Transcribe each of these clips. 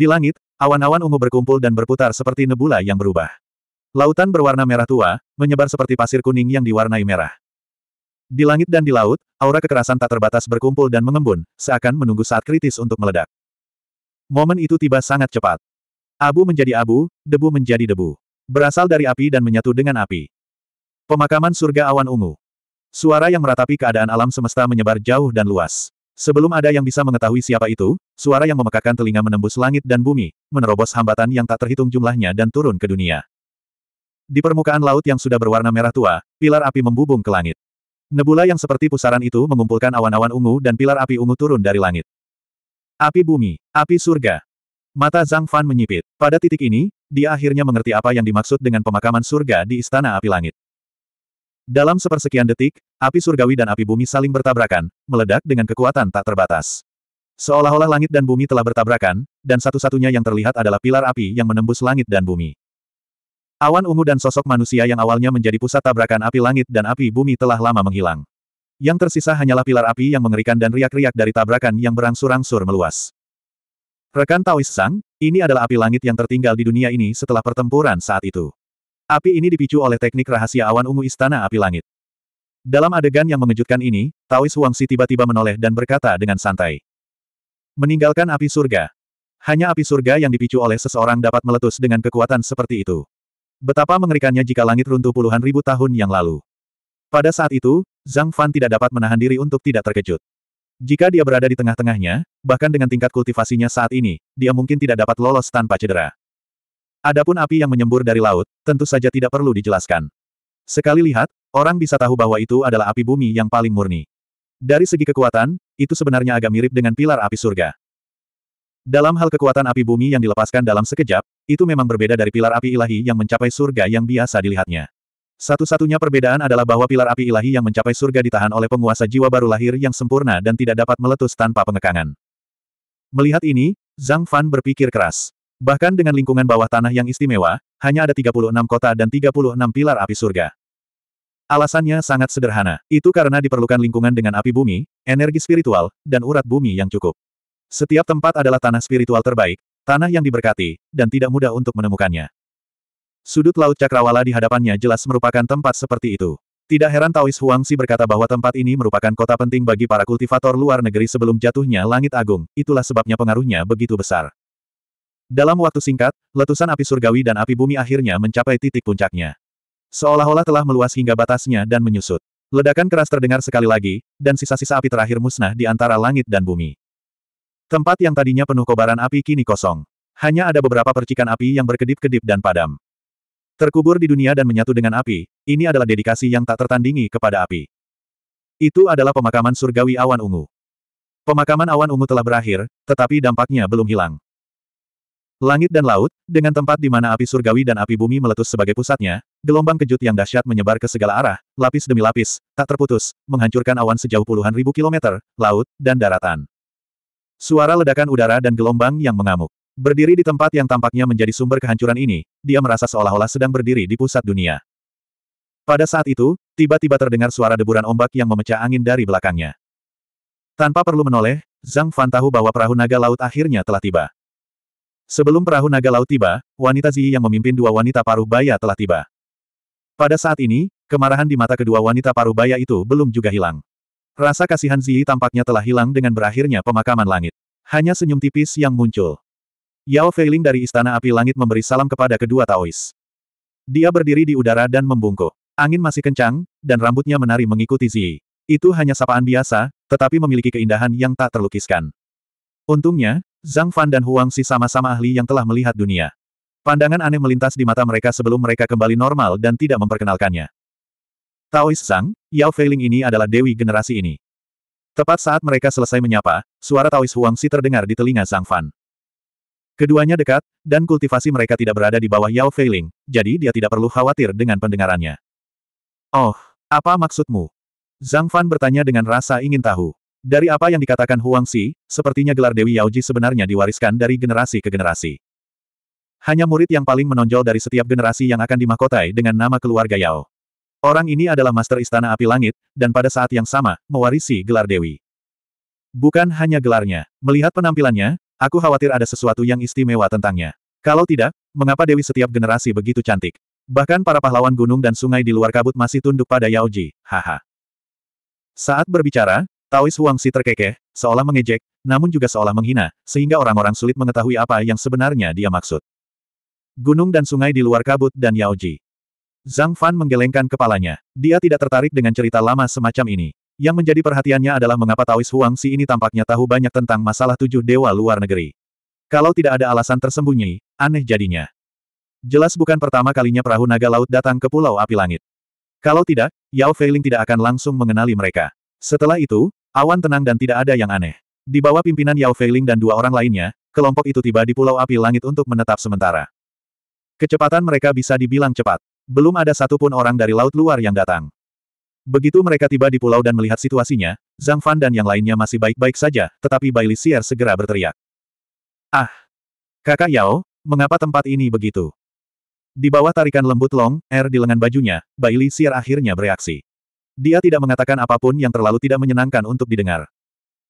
Di langit, awan-awan ungu berkumpul dan berputar seperti nebula yang berubah. Lautan berwarna merah tua, menyebar seperti pasir kuning yang diwarnai merah. Di langit dan di laut, aura kekerasan tak terbatas berkumpul dan mengembun, seakan menunggu saat kritis untuk meledak. Momen itu tiba sangat cepat. Abu menjadi abu, debu menjadi debu. Berasal dari api dan menyatu dengan api. Pemakaman surga awan ungu. Suara yang meratapi keadaan alam semesta menyebar jauh dan luas. Sebelum ada yang bisa mengetahui siapa itu, suara yang memekakan telinga menembus langit dan bumi, menerobos hambatan yang tak terhitung jumlahnya dan turun ke dunia. Di permukaan laut yang sudah berwarna merah tua, pilar api membubung ke langit. Nebula yang seperti pusaran itu mengumpulkan awan-awan ungu dan pilar api ungu turun dari langit. Api bumi, api surga. Mata Zhang Fan menyipit. Pada titik ini, dia akhirnya mengerti apa yang dimaksud dengan pemakaman surga di Istana Api Langit. Dalam sepersekian detik, api surgawi dan api bumi saling bertabrakan, meledak dengan kekuatan tak terbatas. Seolah-olah langit dan bumi telah bertabrakan, dan satu-satunya yang terlihat adalah pilar api yang menembus langit dan bumi. Awan ungu dan sosok manusia yang awalnya menjadi pusat tabrakan api langit dan api bumi telah lama menghilang. Yang tersisa hanyalah pilar api yang mengerikan dan riak-riak dari tabrakan yang berangsur-angsur meluas. Rekan Taoist Sang, ini adalah api langit yang tertinggal di dunia ini setelah pertempuran saat itu. Api ini dipicu oleh teknik rahasia awan ungu Istana Api Langit. Dalam adegan yang mengejutkan ini, Taois Huangsi tiba-tiba menoleh dan berkata dengan santai. Meninggalkan api surga. Hanya api surga yang dipicu oleh seseorang dapat meletus dengan kekuatan seperti itu. Betapa mengerikannya jika langit runtuh puluhan ribu tahun yang lalu. Pada saat itu, Zhang Fan tidak dapat menahan diri untuk tidak terkejut. Jika dia berada di tengah-tengahnya, bahkan dengan tingkat kultivasinya saat ini, dia mungkin tidak dapat lolos tanpa cedera. Adapun api yang menyembur dari laut, tentu saja tidak perlu dijelaskan. Sekali lihat, orang bisa tahu bahwa itu adalah api bumi yang paling murni. Dari segi kekuatan, itu sebenarnya agak mirip dengan pilar api surga. Dalam hal kekuatan api bumi yang dilepaskan dalam sekejap, itu memang berbeda dari pilar api ilahi yang mencapai surga yang biasa dilihatnya. Satu-satunya perbedaan adalah bahwa pilar api ilahi yang mencapai surga ditahan oleh penguasa jiwa baru lahir yang sempurna dan tidak dapat meletus tanpa pengekangan. Melihat ini, Zhang Fan berpikir keras. Bahkan dengan lingkungan bawah tanah yang istimewa, hanya ada 36 kota dan 36 pilar api surga. Alasannya sangat sederhana. Itu karena diperlukan lingkungan dengan api bumi, energi spiritual, dan urat bumi yang cukup. Setiap tempat adalah tanah spiritual terbaik, tanah yang diberkati, dan tidak mudah untuk menemukannya. Sudut laut cakrawala di hadapannya jelas merupakan tempat seperti itu. Tidak heran Taois Huangsi berkata bahwa tempat ini merupakan kota penting bagi para kultivator luar negeri sebelum jatuhnya langit agung, itulah sebabnya pengaruhnya begitu besar. Dalam waktu singkat, letusan api surgawi dan api bumi akhirnya mencapai titik puncaknya. Seolah-olah telah meluas hingga batasnya dan menyusut. Ledakan keras terdengar sekali lagi, dan sisa-sisa api terakhir musnah di antara langit dan bumi. Tempat yang tadinya penuh kobaran api kini kosong. Hanya ada beberapa percikan api yang berkedip-kedip dan padam. Terkubur di dunia dan menyatu dengan api, ini adalah dedikasi yang tak tertandingi kepada api. Itu adalah pemakaman surgawi awan ungu. Pemakaman awan ungu telah berakhir, tetapi dampaknya belum hilang. Langit dan laut, dengan tempat di mana api surgawi dan api bumi meletus sebagai pusatnya, gelombang kejut yang dahsyat menyebar ke segala arah, lapis demi lapis, tak terputus, menghancurkan awan sejauh puluhan ribu kilometer, laut, dan daratan. Suara ledakan udara dan gelombang yang mengamuk. Berdiri di tempat yang tampaknya menjadi sumber kehancuran ini, dia merasa seolah-olah sedang berdiri di pusat dunia. Pada saat itu, tiba-tiba terdengar suara deburan ombak yang memecah angin dari belakangnya. Tanpa perlu menoleh, Zhang Fan tahu bahwa perahu naga laut akhirnya telah tiba. Sebelum perahu naga laut tiba, wanita Zi yang memimpin dua wanita paruh baya telah tiba. Pada saat ini, kemarahan di mata kedua wanita paruh baya itu belum juga hilang. Rasa kasihan Zi tampaknya telah hilang dengan berakhirnya pemakaman langit. Hanya senyum tipis yang muncul. Yao Feiling dari Istana Api Langit memberi salam kepada kedua Taois. Dia berdiri di udara dan membungkuk. Angin masih kencang, dan rambutnya menari mengikuti Zi. Itu hanya sapaan biasa, tetapi memiliki keindahan yang tak terlukiskan. Untungnya, Zhang Fan dan Huang Si sama-sama ahli yang telah melihat dunia. Pandangan aneh melintas di mata mereka sebelum mereka kembali normal dan tidak memperkenalkannya. Taois Zhang, Yao Feiling ini adalah dewi generasi ini. Tepat saat mereka selesai menyapa, suara Taois Huang Si terdengar di telinga Zhang Fan. Keduanya dekat, dan kultivasi mereka tidak berada di bawah Yao Feiling, jadi dia tidak perlu khawatir dengan pendengarannya. Oh, apa maksudmu? Zhang Fan bertanya dengan rasa ingin tahu. Dari apa yang dikatakan Huang Si, sepertinya gelar Dewi Yaoji sebenarnya diwariskan dari generasi ke generasi. Hanya murid yang paling menonjol dari setiap generasi yang akan dimakotai dengan nama keluarga Yao. Orang ini adalah Master Istana Api Langit, dan pada saat yang sama, mewarisi gelar Dewi. Bukan hanya gelarnya. Melihat penampilannya, aku khawatir ada sesuatu yang istimewa tentangnya. Kalau tidak, mengapa Dewi setiap generasi begitu cantik? Bahkan para pahlawan gunung dan sungai di luar kabut masih tunduk pada Yaoji, haha. Saat berbicara, Taois Huang Si terkekeh, seolah mengejek, namun juga seolah menghina, sehingga orang-orang sulit mengetahui apa yang sebenarnya dia maksud. Gunung dan sungai di luar kabut dan Yao Ji. Zhang Fan menggelengkan kepalanya. Dia tidak tertarik dengan cerita lama semacam ini. Yang menjadi perhatiannya adalah mengapa Taois Huang Si ini tampaknya tahu banyak tentang masalah tujuh dewa luar negeri. Kalau tidak ada alasan tersembunyi, aneh jadinya. Jelas bukan pertama kalinya perahu naga laut datang ke Pulau Api Langit. Kalau tidak, Yao Feiling tidak akan langsung mengenali mereka. Setelah itu, Awan tenang dan tidak ada yang aneh. Di bawah pimpinan Yao Feiling dan dua orang lainnya, kelompok itu tiba di Pulau Api Langit untuk menetap sementara. Kecepatan mereka bisa dibilang cepat. Belum ada satupun orang dari laut luar yang datang. Begitu mereka tiba di pulau dan melihat situasinya, Zhang Fan dan yang lainnya masih baik-baik saja, tetapi Bai Li Xier segera berteriak. Ah! Kakak Yao, mengapa tempat ini begitu? Di bawah tarikan lembut long, air er di lengan bajunya, Bai Li Xier akhirnya bereaksi. Dia tidak mengatakan apapun yang terlalu tidak menyenangkan untuk didengar.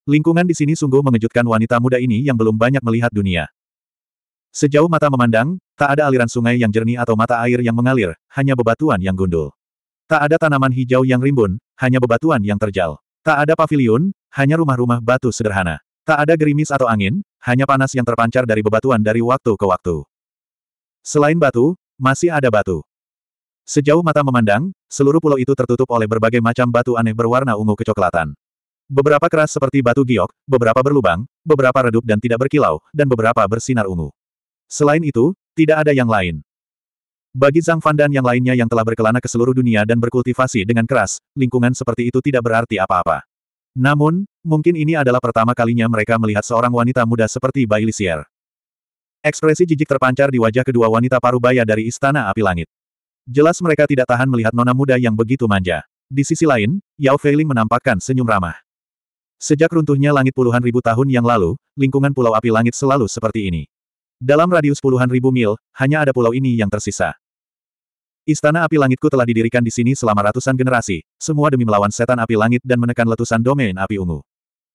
Lingkungan di sini sungguh mengejutkan wanita muda ini yang belum banyak melihat dunia. Sejauh mata memandang, tak ada aliran sungai yang jernih atau mata air yang mengalir, hanya bebatuan yang gundul. Tak ada tanaman hijau yang rimbun, hanya bebatuan yang terjal. Tak ada paviliun, hanya rumah-rumah batu sederhana. Tak ada gerimis atau angin, hanya panas yang terpancar dari bebatuan dari waktu ke waktu. Selain batu, masih ada batu. Sejauh mata memandang, seluruh pulau itu tertutup oleh berbagai macam batu aneh berwarna ungu kecoklatan. Beberapa keras seperti batu giok, beberapa berlubang, beberapa redup dan tidak berkilau, dan beberapa bersinar ungu. Selain itu, tidak ada yang lain. Bagi Zhang Fan dan yang lainnya yang telah berkelana ke seluruh dunia dan berkultivasi dengan keras, lingkungan seperti itu tidak berarti apa-apa. Namun, mungkin ini adalah pertama kalinya mereka melihat seorang wanita muda seperti Bailisier. Ekspresi jijik terpancar di wajah kedua wanita parubaya dari Istana Api Langit. Jelas mereka tidak tahan melihat nona muda yang begitu manja. Di sisi lain, Yao Feiling menampakkan senyum ramah. Sejak runtuhnya langit puluhan ribu tahun yang lalu, lingkungan Pulau Api Langit selalu seperti ini. Dalam radius puluhan ribu mil, hanya ada pulau ini yang tersisa. Istana Api Langitku telah didirikan di sini selama ratusan generasi, semua demi melawan setan api langit dan menekan letusan domain api ungu.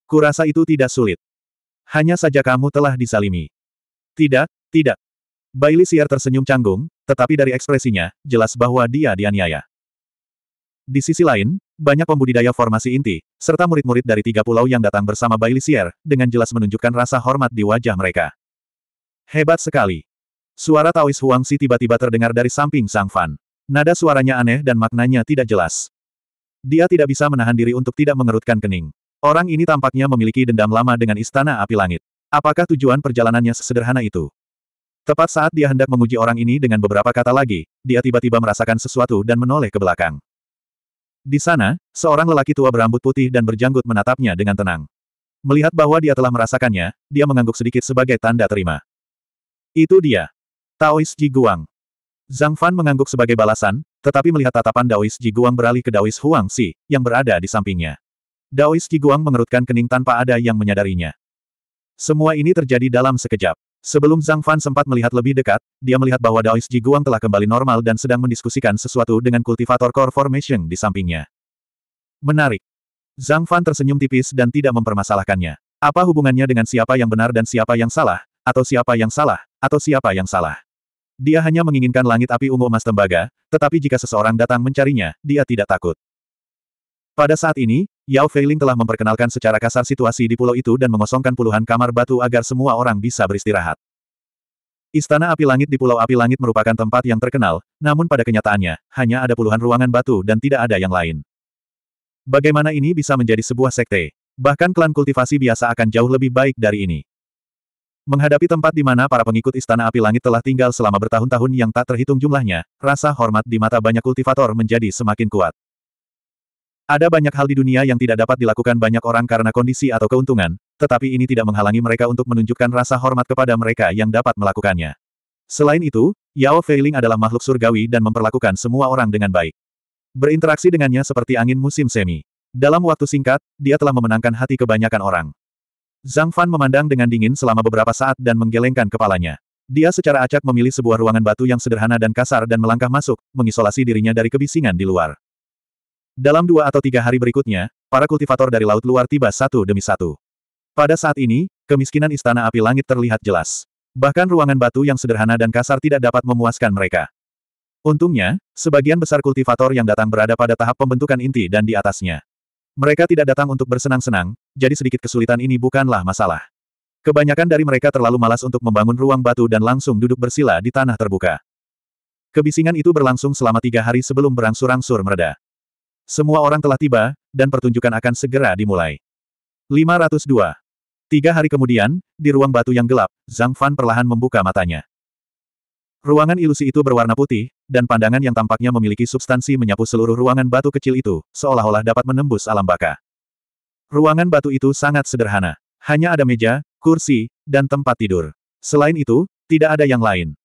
Kurasa itu tidak sulit. Hanya saja kamu telah disalimi. Tidak, tidak, Bailey Siar tersenyum canggung, tetapi dari ekspresinya, jelas bahwa dia dianiaya. Di sisi lain, banyak pembudidaya formasi inti, serta murid-murid dari tiga pulau yang datang bersama Bailey Siar, dengan jelas menunjukkan rasa hormat di wajah mereka. Hebat sekali. Suara Taois Huang Si tiba-tiba terdengar dari samping Sang Fan. Nada suaranya aneh dan maknanya tidak jelas. Dia tidak bisa menahan diri untuk tidak mengerutkan kening. Orang ini tampaknya memiliki dendam lama dengan Istana Api Langit. Apakah tujuan perjalanannya sesederhana itu? Tepat saat dia hendak menguji orang ini dengan beberapa kata lagi, dia tiba-tiba merasakan sesuatu dan menoleh ke belakang. Di sana, seorang lelaki tua berambut putih dan berjanggut menatapnya dengan tenang. Melihat bahwa dia telah merasakannya, dia mengangguk sedikit sebagai tanda terima. Itu dia. Taois Guang. Zhang Fan mengangguk sebagai balasan, tetapi melihat tatapan Daois Guang beralih ke Daois Huang Si, yang berada di sampingnya. Daois Guang mengerutkan kening tanpa ada yang menyadarinya. Semua ini terjadi dalam sekejap. Sebelum Zhang Fan sempat melihat lebih dekat, dia melihat bahwa Daois Ji Guang telah kembali normal dan sedang mendiskusikan sesuatu dengan kultivator core formation di sampingnya. Menarik. Zhang Fan tersenyum tipis dan tidak mempermasalahkannya. Apa hubungannya dengan siapa yang benar dan siapa yang salah, atau siapa yang salah, atau siapa yang salah? Dia hanya menginginkan langit api ungu emas tembaga, tetapi jika seseorang datang mencarinya, dia tidak takut. Pada saat ini, Yao Feiling telah memperkenalkan secara kasar situasi di pulau itu dan mengosongkan puluhan kamar batu agar semua orang bisa beristirahat. Istana Api Langit di Pulau Api Langit merupakan tempat yang terkenal, namun pada kenyataannya, hanya ada puluhan ruangan batu dan tidak ada yang lain. Bagaimana ini bisa menjadi sebuah sekte? Bahkan klan kultivasi biasa akan jauh lebih baik dari ini. Menghadapi tempat di mana para pengikut Istana Api Langit telah tinggal selama bertahun-tahun yang tak terhitung jumlahnya, rasa hormat di mata banyak kultivator menjadi semakin kuat. Ada banyak hal di dunia yang tidak dapat dilakukan banyak orang karena kondisi atau keuntungan, tetapi ini tidak menghalangi mereka untuk menunjukkan rasa hormat kepada mereka yang dapat melakukannya. Selain itu, Yao Feiling adalah makhluk surgawi dan memperlakukan semua orang dengan baik. Berinteraksi dengannya seperti angin musim semi. Dalam waktu singkat, dia telah memenangkan hati kebanyakan orang. Zhang Fan memandang dengan dingin selama beberapa saat dan menggelengkan kepalanya. Dia secara acak memilih sebuah ruangan batu yang sederhana dan kasar dan melangkah masuk, mengisolasi dirinya dari kebisingan di luar. Dalam dua atau tiga hari berikutnya, para kultivator dari laut luar tiba satu demi satu. Pada saat ini, kemiskinan Istana Api Langit terlihat jelas. Bahkan ruangan batu yang sederhana dan kasar tidak dapat memuaskan mereka. Untungnya, sebagian besar kultivator yang datang berada pada tahap pembentukan inti dan di atasnya. Mereka tidak datang untuk bersenang-senang, jadi sedikit kesulitan ini bukanlah masalah. Kebanyakan dari mereka terlalu malas untuk membangun ruang batu dan langsung duduk bersila di tanah terbuka. Kebisingan itu berlangsung selama tiga hari sebelum berangsur-angsur mereda. Semua orang telah tiba, dan pertunjukan akan segera dimulai. 502. Tiga hari kemudian, di ruang batu yang gelap, Zhang Fan perlahan membuka matanya. Ruangan ilusi itu berwarna putih, dan pandangan yang tampaknya memiliki substansi menyapu seluruh ruangan batu kecil itu, seolah-olah dapat menembus alam baka. Ruangan batu itu sangat sederhana. Hanya ada meja, kursi, dan tempat tidur. Selain itu, tidak ada yang lain.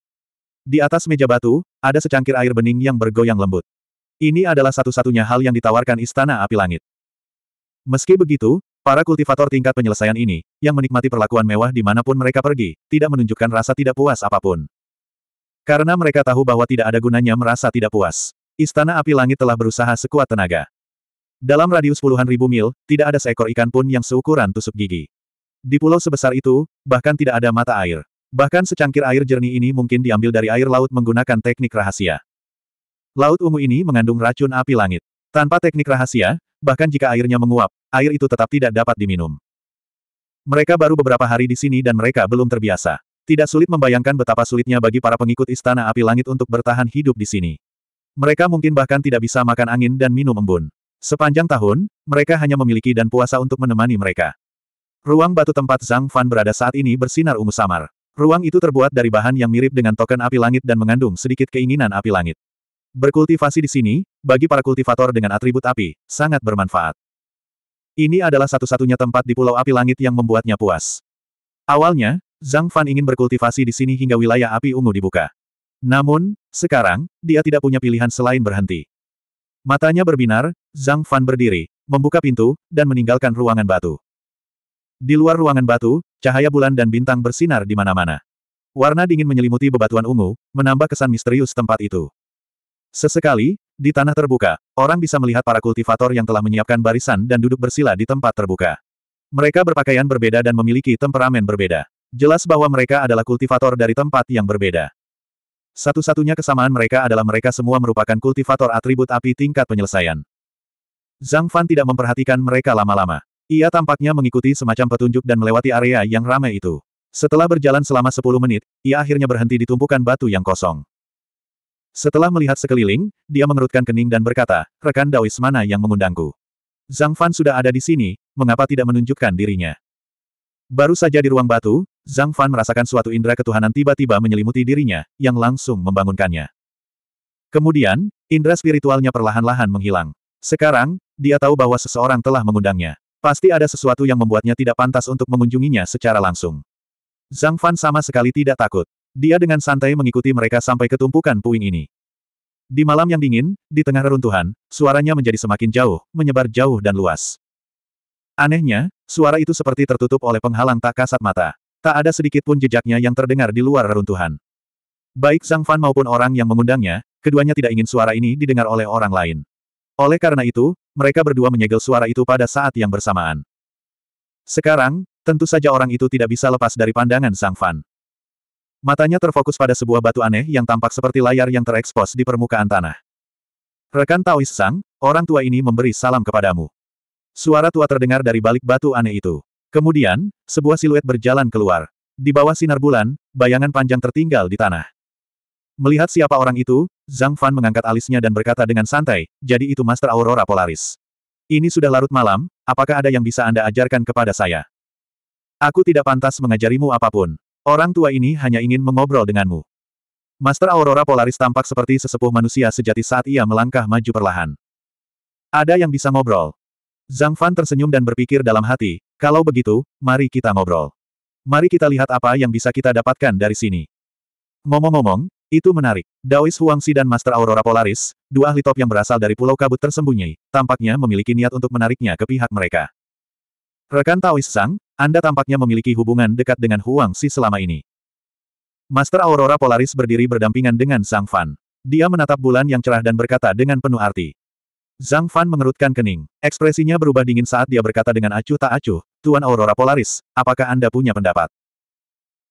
Di atas meja batu, ada secangkir air bening yang bergoyang lembut. Ini adalah satu-satunya hal yang ditawarkan Istana Api Langit. Meski begitu, para kultivator tingkat penyelesaian ini, yang menikmati perlakuan mewah dimanapun mereka pergi, tidak menunjukkan rasa tidak puas apapun. Karena mereka tahu bahwa tidak ada gunanya merasa tidak puas. Istana Api Langit telah berusaha sekuat tenaga. Dalam radius puluhan ribu mil, tidak ada seekor ikan pun yang seukuran tusuk gigi. Di pulau sebesar itu, bahkan tidak ada mata air. Bahkan secangkir air jernih ini mungkin diambil dari air laut menggunakan teknik rahasia. Laut ungu ini mengandung racun api langit. Tanpa teknik rahasia, bahkan jika airnya menguap, air itu tetap tidak dapat diminum. Mereka baru beberapa hari di sini dan mereka belum terbiasa. Tidak sulit membayangkan betapa sulitnya bagi para pengikut Istana Api Langit untuk bertahan hidup di sini. Mereka mungkin bahkan tidak bisa makan angin dan minum embun. Sepanjang tahun, mereka hanya memiliki dan puasa untuk menemani mereka. Ruang batu tempat Zhang Fan berada saat ini bersinar ungu samar. Ruang itu terbuat dari bahan yang mirip dengan token api langit dan mengandung sedikit keinginan api langit. Berkultivasi di sini, bagi para kultivator dengan atribut api, sangat bermanfaat. Ini adalah satu-satunya tempat di Pulau Api Langit yang membuatnya puas. Awalnya, Zhang Fan ingin berkultivasi di sini hingga wilayah api ungu dibuka. Namun, sekarang, dia tidak punya pilihan selain berhenti. Matanya berbinar, Zhang Fan berdiri, membuka pintu, dan meninggalkan ruangan batu. Di luar ruangan batu, cahaya bulan dan bintang bersinar di mana-mana. Warna dingin menyelimuti bebatuan ungu, menambah kesan misterius tempat itu. Sesekali, di tanah terbuka, orang bisa melihat para kultivator yang telah menyiapkan barisan dan duduk bersila di tempat terbuka. Mereka berpakaian berbeda dan memiliki temperamen berbeda. Jelas bahwa mereka adalah kultivator dari tempat yang berbeda. Satu-satunya kesamaan mereka adalah mereka semua merupakan kultivator atribut api tingkat penyelesaian. Zhang Fan tidak memperhatikan mereka lama-lama. Ia tampaknya mengikuti semacam petunjuk dan melewati area yang ramai itu. Setelah berjalan selama 10 menit, ia akhirnya berhenti di tumpukan batu yang kosong. Setelah melihat sekeliling, dia mengerutkan kening dan berkata, rekan Daois mana yang mengundangku? Zhang Fan sudah ada di sini, mengapa tidak menunjukkan dirinya? Baru saja di ruang batu, Zhang Fan merasakan suatu indera ketuhanan tiba-tiba menyelimuti dirinya, yang langsung membangunkannya. Kemudian, indera spiritualnya perlahan-lahan menghilang. Sekarang, dia tahu bahwa seseorang telah mengundangnya. Pasti ada sesuatu yang membuatnya tidak pantas untuk mengunjunginya secara langsung. Zhang Fan sama sekali tidak takut. Dia dengan santai mengikuti mereka sampai ke tumpukan puing ini. Di malam yang dingin, di tengah reruntuhan, suaranya menjadi semakin jauh, menyebar jauh dan luas. Anehnya, suara itu seperti tertutup oleh penghalang tak kasat mata. Tak ada sedikit pun jejaknya yang terdengar di luar reruntuhan. Baik Zhang Fan maupun orang yang mengundangnya, keduanya tidak ingin suara ini didengar oleh orang lain. Oleh karena itu, mereka berdua menyegel suara itu pada saat yang bersamaan. Sekarang, tentu saja orang itu tidak bisa lepas dari pandangan Sang Fan. Matanya terfokus pada sebuah batu aneh yang tampak seperti layar yang terekspos di permukaan tanah. Rekan Taois Sang, orang tua ini memberi salam kepadamu. Suara tua terdengar dari balik batu aneh itu. Kemudian, sebuah siluet berjalan keluar. Di bawah sinar bulan, bayangan panjang tertinggal di tanah. Melihat siapa orang itu, Zhang Fan mengangkat alisnya dan berkata dengan santai, jadi itu Master Aurora Polaris. Ini sudah larut malam, apakah ada yang bisa Anda ajarkan kepada saya? Aku tidak pantas mengajarimu apapun. Orang tua ini hanya ingin mengobrol denganmu. Master Aurora Polaris tampak seperti sesepuh manusia sejati saat ia melangkah maju perlahan. Ada yang bisa ngobrol. Zhang Fan tersenyum dan berpikir dalam hati, kalau begitu, mari kita ngobrol. Mari kita lihat apa yang bisa kita dapatkan dari sini. Ngomong-ngomong, itu menarik. Daois Huangsi dan Master Aurora Polaris, dua ahli top yang berasal dari Pulau Kabut tersembunyi, tampaknya memiliki niat untuk menariknya ke pihak mereka. Rekan Taois Zhang, anda tampaknya memiliki hubungan dekat dengan Huang Si selama ini. Master Aurora Polaris berdiri berdampingan dengan Zhang Fan. Dia menatap bulan yang cerah dan berkata dengan penuh arti. Zhang Fan mengerutkan kening. Ekspresinya berubah dingin saat dia berkata dengan acuh tak acuh, Tuan Aurora Polaris, apakah Anda punya pendapat?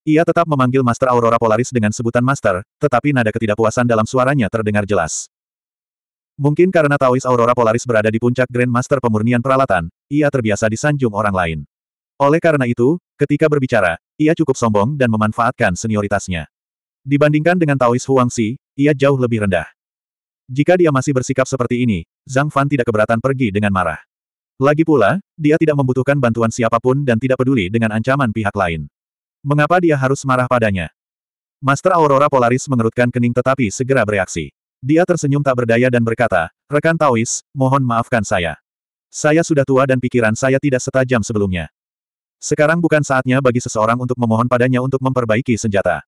Ia tetap memanggil Master Aurora Polaris dengan sebutan Master, tetapi nada ketidakpuasan dalam suaranya terdengar jelas. Mungkin karena Taois Aurora Polaris berada di puncak Grand Master pemurnian peralatan, ia terbiasa disanjung orang lain. Oleh karena itu, ketika berbicara, ia cukup sombong dan memanfaatkan senioritasnya. Dibandingkan dengan Taois Huangxi, ia jauh lebih rendah. Jika dia masih bersikap seperti ini, Zhang Fan tidak keberatan pergi dengan marah. Lagi pula, dia tidak membutuhkan bantuan siapapun dan tidak peduli dengan ancaman pihak lain. Mengapa dia harus marah padanya? Master Aurora Polaris mengerutkan kening tetapi segera bereaksi. Dia tersenyum tak berdaya dan berkata, Rekan Taois, mohon maafkan saya. Saya sudah tua dan pikiran saya tidak setajam sebelumnya. Sekarang bukan saatnya bagi seseorang untuk memohon padanya untuk memperbaiki senjata.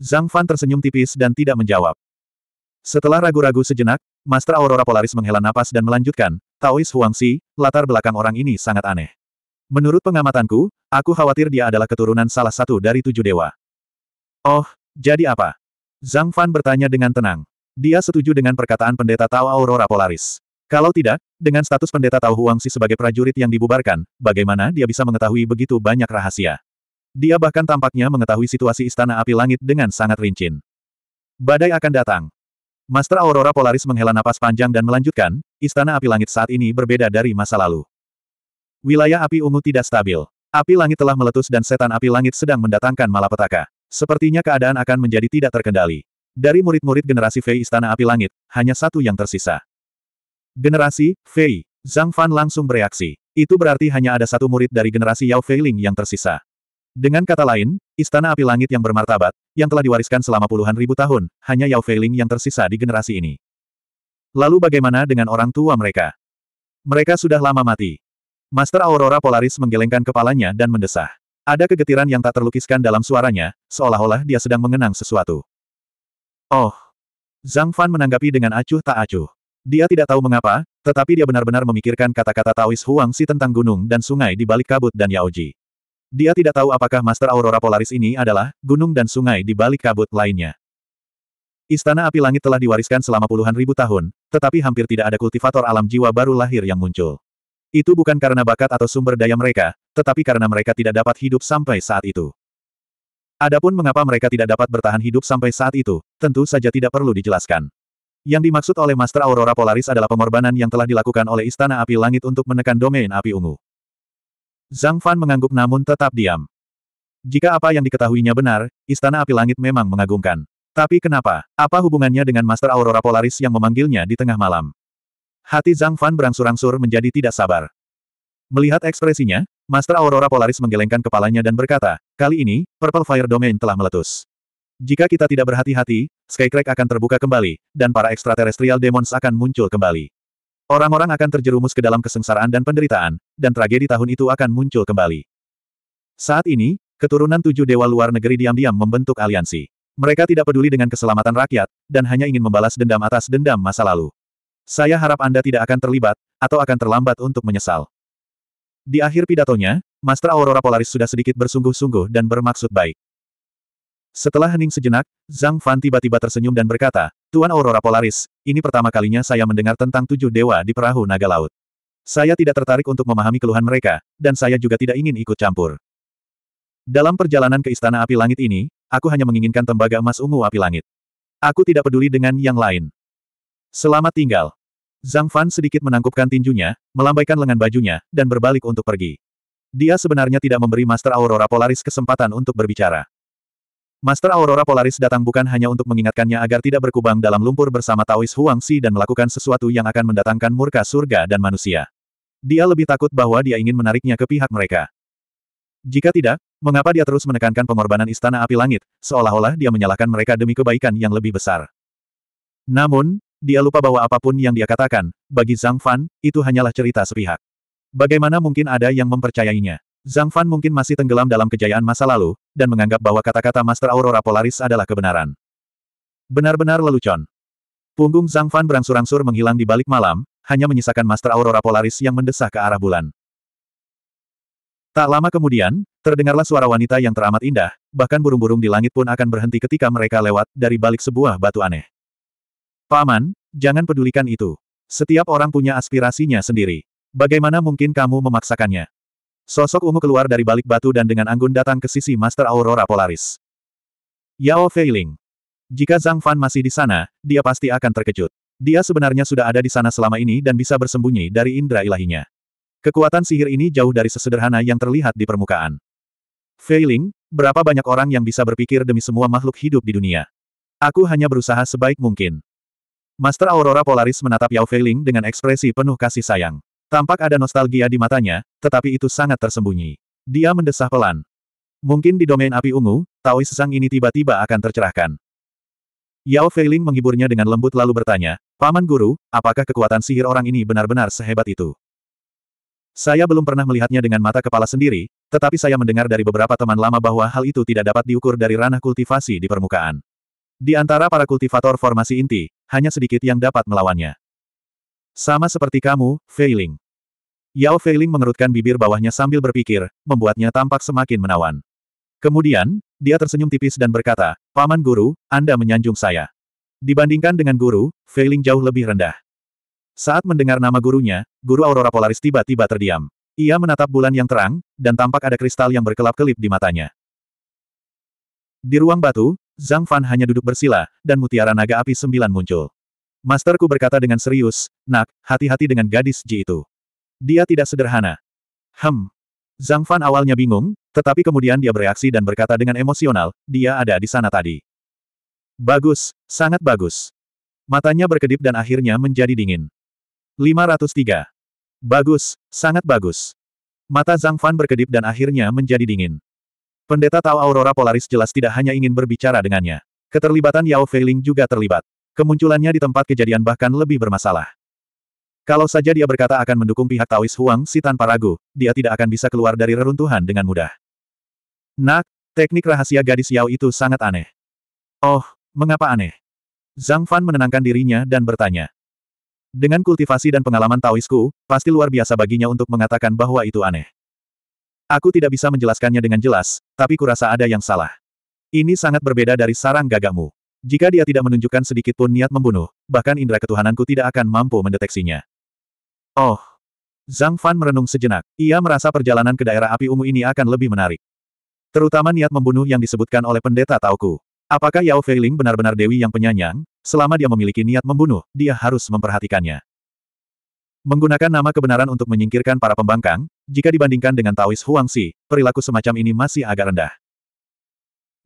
Zhang Fan tersenyum tipis dan tidak menjawab. Setelah ragu-ragu sejenak, Master Aurora Polaris menghela napas dan melanjutkan, Taois Huangxi, latar belakang orang ini sangat aneh. Menurut pengamatanku, aku khawatir dia adalah keturunan salah satu dari tujuh dewa. Oh, jadi apa? Zhang Fan bertanya dengan tenang. Dia setuju dengan perkataan pendeta Tao Aurora Polaris. Kalau tidak, dengan status pendeta Tao Huangsi sebagai prajurit yang dibubarkan, bagaimana dia bisa mengetahui begitu banyak rahasia? Dia bahkan tampaknya mengetahui situasi Istana Api Langit dengan sangat rinci. Badai akan datang. Master Aurora Polaris menghela napas panjang dan melanjutkan, Istana Api Langit saat ini berbeda dari masa lalu. Wilayah Api Ungu tidak stabil. Api Langit telah meletus dan setan Api Langit sedang mendatangkan malapetaka. Sepertinya keadaan akan menjadi tidak terkendali. Dari murid-murid generasi V Istana Api Langit, hanya satu yang tersisa. Generasi, Fei. Zhang Fan langsung bereaksi. Itu berarti hanya ada satu murid dari generasi Yao Fei Ling yang tersisa. Dengan kata lain, Istana Api Langit yang bermartabat, yang telah diwariskan selama puluhan ribu tahun, hanya Yao Fei Ling yang tersisa di generasi ini. Lalu bagaimana dengan orang tua mereka? Mereka sudah lama mati. Master Aurora Polaris menggelengkan kepalanya dan mendesah. Ada kegetiran yang tak terlukiskan dalam suaranya, seolah-olah dia sedang mengenang sesuatu. Oh! Zhang Fan menanggapi dengan acuh tak acuh. Dia tidak tahu mengapa, tetapi dia benar-benar memikirkan kata-kata Taois Huang Si tentang gunung dan sungai di balik kabut dan Yaoji. Dia tidak tahu apakah Master Aurora Polaris ini adalah gunung dan sungai di balik kabut lainnya. Istana Api Langit telah diwariskan selama puluhan ribu tahun, tetapi hampir tidak ada kultivator alam jiwa baru lahir yang muncul. Itu bukan karena bakat atau sumber daya mereka, tetapi karena mereka tidak dapat hidup sampai saat itu. Adapun mengapa mereka tidak dapat bertahan hidup sampai saat itu, tentu saja tidak perlu dijelaskan. Yang dimaksud oleh Master Aurora Polaris adalah pengorbanan yang telah dilakukan oleh Istana Api Langit untuk menekan domain api ungu. Zhang Fan mengangguk namun tetap diam. Jika apa yang diketahuinya benar, Istana Api Langit memang mengagumkan. Tapi kenapa? Apa hubungannya dengan Master Aurora Polaris yang memanggilnya di tengah malam? Hati Zhang Fan berangsur-angsur menjadi tidak sabar. Melihat ekspresinya, Master Aurora Polaris menggelengkan kepalanya dan berkata, kali ini, Purple Fire Domain telah meletus. Jika kita tidak berhati-hati, Skycrack akan terbuka kembali, dan para ekstraterestrial demons akan muncul kembali. Orang-orang akan terjerumus ke dalam kesengsaraan dan penderitaan, dan tragedi tahun itu akan muncul kembali. Saat ini, keturunan tujuh dewa luar negeri diam-diam membentuk aliansi. Mereka tidak peduli dengan keselamatan rakyat, dan hanya ingin membalas dendam atas dendam masa lalu. Saya harap Anda tidak akan terlibat, atau akan terlambat untuk menyesal. Di akhir pidatonya, Master Aurora Polaris sudah sedikit bersungguh-sungguh dan bermaksud baik. Setelah hening sejenak, Zhang Fan tiba-tiba tersenyum dan berkata, Tuan Aurora Polaris, ini pertama kalinya saya mendengar tentang tujuh dewa di perahu naga laut. Saya tidak tertarik untuk memahami keluhan mereka, dan saya juga tidak ingin ikut campur. Dalam perjalanan ke Istana Api Langit ini, aku hanya menginginkan tembaga emas ungu api langit. Aku tidak peduli dengan yang lain. Selamat tinggal. Zhang Fan sedikit menangkupkan tinjunya, melambaikan lengan bajunya, dan berbalik untuk pergi. Dia sebenarnya tidak memberi Master Aurora Polaris kesempatan untuk berbicara. Master Aurora Polaris datang bukan hanya untuk mengingatkannya agar tidak berkubang dalam lumpur bersama Taois Huang Huangsi dan melakukan sesuatu yang akan mendatangkan murka surga dan manusia. Dia lebih takut bahwa dia ingin menariknya ke pihak mereka. Jika tidak, mengapa dia terus menekankan pengorbanan Istana Api Langit, seolah-olah dia menyalahkan mereka demi kebaikan yang lebih besar. Namun, dia lupa bahwa apapun yang dia katakan, bagi Zhang Fan, itu hanyalah cerita sepihak. Bagaimana mungkin ada yang mempercayainya? Zhang Fan mungkin masih tenggelam dalam kejayaan masa lalu, dan menganggap bahwa kata-kata Master Aurora Polaris adalah kebenaran. Benar-benar lelucon. Punggung Zhang Fan berangsur-angsur menghilang di balik malam, hanya menyisakan Master Aurora Polaris yang mendesah ke arah bulan. Tak lama kemudian, terdengarlah suara wanita yang teramat indah, bahkan burung-burung di langit pun akan berhenti ketika mereka lewat dari balik sebuah batu aneh. Paman, jangan pedulikan itu. Setiap orang punya aspirasinya sendiri. Bagaimana mungkin kamu memaksakannya? Sosok ungu keluar dari balik batu dan dengan anggun datang ke sisi Master Aurora Polaris. Yao Feiling. Jika Zhang Fan masih di sana, dia pasti akan terkejut. Dia sebenarnya sudah ada di sana selama ini dan bisa bersembunyi dari indera ilahinya. Kekuatan sihir ini jauh dari sesederhana yang terlihat di permukaan. Feiling, berapa banyak orang yang bisa berpikir demi semua makhluk hidup di dunia? Aku hanya berusaha sebaik mungkin. Master Aurora Polaris menatap Yao Feiling dengan ekspresi penuh kasih sayang. Tampak ada nostalgia di matanya, tetapi itu sangat tersembunyi. Dia mendesah pelan. Mungkin di domain api ungu, Taois Sang ini tiba-tiba akan tercerahkan. Yao Feiling menghiburnya dengan lembut lalu bertanya, Paman Guru, apakah kekuatan sihir orang ini benar-benar sehebat itu? Saya belum pernah melihatnya dengan mata kepala sendiri, tetapi saya mendengar dari beberapa teman lama bahwa hal itu tidak dapat diukur dari ranah kultivasi di permukaan. Di antara para kultivator formasi inti, hanya sedikit yang dapat melawannya. Sama seperti kamu, Feiling. Yao Feiling mengerutkan bibir bawahnya sambil berpikir, membuatnya tampak semakin menawan. Kemudian, dia tersenyum tipis dan berkata, Paman Guru, Anda menyanjung saya. Dibandingkan dengan Guru, Feiling jauh lebih rendah. Saat mendengar nama gurunya, Guru Aurora Polaris tiba-tiba terdiam. Ia menatap bulan yang terang, dan tampak ada kristal yang berkelap-kelip di matanya. Di ruang batu, Zhang Fan hanya duduk bersila, dan mutiara naga api sembilan muncul. Masterku berkata dengan serius, nak, hati-hati dengan gadis Ji itu. Dia tidak sederhana. Hem. Zhang Fan awalnya bingung, tetapi kemudian dia bereaksi dan berkata dengan emosional, dia ada di sana tadi. Bagus, sangat bagus. Matanya berkedip dan akhirnya menjadi dingin. 503. Bagus, sangat bagus. Mata Zhang Fan berkedip dan akhirnya menjadi dingin. Pendeta Tao Aurora Polaris jelas tidak hanya ingin berbicara dengannya. Keterlibatan Yao Feiling juga terlibat. Kemunculannya di tempat kejadian bahkan lebih bermasalah. Kalau saja dia berkata akan mendukung pihak Taois Huang Si tanpa ragu, dia tidak akan bisa keluar dari reruntuhan dengan mudah. Nak, teknik rahasia gadis Yao itu sangat aneh. Oh, mengapa aneh? Zhang Fan menenangkan dirinya dan bertanya. Dengan kultivasi dan pengalaman Taoisku, pasti luar biasa baginya untuk mengatakan bahwa itu aneh. Aku tidak bisa menjelaskannya dengan jelas, tapi kurasa ada yang salah. Ini sangat berbeda dari sarang gagamu. Jika dia tidak menunjukkan sedikit pun niat membunuh, bahkan indera ketuhananku tidak akan mampu mendeteksinya. Oh! Zhang Fan merenung sejenak. Ia merasa perjalanan ke daerah api ungu ini akan lebih menarik. Terutama niat membunuh yang disebutkan oleh pendeta Taoku. Apakah Yao Feiling benar-benar Dewi yang penyanyang? Selama dia memiliki niat membunuh, dia harus memperhatikannya. Menggunakan nama kebenaran untuk menyingkirkan para pembangkang, jika dibandingkan dengan Taois Huangsi, perilaku semacam ini masih agak rendah.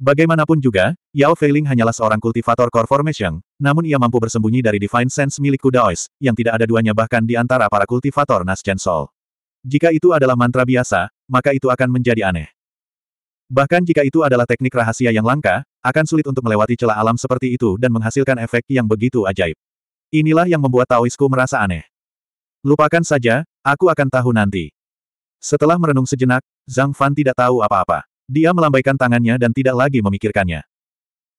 Bagaimanapun juga, Yao Feiling hanyalah seorang kultivator core formation, namun ia mampu bersembunyi dari Divine Sense milik Kuda Ois, yang tidak ada duanya bahkan di antara para kultivator Nascent Sol. Jika itu adalah mantra biasa, maka itu akan menjadi aneh. Bahkan jika itu adalah teknik rahasia yang langka, akan sulit untuk melewati celah alam seperti itu dan menghasilkan efek yang begitu ajaib. Inilah yang membuat Taoisku merasa aneh. Lupakan saja, aku akan tahu nanti. Setelah merenung sejenak, Zhang Fan tidak tahu apa-apa. Dia melambaikan tangannya dan tidak lagi memikirkannya.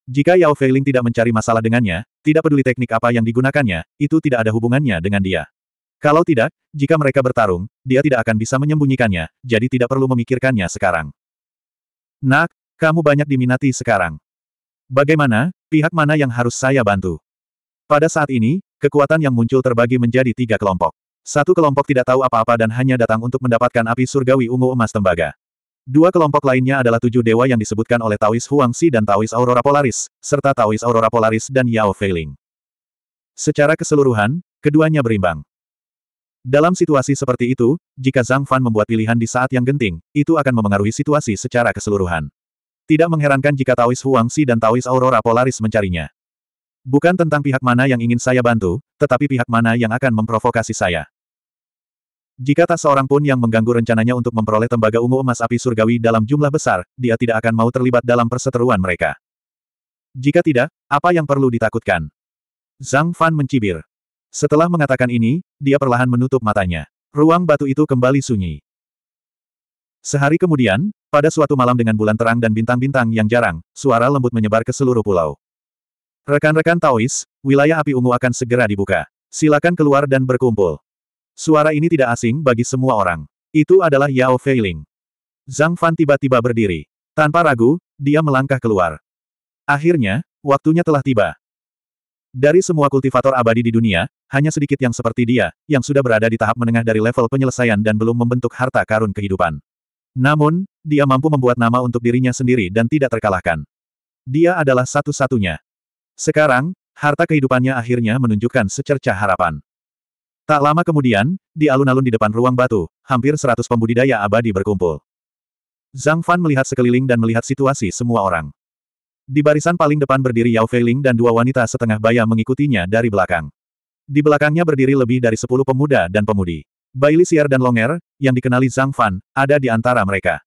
Jika Yao Feiling tidak mencari masalah dengannya, tidak peduli teknik apa yang digunakannya, itu tidak ada hubungannya dengan dia. Kalau tidak, jika mereka bertarung, dia tidak akan bisa menyembunyikannya, jadi tidak perlu memikirkannya sekarang. Nak, kamu banyak diminati sekarang. Bagaimana, pihak mana yang harus saya bantu? Pada saat ini, kekuatan yang muncul terbagi menjadi tiga kelompok. Satu kelompok tidak tahu apa-apa dan hanya datang untuk mendapatkan api surgawi ungu emas tembaga. Dua kelompok lainnya adalah tujuh dewa yang disebutkan oleh Taois Huangxi dan Taois Aurora Polaris, serta Taois Aurora Polaris dan Yao Feiling. Secara keseluruhan, keduanya berimbang. Dalam situasi seperti itu, jika Zhang Fan membuat pilihan di saat yang genting, itu akan memengaruhi situasi secara keseluruhan. Tidak mengherankan jika Taois Huangxi dan Taois Aurora Polaris mencarinya. Bukan tentang pihak mana yang ingin saya bantu, tetapi pihak mana yang akan memprovokasi saya. Jika tak seorang pun yang mengganggu rencananya untuk memperoleh tembaga ungu emas api surgawi dalam jumlah besar, dia tidak akan mau terlibat dalam perseteruan mereka. Jika tidak, apa yang perlu ditakutkan? Zhang Fan mencibir. Setelah mengatakan ini, dia perlahan menutup matanya. Ruang batu itu kembali sunyi. Sehari kemudian, pada suatu malam dengan bulan terang dan bintang-bintang yang jarang, suara lembut menyebar ke seluruh pulau. Rekan-rekan Taois, wilayah api ungu akan segera dibuka. Silakan keluar dan berkumpul. Suara ini tidak asing bagi semua orang. Itu adalah Yao Feiling. Zhang Fan tiba-tiba berdiri. Tanpa ragu, dia melangkah keluar. Akhirnya, waktunya telah tiba. Dari semua kultivator abadi di dunia, hanya sedikit yang seperti dia, yang sudah berada di tahap menengah dari level penyelesaian dan belum membentuk harta karun kehidupan. Namun, dia mampu membuat nama untuk dirinya sendiri dan tidak terkalahkan. Dia adalah satu-satunya. Sekarang, harta kehidupannya akhirnya menunjukkan secerca harapan. Tak lama kemudian, di alun-alun di depan ruang batu, hampir seratus pembudidaya abadi berkumpul. Zhang Fan melihat sekeliling dan melihat situasi semua orang. Di barisan paling depan berdiri Yao Feiling dan dua wanita setengah baya mengikutinya dari belakang. Di belakangnya berdiri lebih dari sepuluh pemuda dan pemudi. Bai Lisier dan Longer, yang dikenali Zhang Fan, ada di antara mereka.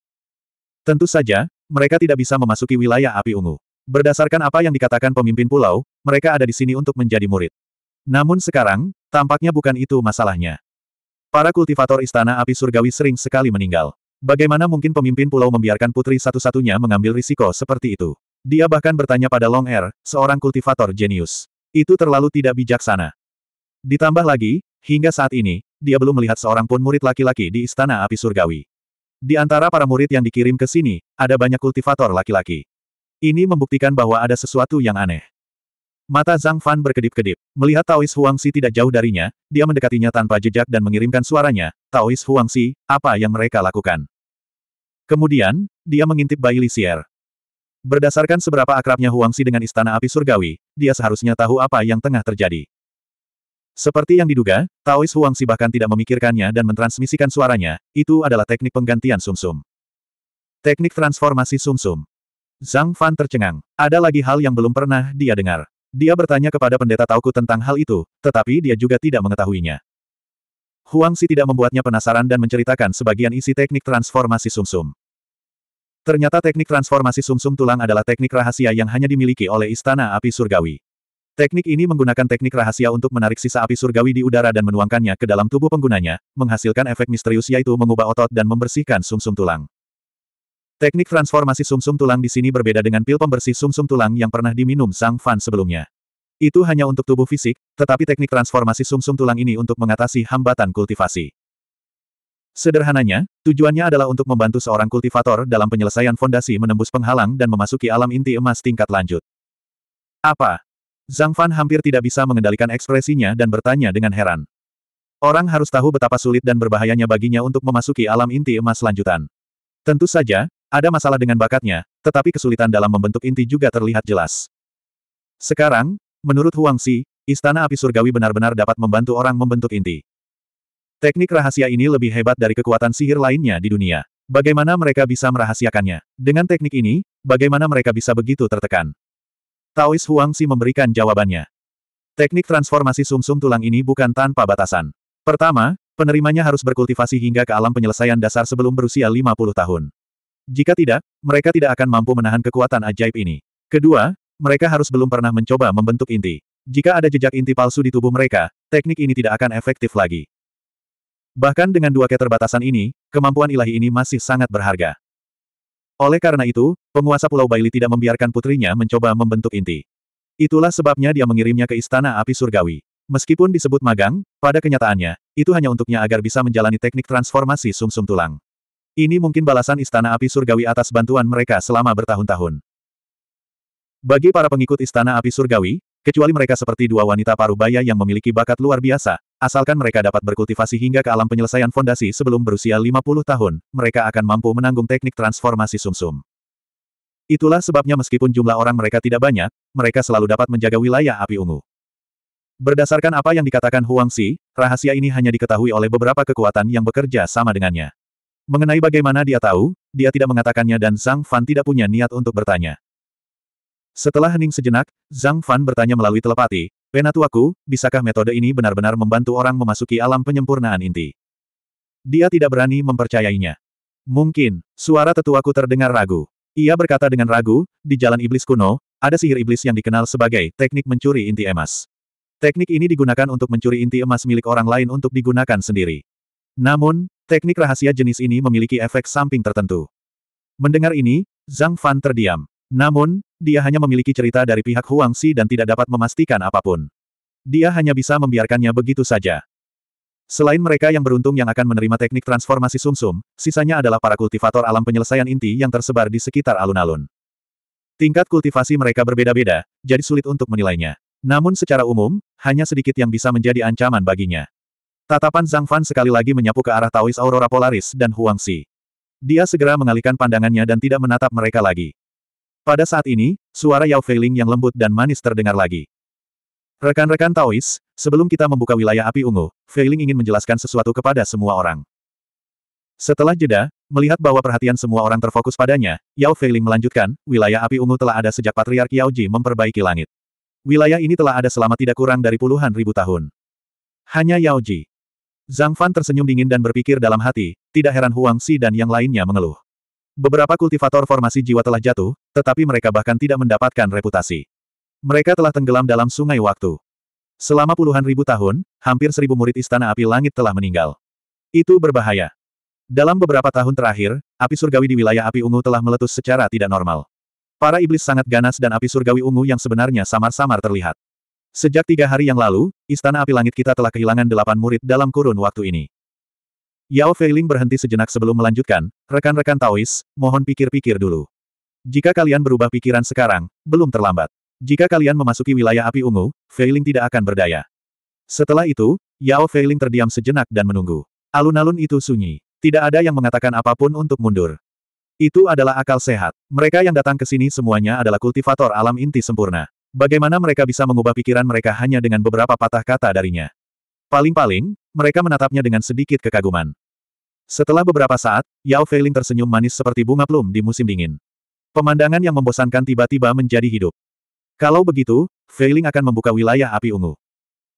Tentu saja, mereka tidak bisa memasuki wilayah api ungu. Berdasarkan apa yang dikatakan pemimpin pulau, mereka ada di sini untuk menjadi murid. Namun sekarang, Tampaknya bukan itu masalahnya. Para kultivator istana api surgawi sering sekali meninggal. Bagaimana mungkin pemimpin pulau membiarkan putri satu-satunya mengambil risiko seperti itu? Dia bahkan bertanya pada Long Air, er, seorang kultivator jenius. Itu terlalu tidak bijaksana. Ditambah lagi, hingga saat ini, dia belum melihat seorang pun murid laki-laki di Istana Api Surgawi. Di antara para murid yang dikirim ke sini, ada banyak kultivator laki-laki. Ini membuktikan bahwa ada sesuatu yang aneh. Mata Zhang Fan berkedip-kedip. Melihat Taois Si tidak jauh darinya, dia mendekatinya tanpa jejak dan mengirimkan suaranya, Taois Si, apa yang mereka lakukan? Kemudian, dia mengintip bayi Xier. Berdasarkan seberapa akrabnya Huang Si dengan Istana Api Surgawi, dia seharusnya tahu apa yang tengah terjadi. Seperti yang diduga, Taois Si bahkan tidak memikirkannya dan mentransmisikan suaranya, itu adalah teknik penggantian sumsum. -sum. Teknik transformasi sumsum. -sum. Zhang Fan tercengang. Ada lagi hal yang belum pernah dia dengar. Dia bertanya kepada pendeta Tauku tentang hal itu, tetapi dia juga tidak mengetahuinya. Huang Si tidak membuatnya penasaran dan menceritakan sebagian isi teknik transformasi sumsum. -sum. Ternyata teknik transformasi sumsum -sum tulang adalah teknik rahasia yang hanya dimiliki oleh Istana Api Surgawi. Teknik ini menggunakan teknik rahasia untuk menarik sisa api surgawi di udara dan menuangkannya ke dalam tubuh penggunanya, menghasilkan efek misterius yaitu mengubah otot dan membersihkan sumsum -sum tulang. Teknik transformasi sumsum -sum tulang di sini berbeda dengan pil pembersih sumsum -sum tulang yang pernah diminum Sang Fan sebelumnya. Itu hanya untuk tubuh fisik, tetapi teknik transformasi sumsum -sum tulang ini untuk mengatasi hambatan kultivasi. Sederhananya, tujuannya adalah untuk membantu seorang kultivator dalam penyelesaian fondasi menembus penghalang dan memasuki alam inti emas tingkat lanjut. Apa? Zhang Fan hampir tidak bisa mengendalikan ekspresinya dan bertanya dengan heran. Orang harus tahu betapa sulit dan berbahayanya baginya untuk memasuki alam inti emas lanjutan. Tentu saja, ada masalah dengan bakatnya, tetapi kesulitan dalam membentuk inti juga terlihat jelas. Sekarang, menurut Huang Si, Istana Api Surgawi benar-benar dapat membantu orang membentuk inti. Teknik rahasia ini lebih hebat dari kekuatan sihir lainnya di dunia. Bagaimana mereka bisa merahasiakannya? Dengan teknik ini, bagaimana mereka bisa begitu tertekan? Taois Huang Si memberikan jawabannya. Teknik transformasi sumsum -sum tulang ini bukan tanpa batasan. Pertama, penerimanya harus berkultivasi hingga ke alam penyelesaian dasar sebelum berusia 50 tahun. Jika tidak, mereka tidak akan mampu menahan kekuatan ajaib ini. Kedua, mereka harus belum pernah mencoba membentuk inti. Jika ada jejak inti palsu di tubuh mereka, teknik ini tidak akan efektif lagi. Bahkan dengan dua keterbatasan ini, kemampuan ilahi ini masih sangat berharga. Oleh karena itu, penguasa Pulau Baili tidak membiarkan putrinya mencoba membentuk inti. Itulah sebabnya dia mengirimnya ke Istana Api Surgawi. Meskipun disebut magang, pada kenyataannya, itu hanya untuknya agar bisa menjalani teknik transformasi sumsum -sum tulang. Ini mungkin balasan Istana Api Surgawi atas bantuan mereka selama bertahun-tahun. Bagi para pengikut Istana Api Surgawi, kecuali mereka seperti dua wanita parubaya yang memiliki bakat luar biasa, asalkan mereka dapat berkultivasi hingga ke alam penyelesaian fondasi sebelum berusia 50 tahun, mereka akan mampu menanggung teknik transformasi sumsum. -sum. Itulah sebabnya meskipun jumlah orang mereka tidak banyak, mereka selalu dapat menjaga wilayah api ungu. Berdasarkan apa yang dikatakan Huang Si, rahasia ini hanya diketahui oleh beberapa kekuatan yang bekerja sama dengannya. Mengenai bagaimana dia tahu, dia tidak mengatakannya dan Zhang Fan tidak punya niat untuk bertanya. Setelah hening sejenak, Zhang Fan bertanya melalui telepati, Penatuaku, bisakah metode ini benar-benar membantu orang memasuki alam penyempurnaan inti? Dia tidak berani mempercayainya. Mungkin, suara tetuaku terdengar ragu. Ia berkata dengan ragu, di jalan iblis kuno, ada sihir iblis yang dikenal sebagai teknik mencuri inti emas. Teknik ini digunakan untuk mencuri inti emas milik orang lain untuk digunakan sendiri. Namun, Teknik rahasia jenis ini memiliki efek samping tertentu. Mendengar ini, Zhang Fan terdiam. Namun, dia hanya memiliki cerita dari pihak Huang Xi dan tidak dapat memastikan apapun. Dia hanya bisa membiarkannya begitu saja. Selain mereka yang beruntung yang akan menerima teknik transformasi sumsum, -sum, sisanya adalah para kultivator alam penyelesaian inti yang tersebar di sekitar alun-alun. Tingkat kultivasi mereka berbeda-beda, jadi sulit untuk menilainya. Namun secara umum, hanya sedikit yang bisa menjadi ancaman baginya. Tatapan Zhang Fan sekali lagi menyapu ke arah Taois Aurora Polaris dan Huang Xi. Dia segera mengalihkan pandangannya dan tidak menatap mereka lagi. Pada saat ini, suara Yao Feiling yang lembut dan manis terdengar lagi. Rekan-rekan Taois, sebelum kita membuka wilayah api ungu, Feiling ingin menjelaskan sesuatu kepada semua orang. Setelah jeda, melihat bahwa perhatian semua orang terfokus padanya, Yao Feiling melanjutkan, wilayah api ungu telah ada sejak Patriark Yao Ji memperbaiki langit. Wilayah ini telah ada selama tidak kurang dari puluhan ribu tahun. Hanya Yao Ji. Zhang Fan tersenyum dingin dan berpikir dalam hati, tidak heran Huang Si dan yang lainnya mengeluh. Beberapa kultivator formasi jiwa telah jatuh, tetapi mereka bahkan tidak mendapatkan reputasi. Mereka telah tenggelam dalam sungai waktu. Selama puluhan ribu tahun, hampir seribu murid Istana Api Langit telah meninggal. Itu berbahaya. Dalam beberapa tahun terakhir, api surgawi di wilayah api ungu telah meletus secara tidak normal. Para iblis sangat ganas dan api surgawi ungu yang sebenarnya samar-samar terlihat. Sejak tiga hari yang lalu, Istana Api Langit kita telah kehilangan delapan murid dalam kurun waktu ini. Yao Feiling berhenti sejenak sebelum melanjutkan, rekan-rekan Taois, mohon pikir-pikir dulu. Jika kalian berubah pikiran sekarang, belum terlambat. Jika kalian memasuki wilayah api ungu, Feiling tidak akan berdaya. Setelah itu, Yao Feiling terdiam sejenak dan menunggu. Alun-alun itu sunyi. Tidak ada yang mengatakan apapun untuk mundur. Itu adalah akal sehat. Mereka yang datang ke sini semuanya adalah kultivator alam inti sempurna. Bagaimana mereka bisa mengubah pikiran mereka hanya dengan beberapa patah kata darinya? Paling-paling, mereka menatapnya dengan sedikit kekaguman. Setelah beberapa saat, Yao Feiling tersenyum manis seperti bunga plum di musim dingin. Pemandangan yang membosankan tiba-tiba menjadi hidup. Kalau begitu, Feiling akan membuka wilayah api ungu.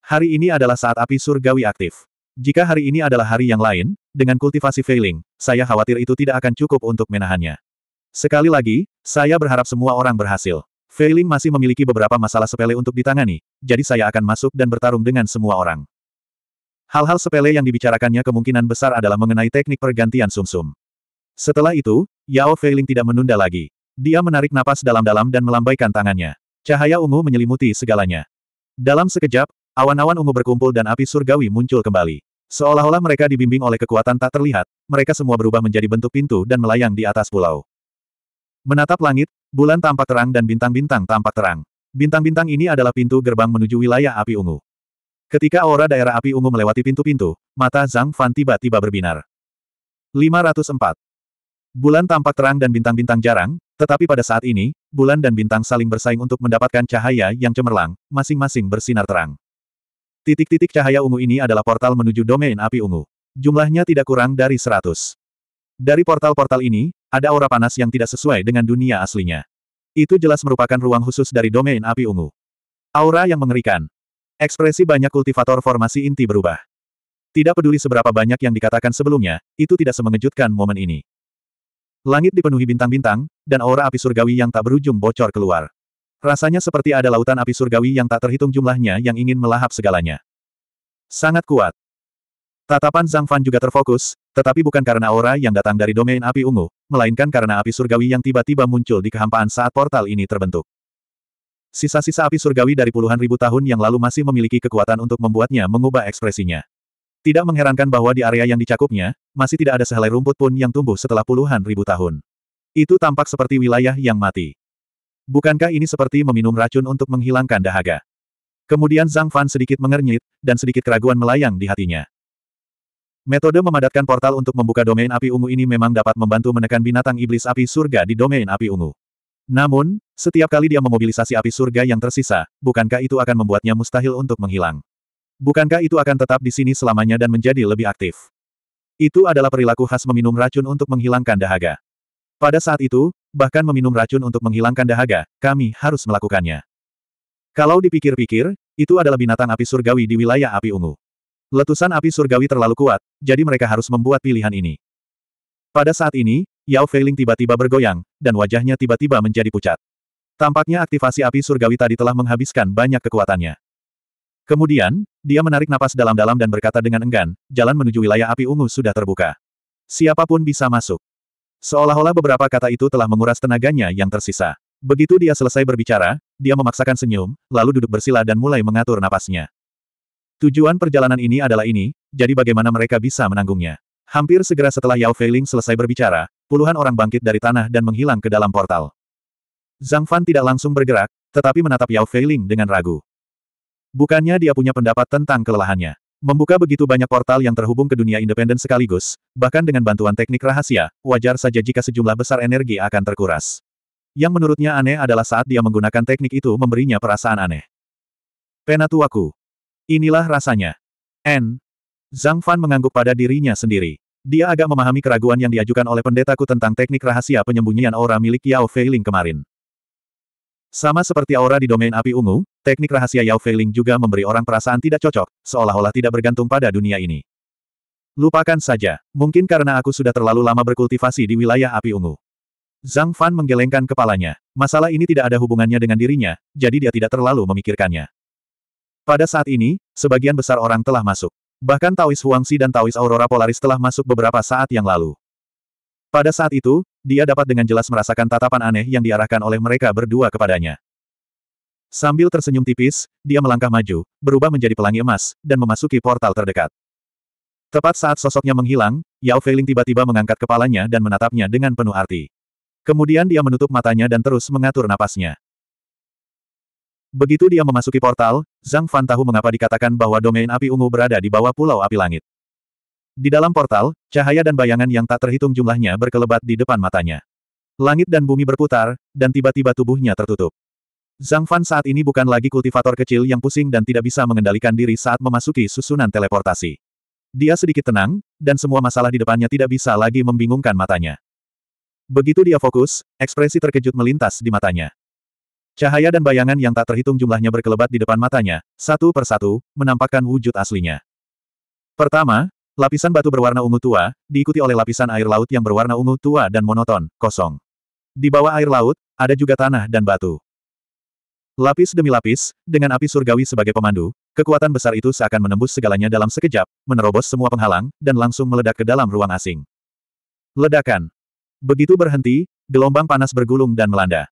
Hari ini adalah saat api surgawi aktif. Jika hari ini adalah hari yang lain, dengan kultivasi Feiling, saya khawatir itu tidak akan cukup untuk menahannya. Sekali lagi, saya berharap semua orang berhasil. Feiling masih memiliki beberapa masalah sepele untuk ditangani, jadi saya akan masuk dan bertarung dengan semua orang. Hal-hal sepele yang dibicarakannya kemungkinan besar adalah mengenai teknik pergantian sumsum. -sum. Setelah itu, Yao Feiling tidak menunda lagi. Dia menarik napas dalam-dalam dan melambaikan tangannya. Cahaya ungu menyelimuti segalanya. Dalam sekejap, awan-awan ungu berkumpul dan api surgawi muncul kembali. Seolah-olah mereka dibimbing oleh kekuatan tak terlihat, mereka semua berubah menjadi bentuk pintu dan melayang di atas pulau. Menatap langit, Bulan tampak terang dan bintang-bintang tampak terang. Bintang-bintang ini adalah pintu gerbang menuju wilayah api ungu. Ketika aura daerah api ungu melewati pintu-pintu, mata Zhang Fan tiba-tiba berbinar. 504. Bulan tampak terang dan bintang-bintang jarang, tetapi pada saat ini, bulan dan bintang saling bersaing untuk mendapatkan cahaya yang cemerlang, masing-masing bersinar terang. Titik-titik cahaya ungu ini adalah portal menuju domain api ungu. Jumlahnya tidak kurang dari 100. Dari portal-portal ini, ada aura panas yang tidak sesuai dengan dunia aslinya. Itu jelas merupakan ruang khusus dari domain api ungu. Aura yang mengerikan. Ekspresi banyak kultivator formasi inti berubah. Tidak peduli seberapa banyak yang dikatakan sebelumnya, itu tidak semengejutkan momen ini. Langit dipenuhi bintang-bintang, dan aura api surgawi yang tak berujung bocor keluar. Rasanya seperti ada lautan api surgawi yang tak terhitung jumlahnya yang ingin melahap segalanya. Sangat kuat. Tatapan Zhang Fan juga terfokus, tetapi bukan karena aura yang datang dari domain api ungu, melainkan karena api surgawi yang tiba-tiba muncul di kehampaan saat portal ini terbentuk. Sisa-sisa api surgawi dari puluhan ribu tahun yang lalu masih memiliki kekuatan untuk membuatnya mengubah ekspresinya. Tidak mengherankan bahwa di area yang dicakupnya, masih tidak ada sehelai rumput pun yang tumbuh setelah puluhan ribu tahun. Itu tampak seperti wilayah yang mati. Bukankah ini seperti meminum racun untuk menghilangkan dahaga? Kemudian Zhang Fan sedikit mengernyit, dan sedikit keraguan melayang di hatinya. Metode memadatkan portal untuk membuka domain api ungu ini memang dapat membantu menekan binatang iblis api surga di domain api ungu. Namun, setiap kali dia memobilisasi api surga yang tersisa, bukankah itu akan membuatnya mustahil untuk menghilang? Bukankah itu akan tetap di sini selamanya dan menjadi lebih aktif? Itu adalah perilaku khas meminum racun untuk menghilangkan dahaga. Pada saat itu, bahkan meminum racun untuk menghilangkan dahaga, kami harus melakukannya. Kalau dipikir-pikir, itu adalah binatang api surgawi di wilayah api ungu. Letusan api surgawi terlalu kuat, jadi mereka harus membuat pilihan ini. Pada saat ini, Yao Feiling tiba-tiba bergoyang, dan wajahnya tiba-tiba menjadi pucat. Tampaknya aktivasi api surgawi tadi telah menghabiskan banyak kekuatannya. Kemudian, dia menarik napas dalam-dalam dan berkata dengan enggan, jalan menuju wilayah api ungu sudah terbuka. Siapapun bisa masuk. Seolah-olah beberapa kata itu telah menguras tenaganya yang tersisa. Begitu dia selesai berbicara, dia memaksakan senyum, lalu duduk bersila dan mulai mengatur napasnya. Tujuan perjalanan ini adalah ini, jadi bagaimana mereka bisa menanggungnya. Hampir segera setelah Yao Feiling selesai berbicara, puluhan orang bangkit dari tanah dan menghilang ke dalam portal. Zhang Fan tidak langsung bergerak, tetapi menatap Yao Feiling dengan ragu. Bukannya dia punya pendapat tentang kelelahannya. Membuka begitu banyak portal yang terhubung ke dunia independen sekaligus, bahkan dengan bantuan teknik rahasia, wajar saja jika sejumlah besar energi akan terkuras. Yang menurutnya aneh adalah saat dia menggunakan teknik itu memberinya perasaan aneh. Penatuaku, Inilah rasanya. N. Zhang Fan mengangguk pada dirinya sendiri. Dia agak memahami keraguan yang diajukan oleh pendetaku tentang teknik rahasia penyembunyian aura milik Yao Feiling kemarin. Sama seperti aura di domain api ungu, teknik rahasia Yao Feiling juga memberi orang perasaan tidak cocok, seolah-olah tidak bergantung pada dunia ini. Lupakan saja, mungkin karena aku sudah terlalu lama berkultivasi di wilayah api ungu. Zhang Fan menggelengkan kepalanya. Masalah ini tidak ada hubungannya dengan dirinya, jadi dia tidak terlalu memikirkannya. Pada saat ini, sebagian besar orang telah masuk. Bahkan Taois Huangsi dan Taois Aurora Polaris telah masuk beberapa saat yang lalu. Pada saat itu, dia dapat dengan jelas merasakan tatapan aneh yang diarahkan oleh mereka berdua kepadanya. Sambil tersenyum tipis, dia melangkah maju, berubah menjadi pelangi emas, dan memasuki portal terdekat. Tepat saat sosoknya menghilang, Yao Feiling tiba-tiba mengangkat kepalanya dan menatapnya dengan penuh arti. Kemudian dia menutup matanya dan terus mengatur napasnya. Begitu dia memasuki portal, Zhang Fan tahu mengapa dikatakan bahwa domain api ungu berada di bawah pulau api langit. Di dalam portal, cahaya dan bayangan yang tak terhitung jumlahnya berkelebat di depan matanya. Langit dan bumi berputar, dan tiba-tiba tubuhnya tertutup. Zhang Fan saat ini bukan lagi kultivator kecil yang pusing dan tidak bisa mengendalikan diri saat memasuki susunan teleportasi. Dia sedikit tenang, dan semua masalah di depannya tidak bisa lagi membingungkan matanya. Begitu dia fokus, ekspresi terkejut melintas di matanya. Cahaya dan bayangan yang tak terhitung jumlahnya berkelebat di depan matanya, satu persatu, menampakkan wujud aslinya. Pertama, lapisan batu berwarna ungu tua, diikuti oleh lapisan air laut yang berwarna ungu tua dan monoton, kosong. Di bawah air laut, ada juga tanah dan batu. Lapis demi lapis, dengan api surgawi sebagai pemandu, kekuatan besar itu seakan menembus segalanya dalam sekejap, menerobos semua penghalang, dan langsung meledak ke dalam ruang asing. Ledakan. Begitu berhenti, gelombang panas bergulung dan melanda.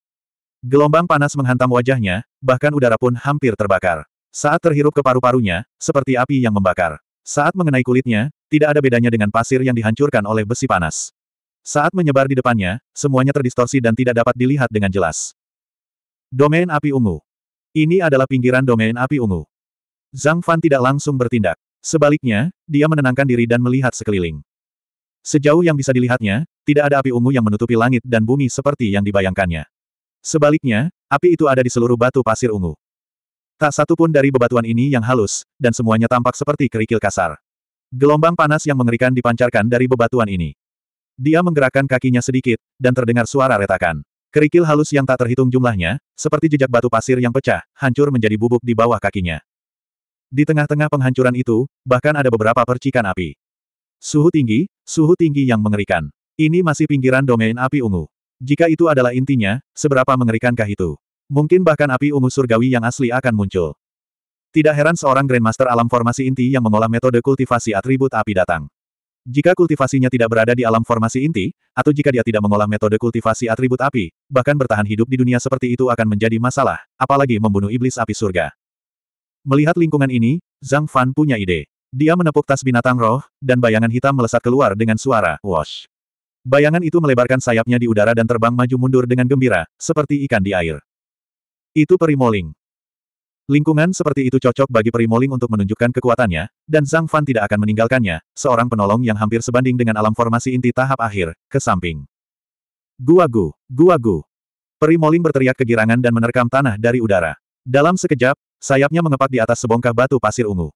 Gelombang panas menghantam wajahnya, bahkan udara pun hampir terbakar. Saat terhirup ke paru-parunya, seperti api yang membakar. Saat mengenai kulitnya, tidak ada bedanya dengan pasir yang dihancurkan oleh besi panas. Saat menyebar di depannya, semuanya terdistorsi dan tidak dapat dilihat dengan jelas. Domain api ungu. Ini adalah pinggiran domain api ungu. Zhang Fan tidak langsung bertindak. Sebaliknya, dia menenangkan diri dan melihat sekeliling. Sejauh yang bisa dilihatnya, tidak ada api ungu yang menutupi langit dan bumi seperti yang dibayangkannya. Sebaliknya, api itu ada di seluruh batu pasir ungu. Tak satu pun dari bebatuan ini yang halus, dan semuanya tampak seperti kerikil kasar. Gelombang panas yang mengerikan dipancarkan dari bebatuan ini. Dia menggerakkan kakinya sedikit, dan terdengar suara retakan. Kerikil halus yang tak terhitung jumlahnya, seperti jejak batu pasir yang pecah, hancur menjadi bubuk di bawah kakinya. Di tengah-tengah penghancuran itu, bahkan ada beberapa percikan api. Suhu tinggi, suhu tinggi yang mengerikan. Ini masih pinggiran domain api ungu. Jika itu adalah intinya, seberapa mengerikankah itu? Mungkin bahkan api ungu surgawi yang asli akan muncul. Tidak heran seorang Grandmaster alam formasi inti yang mengolah metode kultivasi atribut api datang. Jika kultivasinya tidak berada di alam formasi inti, atau jika dia tidak mengolah metode kultivasi atribut api, bahkan bertahan hidup di dunia seperti itu akan menjadi masalah, apalagi membunuh iblis api surga. Melihat lingkungan ini, Zhang Fan punya ide. Dia menepuk tas binatang roh, dan bayangan hitam melesat keluar dengan suara, wash. Bayangan itu melebarkan sayapnya di udara dan terbang maju mundur dengan gembira, seperti ikan di air. Itu perimoling. Lingkungan seperti itu cocok bagi perimoling untuk menunjukkan kekuatannya, dan Zhang Fan tidak akan meninggalkannya, seorang penolong yang hampir sebanding dengan alam formasi inti tahap akhir, ke samping. Guagu, guagu. Perimoling berteriak kegirangan dan menerkam tanah dari udara. Dalam sekejap, sayapnya mengepak di atas sebongkah batu pasir ungu.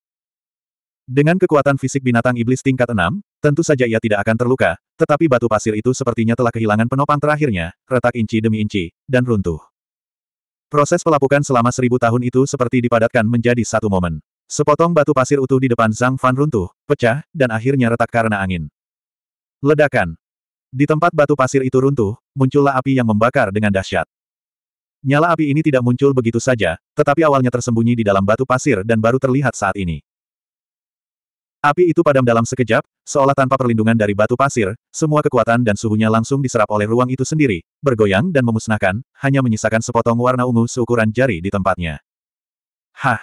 Dengan kekuatan fisik binatang iblis tingkat 6, tentu saja ia tidak akan terluka, tetapi batu pasir itu sepertinya telah kehilangan penopang terakhirnya, retak inci demi inci, dan runtuh. Proses pelapukan selama seribu tahun itu seperti dipadatkan menjadi satu momen. Sepotong batu pasir utuh di depan Zhang Fan runtuh, pecah, dan akhirnya retak karena angin. Ledakan. Di tempat batu pasir itu runtuh, muncullah api yang membakar dengan dahsyat. Nyala api ini tidak muncul begitu saja, tetapi awalnya tersembunyi di dalam batu pasir dan baru terlihat saat ini. Api itu padam dalam sekejap, seolah tanpa perlindungan dari batu pasir, semua kekuatan dan suhunya langsung diserap oleh ruang itu sendiri, bergoyang dan memusnahkan, hanya menyisakan sepotong warna ungu seukuran jari di tempatnya. Hah!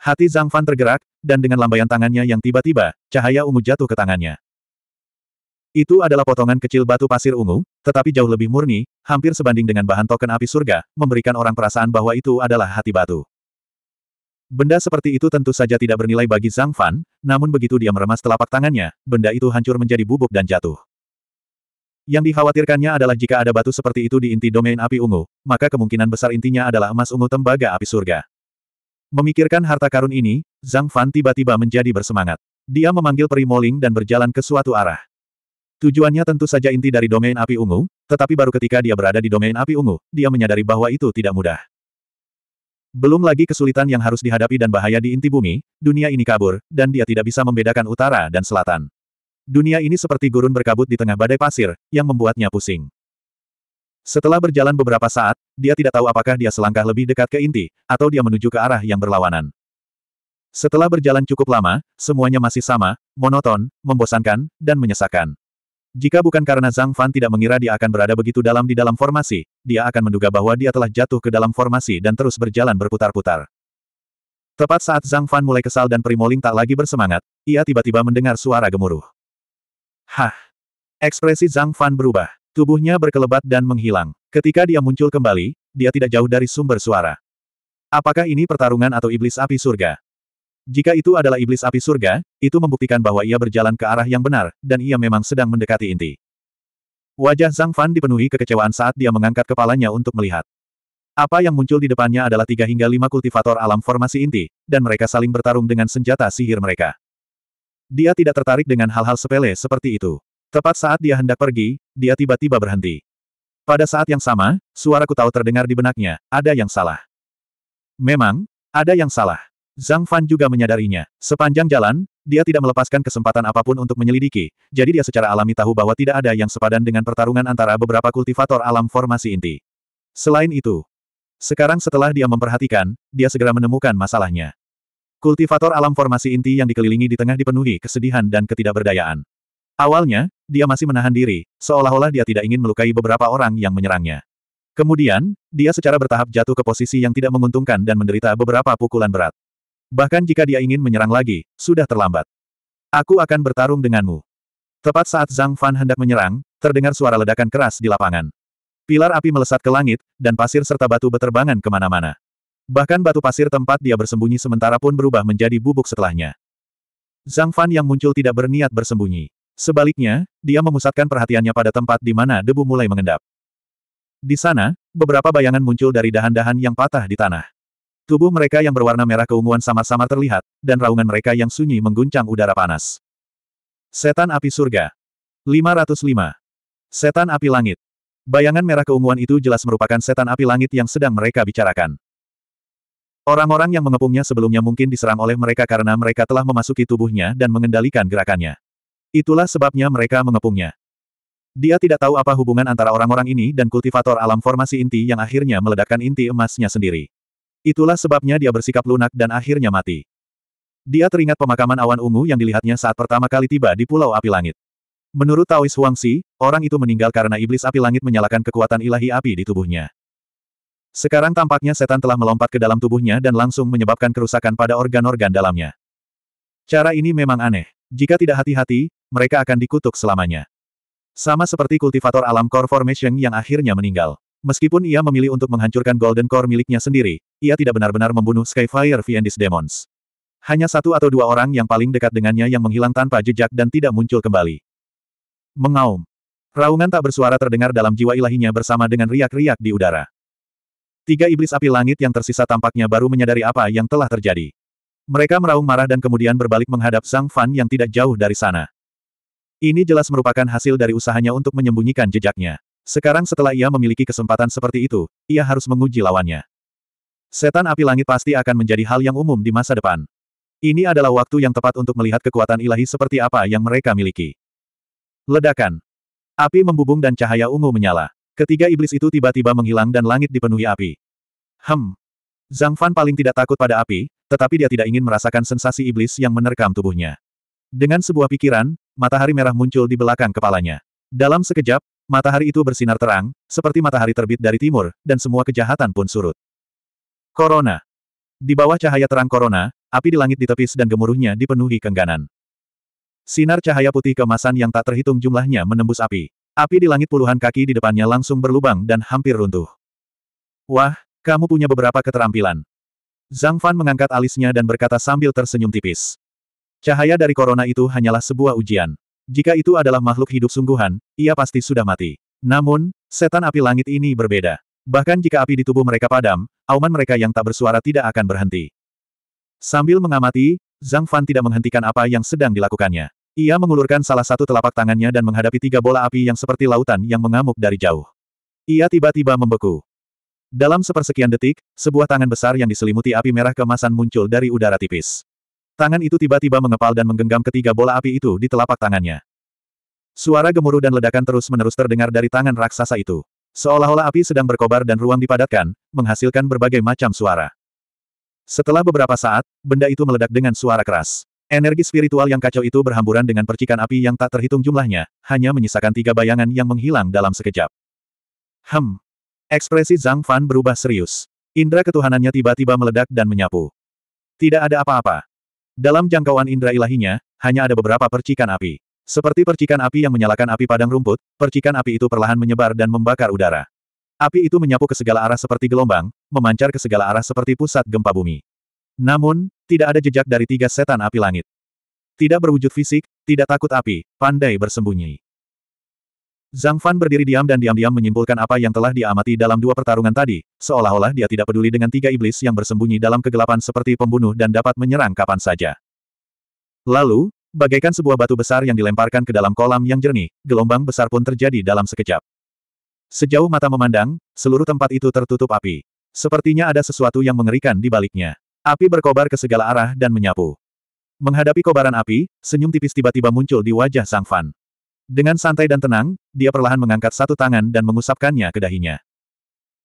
Hati Zhang Fan tergerak, dan dengan lambaian tangannya yang tiba-tiba, cahaya ungu jatuh ke tangannya. Itu adalah potongan kecil batu pasir ungu, tetapi jauh lebih murni, hampir sebanding dengan bahan token api surga, memberikan orang perasaan bahwa itu adalah hati batu. Benda seperti itu tentu saja tidak bernilai bagi Zhang Fan, namun begitu dia meremas telapak tangannya, benda itu hancur menjadi bubuk dan jatuh. Yang dikhawatirkannya adalah jika ada batu seperti itu di inti domain api ungu, maka kemungkinan besar intinya adalah emas ungu tembaga api surga. Memikirkan harta karun ini, Zhang Fan tiba-tiba menjadi bersemangat. Dia memanggil peri Moling dan berjalan ke suatu arah. Tujuannya tentu saja inti dari domain api ungu, tetapi baru ketika dia berada di domain api ungu, dia menyadari bahwa itu tidak mudah. Belum lagi kesulitan yang harus dihadapi dan bahaya di inti bumi, dunia ini kabur, dan dia tidak bisa membedakan utara dan selatan. Dunia ini seperti gurun berkabut di tengah badai pasir, yang membuatnya pusing. Setelah berjalan beberapa saat, dia tidak tahu apakah dia selangkah lebih dekat ke inti, atau dia menuju ke arah yang berlawanan. Setelah berjalan cukup lama, semuanya masih sama, monoton, membosankan, dan menyesakkan. Jika bukan karena Zhang Fan tidak mengira dia akan berada begitu dalam di dalam formasi, dia akan menduga bahwa dia telah jatuh ke dalam formasi dan terus berjalan berputar-putar. Tepat saat Zhang Fan mulai kesal dan Primoling tak lagi bersemangat, ia tiba-tiba mendengar suara gemuruh. Hah! Ekspresi Zhang Fan berubah. Tubuhnya berkelebat dan menghilang. Ketika dia muncul kembali, dia tidak jauh dari sumber suara. Apakah ini pertarungan atau iblis api surga? Jika itu adalah iblis api surga, itu membuktikan bahwa ia berjalan ke arah yang benar, dan ia memang sedang mendekati inti. Wajah Zhang Fan dipenuhi kekecewaan saat dia mengangkat kepalanya untuk melihat. Apa yang muncul di depannya adalah tiga hingga lima kultivator alam formasi inti, dan mereka saling bertarung dengan senjata sihir mereka. Dia tidak tertarik dengan hal-hal sepele seperti itu. Tepat saat dia hendak pergi, dia tiba-tiba berhenti. Pada saat yang sama, suara ku tahu terdengar di benaknya, ada yang salah. Memang, ada yang salah. Zhang Fan juga menyadarinya. Sepanjang jalan, dia tidak melepaskan kesempatan apapun untuk menyelidiki, jadi dia secara alami tahu bahwa tidak ada yang sepadan dengan pertarungan antara beberapa kultivator alam formasi inti. Selain itu, sekarang setelah dia memperhatikan, dia segera menemukan masalahnya. Kultivator alam formasi inti yang dikelilingi di tengah dipenuhi kesedihan dan ketidakberdayaan. Awalnya, dia masih menahan diri, seolah-olah dia tidak ingin melukai beberapa orang yang menyerangnya. Kemudian, dia secara bertahap jatuh ke posisi yang tidak menguntungkan dan menderita beberapa pukulan berat. Bahkan jika dia ingin menyerang lagi, sudah terlambat. Aku akan bertarung denganmu. Tepat saat Zhang Fan hendak menyerang, terdengar suara ledakan keras di lapangan. Pilar api melesat ke langit, dan pasir serta batu beterbangan kemana-mana. Bahkan batu pasir tempat dia bersembunyi sementara pun berubah menjadi bubuk setelahnya. Zhang Fan yang muncul tidak berniat bersembunyi. Sebaliknya, dia memusatkan perhatiannya pada tempat di mana debu mulai mengendap. Di sana, beberapa bayangan muncul dari dahan-dahan yang patah di tanah. Tubuh mereka yang berwarna merah keunguan sama-sama terlihat, dan raungan mereka yang sunyi mengguncang udara panas. Setan Api Surga 505. Setan Api Langit Bayangan merah keunguan itu jelas merupakan setan api langit yang sedang mereka bicarakan. Orang-orang yang mengepungnya sebelumnya mungkin diserang oleh mereka karena mereka telah memasuki tubuhnya dan mengendalikan gerakannya. Itulah sebabnya mereka mengepungnya. Dia tidak tahu apa hubungan antara orang-orang ini dan kultivator alam formasi inti yang akhirnya meledakkan inti emasnya sendiri. Itulah sebabnya dia bersikap lunak dan akhirnya mati. Dia teringat pemakaman awan ungu yang dilihatnya saat pertama kali tiba di Pulau Api Langit. Menurut Taois Huangxi, orang itu meninggal karena iblis api langit menyalakan kekuatan ilahi api di tubuhnya. Sekarang tampaknya setan telah melompat ke dalam tubuhnya dan langsung menyebabkan kerusakan pada organ-organ dalamnya. Cara ini memang aneh. Jika tidak hati-hati, mereka akan dikutuk selamanya. Sama seperti kultivator alam core formation yang akhirnya meninggal. Meskipun ia memilih untuk menghancurkan Golden Core miliknya sendiri, ia tidak benar-benar membunuh Skyfire Fiendish Demons. Hanya satu atau dua orang yang paling dekat dengannya yang menghilang tanpa jejak dan tidak muncul kembali. Mengaum. Raungan tak bersuara terdengar dalam jiwa ilahinya bersama dengan riak-riak di udara. Tiga iblis api langit yang tersisa tampaknya baru menyadari apa yang telah terjadi. Mereka meraung marah dan kemudian berbalik menghadap Sang Fan yang tidak jauh dari sana. Ini jelas merupakan hasil dari usahanya untuk menyembunyikan jejaknya. Sekarang setelah ia memiliki kesempatan seperti itu, ia harus menguji lawannya. Setan api langit pasti akan menjadi hal yang umum di masa depan. Ini adalah waktu yang tepat untuk melihat kekuatan ilahi seperti apa yang mereka miliki. Ledakan. Api membubung dan cahaya ungu menyala. Ketiga iblis itu tiba-tiba menghilang dan langit dipenuhi api. Hem. Zhang Fan paling tidak takut pada api, tetapi dia tidak ingin merasakan sensasi iblis yang menerkam tubuhnya. Dengan sebuah pikiran, matahari merah muncul di belakang kepalanya. Dalam sekejap, matahari itu bersinar terang, seperti matahari terbit dari timur, dan semua kejahatan pun surut. Corona. Di bawah cahaya terang corona, api di langit ditepis dan gemuruhnya dipenuhi kengganan. Sinar cahaya putih kemasan yang tak terhitung jumlahnya menembus api. Api di langit puluhan kaki di depannya langsung berlubang dan hampir runtuh. Wah, kamu punya beberapa keterampilan. Zhang Fan mengangkat alisnya dan berkata sambil tersenyum tipis. Cahaya dari corona itu hanyalah sebuah ujian. Jika itu adalah makhluk hidup sungguhan, ia pasti sudah mati. Namun, setan api langit ini berbeda. Bahkan jika api di tubuh mereka padam, auman mereka yang tak bersuara tidak akan berhenti. Sambil mengamati, Zhang Fan tidak menghentikan apa yang sedang dilakukannya. Ia mengulurkan salah satu telapak tangannya dan menghadapi tiga bola api yang seperti lautan yang mengamuk dari jauh. Ia tiba-tiba membeku. Dalam sepersekian detik, sebuah tangan besar yang diselimuti api merah kemasan muncul dari udara tipis. Tangan itu tiba-tiba mengepal dan menggenggam ketiga bola api itu di telapak tangannya. Suara gemuruh dan ledakan terus-menerus terdengar dari tangan raksasa itu. Seolah-olah api sedang berkobar dan ruang dipadatkan, menghasilkan berbagai macam suara. Setelah beberapa saat, benda itu meledak dengan suara keras. Energi spiritual yang kacau itu berhamburan dengan percikan api yang tak terhitung jumlahnya, hanya menyisakan tiga bayangan yang menghilang dalam sekejap. Hem. Ekspresi Zhang Fan berubah serius. Indra ketuhanannya tiba-tiba meledak dan menyapu. Tidak ada apa-apa. Dalam jangkauan indera ilahinya, hanya ada beberapa percikan api. Seperti percikan api yang menyalakan api padang rumput, percikan api itu perlahan menyebar dan membakar udara. Api itu menyapu ke segala arah seperti gelombang, memancar ke segala arah seperti pusat gempa bumi. Namun, tidak ada jejak dari tiga setan api langit. Tidak berwujud fisik, tidak takut api, pandai bersembunyi. Zhang Fan berdiri diam dan diam-diam menyimpulkan apa yang telah diamati dalam dua pertarungan tadi, seolah-olah dia tidak peduli dengan tiga iblis yang bersembunyi dalam kegelapan seperti pembunuh dan dapat menyerang kapan saja. Lalu, bagaikan sebuah batu besar yang dilemparkan ke dalam kolam yang jernih, gelombang besar pun terjadi dalam sekejap. Sejauh mata memandang, seluruh tempat itu tertutup api. Sepertinya ada sesuatu yang mengerikan di baliknya. Api berkobar ke segala arah dan menyapu. Menghadapi kobaran api, senyum tipis tiba-tiba muncul di wajah Zhang Fan. Dengan santai dan tenang, dia perlahan mengangkat satu tangan dan mengusapkannya ke dahinya.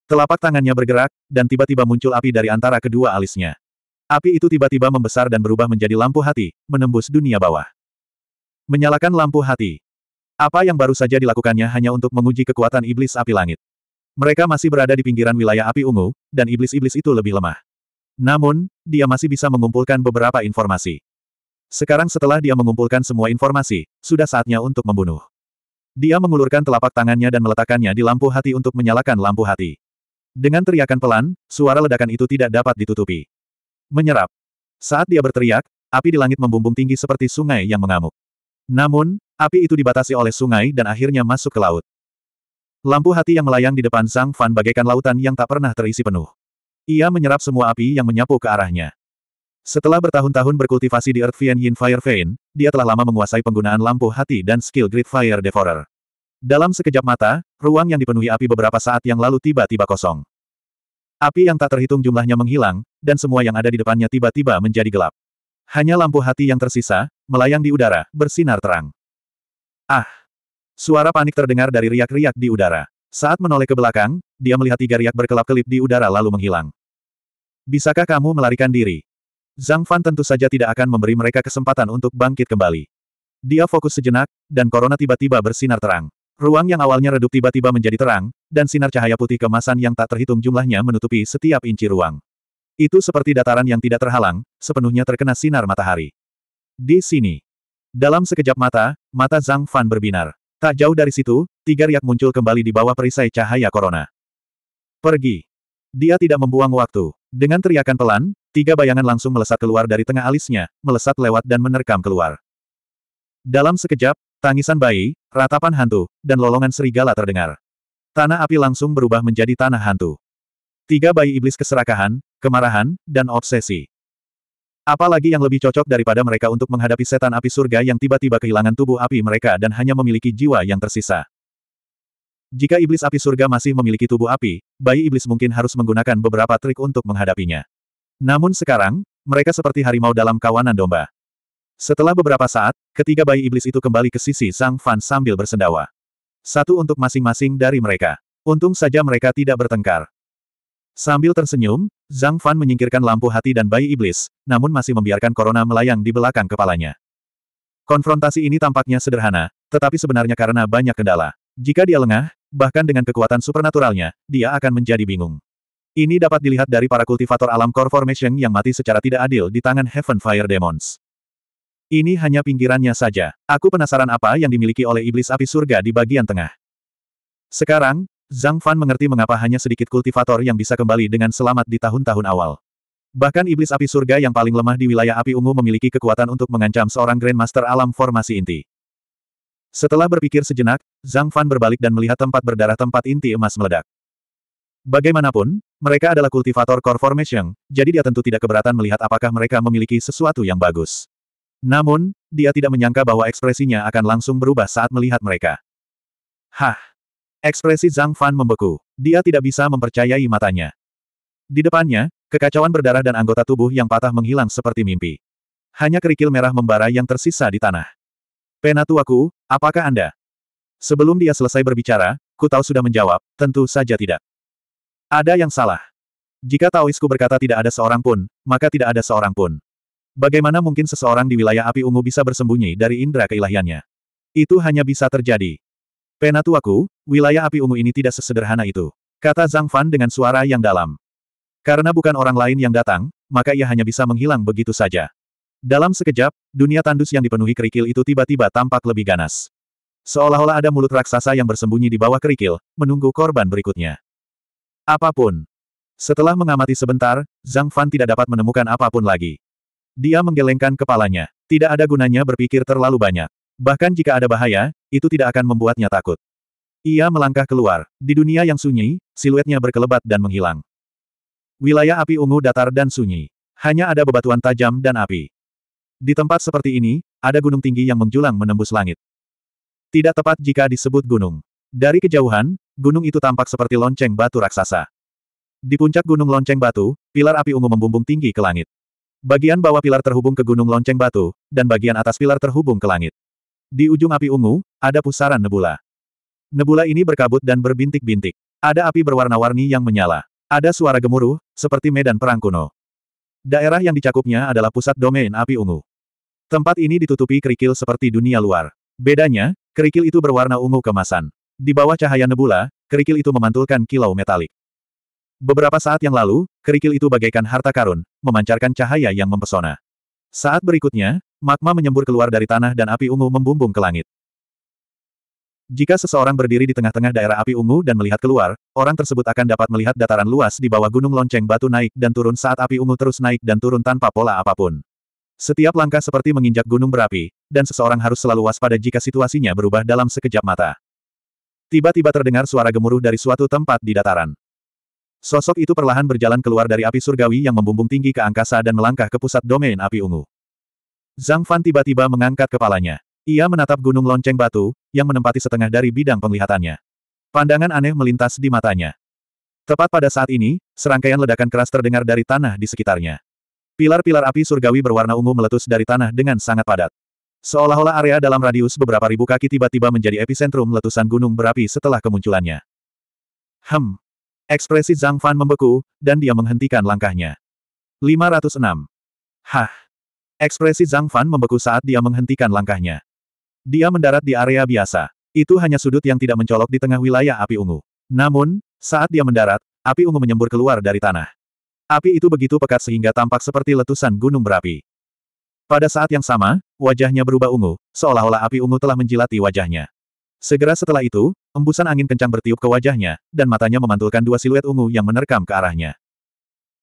Telapak tangannya bergerak, dan tiba-tiba muncul api dari antara kedua alisnya. Api itu tiba-tiba membesar dan berubah menjadi lampu hati, menembus dunia bawah. Menyalakan lampu hati. Apa yang baru saja dilakukannya hanya untuk menguji kekuatan iblis api langit. Mereka masih berada di pinggiran wilayah api ungu, dan iblis-iblis itu lebih lemah. Namun, dia masih bisa mengumpulkan beberapa informasi. Sekarang setelah dia mengumpulkan semua informasi, sudah saatnya untuk membunuh. Dia mengulurkan telapak tangannya dan meletakkannya di lampu hati untuk menyalakan lampu hati. Dengan teriakan pelan, suara ledakan itu tidak dapat ditutupi. Menyerap. Saat dia berteriak, api di langit membumbung tinggi seperti sungai yang mengamuk. Namun, api itu dibatasi oleh sungai dan akhirnya masuk ke laut. Lampu hati yang melayang di depan sang Fan bagaikan lautan yang tak pernah terisi penuh. Ia menyerap semua api yang menyapu ke arahnya. Setelah bertahun-tahun berkultivasi di Earth Fian Yin Fire Vein, dia telah lama menguasai penggunaan lampu hati dan skill Great Fire Devourer. Dalam sekejap mata, ruang yang dipenuhi api beberapa saat yang lalu tiba-tiba kosong. Api yang tak terhitung jumlahnya menghilang, dan semua yang ada di depannya tiba-tiba menjadi gelap. Hanya lampu hati yang tersisa, melayang di udara, bersinar terang. Ah! Suara panik terdengar dari riak-riak di udara. Saat menoleh ke belakang, dia melihat tiga riak berkelap-kelip di udara lalu menghilang. Bisakah kamu melarikan diri? Zhang Fan tentu saja tidak akan memberi mereka kesempatan untuk bangkit kembali. Dia fokus sejenak, dan korona tiba-tiba bersinar terang. Ruang yang awalnya redup tiba-tiba menjadi terang, dan sinar cahaya putih kemasan yang tak terhitung jumlahnya menutupi setiap inci ruang. Itu seperti dataran yang tidak terhalang, sepenuhnya terkena sinar matahari. Di sini. Dalam sekejap mata, mata Zhang Fan berbinar. Tak jauh dari situ, tiga riak muncul kembali di bawah perisai cahaya korona. Pergi. Dia tidak membuang waktu. Dengan teriakan pelan, Tiga bayangan langsung melesat keluar dari tengah alisnya, melesat lewat dan menerkam keluar. Dalam sekejap, tangisan bayi, ratapan hantu, dan lolongan serigala terdengar. Tanah api langsung berubah menjadi tanah hantu. Tiga bayi iblis keserakahan, kemarahan, dan obsesi. Apalagi yang lebih cocok daripada mereka untuk menghadapi setan api surga yang tiba-tiba kehilangan tubuh api mereka dan hanya memiliki jiwa yang tersisa. Jika iblis api surga masih memiliki tubuh api, bayi iblis mungkin harus menggunakan beberapa trik untuk menghadapinya. Namun sekarang, mereka seperti harimau dalam kawanan domba. Setelah beberapa saat, ketiga bayi iblis itu kembali ke sisi Zhang Fan sambil bersendawa. Satu untuk masing-masing dari mereka. Untung saja mereka tidak bertengkar. Sambil tersenyum, Zhang Fan menyingkirkan lampu hati dan bayi iblis, namun masih membiarkan korona melayang di belakang kepalanya. Konfrontasi ini tampaknya sederhana, tetapi sebenarnya karena banyak kendala. Jika dia lengah, bahkan dengan kekuatan supernaturalnya, dia akan menjadi bingung. Ini dapat dilihat dari para kultivator alam Core Formation yang mati secara tidak adil di tangan Heaven Fire Demons. Ini hanya pinggirannya saja. Aku penasaran apa yang dimiliki oleh Iblis Api Surga di bagian tengah. Sekarang, Zhang Fan mengerti mengapa hanya sedikit kultivator yang bisa kembali dengan selamat di tahun-tahun awal. Bahkan Iblis Api Surga yang paling lemah di wilayah api ungu memiliki kekuatan untuk mengancam seorang Grandmaster alam formasi inti. Setelah berpikir sejenak, Zhang Fan berbalik dan melihat tempat berdarah tempat inti emas meledak. Bagaimanapun, mereka adalah kultivator core formation, jadi dia tentu tidak keberatan melihat apakah mereka memiliki sesuatu yang bagus. Namun, dia tidak menyangka bahwa ekspresinya akan langsung berubah saat melihat mereka. Hah! Ekspresi Zhang Fan membeku. Dia tidak bisa mempercayai matanya. Di depannya, kekacauan berdarah dan anggota tubuh yang patah menghilang seperti mimpi. Hanya kerikil merah membara yang tersisa di tanah. Penatuaku, apakah Anda? Sebelum dia selesai berbicara, Kutau sudah menjawab, tentu saja tidak. Ada yang salah. Jika Taoisku berkata tidak ada seorang pun, maka tidak ada seorang pun. Bagaimana mungkin seseorang di wilayah api ungu bisa bersembunyi dari indera keilahiannya? Itu hanya bisa terjadi. Penatuaku, wilayah api ungu ini tidak sesederhana itu. Kata Zhang Fan dengan suara yang dalam. Karena bukan orang lain yang datang, maka ia hanya bisa menghilang begitu saja. Dalam sekejap, dunia tandus yang dipenuhi kerikil itu tiba-tiba tampak lebih ganas. Seolah-olah ada mulut raksasa yang bersembunyi di bawah kerikil, menunggu korban berikutnya. Apapun. Setelah mengamati sebentar, Zhang Fan tidak dapat menemukan apapun lagi. Dia menggelengkan kepalanya. Tidak ada gunanya berpikir terlalu banyak. Bahkan jika ada bahaya, itu tidak akan membuatnya takut. Ia melangkah keluar. Di dunia yang sunyi, siluetnya berkelebat dan menghilang. Wilayah api ungu datar dan sunyi. Hanya ada bebatuan tajam dan api. Di tempat seperti ini, ada gunung tinggi yang menjulang menembus langit. Tidak tepat jika disebut gunung. Dari kejauhan, gunung itu tampak seperti lonceng batu raksasa. Di puncak gunung lonceng batu, pilar api ungu membumbung tinggi ke langit. Bagian bawah pilar terhubung ke gunung lonceng batu, dan bagian atas pilar terhubung ke langit. Di ujung api ungu, ada pusaran nebula. Nebula ini berkabut dan berbintik-bintik. Ada api berwarna-warni yang menyala. Ada suara gemuruh, seperti medan perang kuno. Daerah yang dicakupnya adalah pusat domain api ungu. Tempat ini ditutupi kerikil seperti dunia luar. Bedanya, kerikil itu berwarna ungu kemasan. Di bawah cahaya nebula, kerikil itu memantulkan kilau metalik. Beberapa saat yang lalu, kerikil itu bagaikan harta karun, memancarkan cahaya yang mempesona. Saat berikutnya, magma menyembur keluar dari tanah dan api ungu membumbung ke langit. Jika seseorang berdiri di tengah-tengah daerah api ungu dan melihat keluar, orang tersebut akan dapat melihat dataran luas di bawah gunung lonceng batu naik dan turun saat api ungu terus naik dan turun tanpa pola apapun. Setiap langkah seperti menginjak gunung berapi, dan seseorang harus selalu waspada jika situasinya berubah dalam sekejap mata. Tiba-tiba terdengar suara gemuruh dari suatu tempat di dataran. Sosok itu perlahan berjalan keluar dari api surgawi yang membumbung tinggi ke angkasa dan melangkah ke pusat domain api ungu. Zhang Fan tiba-tiba mengangkat kepalanya. Ia menatap gunung lonceng batu, yang menempati setengah dari bidang penglihatannya. Pandangan aneh melintas di matanya. Tepat pada saat ini, serangkaian ledakan keras terdengar dari tanah di sekitarnya. Pilar-pilar api surgawi berwarna ungu meletus dari tanah dengan sangat padat. Seolah-olah area dalam radius beberapa ribu kaki tiba-tiba menjadi epicentrum letusan gunung berapi setelah kemunculannya. Hem. Ekspresi Zhang Fan membeku, dan dia menghentikan langkahnya. 506. Hah. Ekspresi Zhang Fan membeku saat dia menghentikan langkahnya. Dia mendarat di area biasa. Itu hanya sudut yang tidak mencolok di tengah wilayah api ungu. Namun, saat dia mendarat, api ungu menyembur keluar dari tanah. Api itu begitu pekat sehingga tampak seperti letusan gunung berapi. Pada saat yang sama, wajahnya berubah ungu, seolah-olah api ungu telah menjilati wajahnya. Segera setelah itu, embusan angin kencang bertiup ke wajahnya, dan matanya memantulkan dua siluet ungu yang menerkam ke arahnya.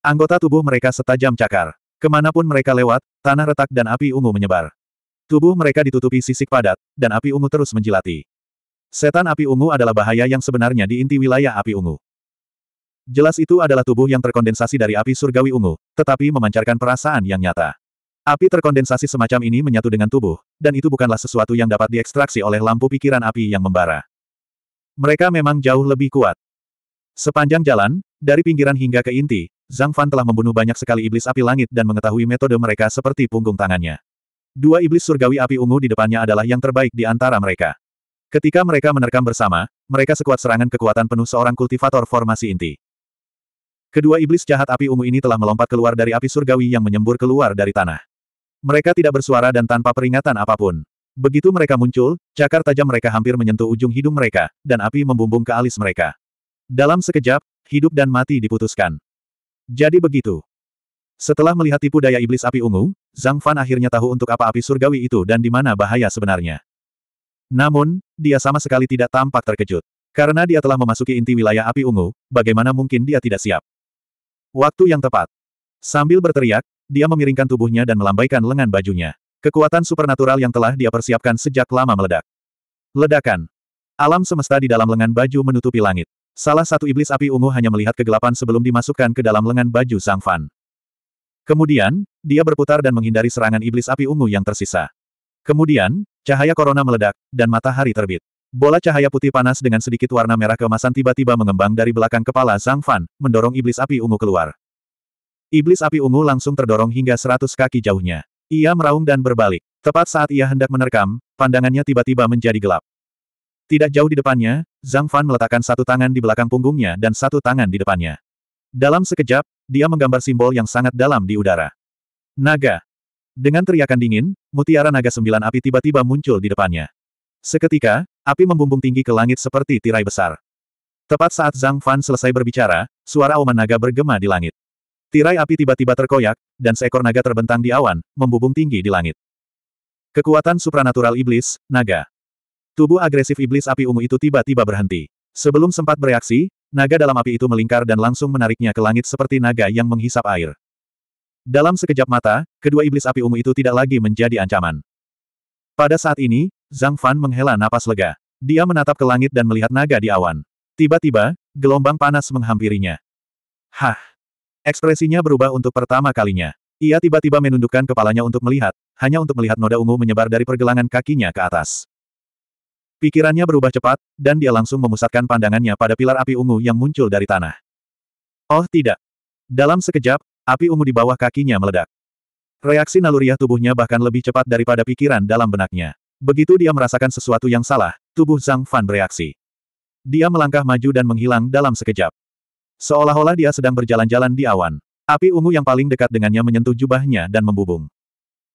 Anggota tubuh mereka setajam cakar. Kemanapun mereka lewat, tanah retak dan api ungu menyebar. Tubuh mereka ditutupi sisik padat, dan api ungu terus menjilati. Setan api ungu adalah bahaya yang sebenarnya di inti wilayah api ungu. Jelas itu adalah tubuh yang terkondensasi dari api surgawi ungu, tetapi memancarkan perasaan yang nyata. Api terkondensasi semacam ini menyatu dengan tubuh, dan itu bukanlah sesuatu yang dapat diekstraksi oleh lampu pikiran api yang membara. Mereka memang jauh lebih kuat. Sepanjang jalan, dari pinggiran hingga ke inti, Zhang Fan telah membunuh banyak sekali iblis api langit dan mengetahui metode mereka seperti punggung tangannya. Dua iblis surgawi api ungu di depannya adalah yang terbaik di antara mereka. Ketika mereka menerkam bersama, mereka sekuat serangan kekuatan penuh seorang kultivator formasi inti. Kedua iblis jahat api ungu ini telah melompat keluar dari api surgawi yang menyembur keluar dari tanah. Mereka tidak bersuara dan tanpa peringatan apapun. Begitu mereka muncul, cakar tajam mereka hampir menyentuh ujung hidung mereka, dan api membumbung ke alis mereka. Dalam sekejap, hidup dan mati diputuskan. Jadi begitu. Setelah melihat tipu daya iblis api ungu, Zhang Fan akhirnya tahu untuk apa api surgawi itu dan di mana bahaya sebenarnya. Namun, dia sama sekali tidak tampak terkejut. Karena dia telah memasuki inti wilayah api ungu, bagaimana mungkin dia tidak siap? Waktu yang tepat. Sambil berteriak, dia memiringkan tubuhnya dan melambaikan lengan bajunya. Kekuatan supernatural yang telah dia persiapkan sejak lama meledak. Ledakan. Alam semesta di dalam lengan baju menutupi langit. Salah satu iblis api ungu hanya melihat kegelapan sebelum dimasukkan ke dalam lengan baju Sang Fan. Kemudian, dia berputar dan menghindari serangan iblis api ungu yang tersisa. Kemudian, cahaya korona meledak, dan matahari terbit. Bola cahaya putih panas dengan sedikit warna merah keemasan tiba-tiba mengembang dari belakang kepala Sang Fan, mendorong iblis api ungu keluar. Iblis api ungu langsung terdorong hingga seratus kaki jauhnya. Ia meraung dan berbalik. Tepat saat ia hendak menerkam, pandangannya tiba-tiba menjadi gelap. Tidak jauh di depannya, Zhang Fan meletakkan satu tangan di belakang punggungnya dan satu tangan di depannya. Dalam sekejap, dia menggambar simbol yang sangat dalam di udara. Naga. Dengan teriakan dingin, mutiara naga sembilan api tiba-tiba muncul di depannya. Seketika, api membumbung tinggi ke langit seperti tirai besar. Tepat saat Zhang Fan selesai berbicara, suara oman naga bergema di langit. Tirai api tiba-tiba terkoyak, dan seekor naga terbentang di awan, membubung tinggi di langit. Kekuatan supranatural iblis, naga. Tubuh agresif iblis api ungu itu tiba-tiba berhenti. Sebelum sempat bereaksi, naga dalam api itu melingkar dan langsung menariknya ke langit seperti naga yang menghisap air. Dalam sekejap mata, kedua iblis api ungu itu tidak lagi menjadi ancaman. Pada saat ini, Zhang Fan menghela napas lega. Dia menatap ke langit dan melihat naga di awan. Tiba-tiba, gelombang panas menghampirinya. Hah! Ekspresinya berubah untuk pertama kalinya. Ia tiba-tiba menundukkan kepalanya untuk melihat, hanya untuk melihat noda ungu menyebar dari pergelangan kakinya ke atas. Pikirannya berubah cepat, dan dia langsung memusatkan pandangannya pada pilar api ungu yang muncul dari tanah. Oh tidak! Dalam sekejap, api ungu di bawah kakinya meledak. Reaksi naluriah tubuhnya bahkan lebih cepat daripada pikiran dalam benaknya. Begitu dia merasakan sesuatu yang salah, tubuh Zhang Fan bereaksi. Dia melangkah maju dan menghilang dalam sekejap. Seolah-olah dia sedang berjalan-jalan di awan. Api ungu yang paling dekat dengannya menyentuh jubahnya dan membubung.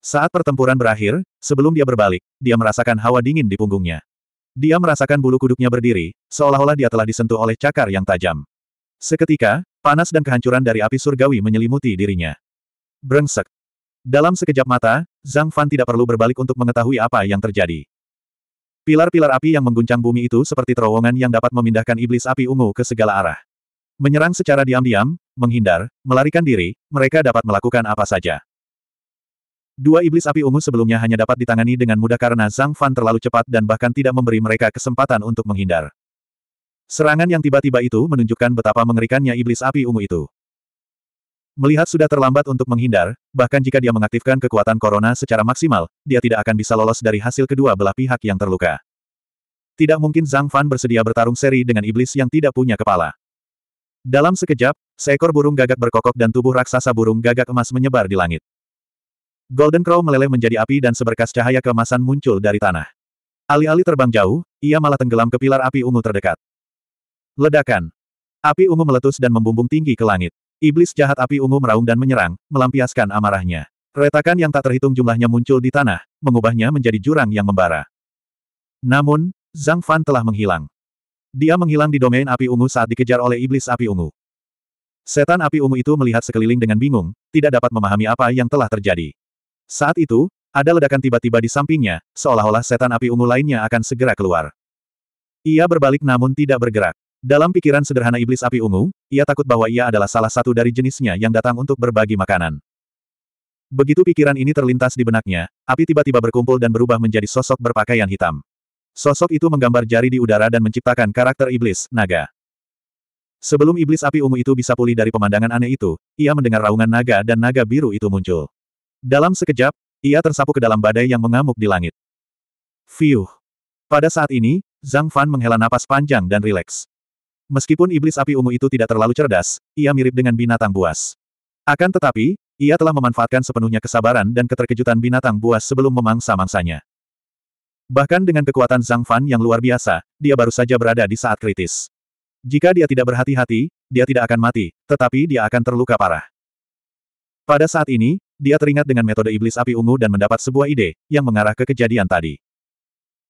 Saat pertempuran berakhir, sebelum dia berbalik, dia merasakan hawa dingin di punggungnya. Dia merasakan bulu kuduknya berdiri, seolah-olah dia telah disentuh oleh cakar yang tajam. Seketika, panas dan kehancuran dari api surgawi menyelimuti dirinya. Brengsek. Dalam sekejap mata, Zhang Fan tidak perlu berbalik untuk mengetahui apa yang terjadi. Pilar-pilar api yang mengguncang bumi itu seperti terowongan yang dapat memindahkan iblis api ungu ke segala arah. Menyerang secara diam-diam, menghindar, melarikan diri, mereka dapat melakukan apa saja. Dua iblis api ungu sebelumnya hanya dapat ditangani dengan mudah karena Zhang Fan terlalu cepat dan bahkan tidak memberi mereka kesempatan untuk menghindar. Serangan yang tiba-tiba itu menunjukkan betapa mengerikannya iblis api ungu itu. Melihat sudah terlambat untuk menghindar, bahkan jika dia mengaktifkan kekuatan corona secara maksimal, dia tidak akan bisa lolos dari hasil kedua belah pihak yang terluka. Tidak mungkin Zhang Fan bersedia bertarung seri dengan iblis yang tidak punya kepala. Dalam sekejap, seekor burung gagak berkokok dan tubuh raksasa burung gagak emas menyebar di langit. Golden Crow meleleh menjadi api dan seberkas cahaya keemasan muncul dari tanah. Alih-alih terbang jauh, ia malah tenggelam ke pilar api ungu terdekat. Ledakan. Api ungu meletus dan membumbung tinggi ke langit. Iblis jahat api ungu meraung dan menyerang, melampiaskan amarahnya. Retakan yang tak terhitung jumlahnya muncul di tanah, mengubahnya menjadi jurang yang membara. Namun, Zhang Fan telah menghilang. Dia menghilang di domain api ungu saat dikejar oleh iblis api ungu. Setan api ungu itu melihat sekeliling dengan bingung, tidak dapat memahami apa yang telah terjadi. Saat itu, ada ledakan tiba-tiba di sampingnya, seolah-olah setan api ungu lainnya akan segera keluar. Ia berbalik namun tidak bergerak. Dalam pikiran sederhana iblis api ungu, ia takut bahwa ia adalah salah satu dari jenisnya yang datang untuk berbagi makanan. Begitu pikiran ini terlintas di benaknya, api tiba-tiba berkumpul dan berubah menjadi sosok berpakaian hitam. Sosok itu menggambar jari di udara dan menciptakan karakter iblis, naga. Sebelum iblis api ungu itu bisa pulih dari pemandangan aneh itu, ia mendengar raungan naga dan naga biru itu muncul. Dalam sekejap, ia tersapu ke dalam badai yang mengamuk di langit. Fiuh. Pada saat ini, Zhang Fan menghela napas panjang dan rileks. Meskipun iblis api ungu itu tidak terlalu cerdas, ia mirip dengan binatang buas. Akan tetapi, ia telah memanfaatkan sepenuhnya kesabaran dan keterkejutan binatang buas sebelum memangsa-mangsanya. Bahkan dengan kekuatan Zhang Fan yang luar biasa, dia baru saja berada di saat kritis. Jika dia tidak berhati-hati, dia tidak akan mati, tetapi dia akan terluka parah. Pada saat ini, dia teringat dengan metode iblis api ungu dan mendapat sebuah ide, yang mengarah ke kejadian tadi.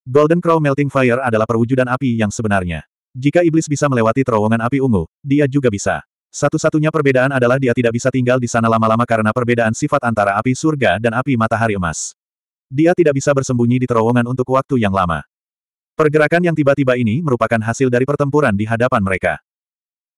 Golden Crow Melting Fire adalah perwujudan api yang sebenarnya. Jika iblis bisa melewati terowongan api ungu, dia juga bisa. Satu-satunya perbedaan adalah dia tidak bisa tinggal di sana lama-lama karena perbedaan sifat antara api surga dan api matahari emas. Dia tidak bisa bersembunyi di terowongan untuk waktu yang lama. Pergerakan yang tiba-tiba ini merupakan hasil dari pertempuran di hadapan mereka.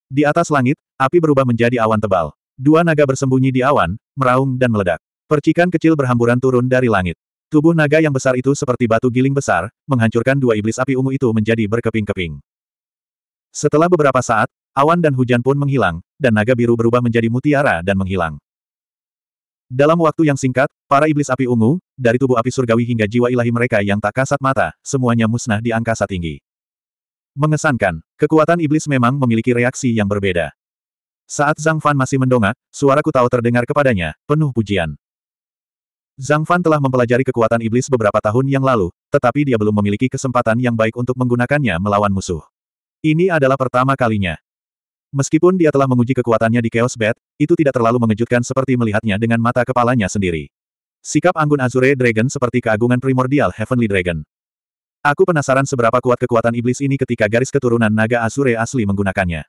Di atas langit, api berubah menjadi awan tebal. Dua naga bersembunyi di awan, meraung dan meledak. Percikan kecil berhamburan turun dari langit. Tubuh naga yang besar itu seperti batu giling besar, menghancurkan dua iblis api ungu itu menjadi berkeping-keping. Setelah beberapa saat, awan dan hujan pun menghilang, dan naga biru berubah menjadi mutiara dan menghilang. Dalam waktu yang singkat, para iblis api ungu, dari tubuh api surgawi hingga jiwa ilahi mereka yang tak kasat mata, semuanya musnah di angkasa tinggi. Mengesankan, kekuatan iblis memang memiliki reaksi yang berbeda. Saat Zhang Fan masih mendongak, suara tahu terdengar kepadanya, penuh pujian. Zhang Fan telah mempelajari kekuatan iblis beberapa tahun yang lalu, tetapi dia belum memiliki kesempatan yang baik untuk menggunakannya melawan musuh. Ini adalah pertama kalinya. Meskipun dia telah menguji kekuatannya di Chaos Bed, itu tidak terlalu mengejutkan seperti melihatnya dengan mata kepalanya sendiri. Sikap anggun Azure Dragon seperti keagungan primordial Heavenly Dragon. Aku penasaran seberapa kuat kekuatan iblis ini ketika garis keturunan naga Azure asli menggunakannya.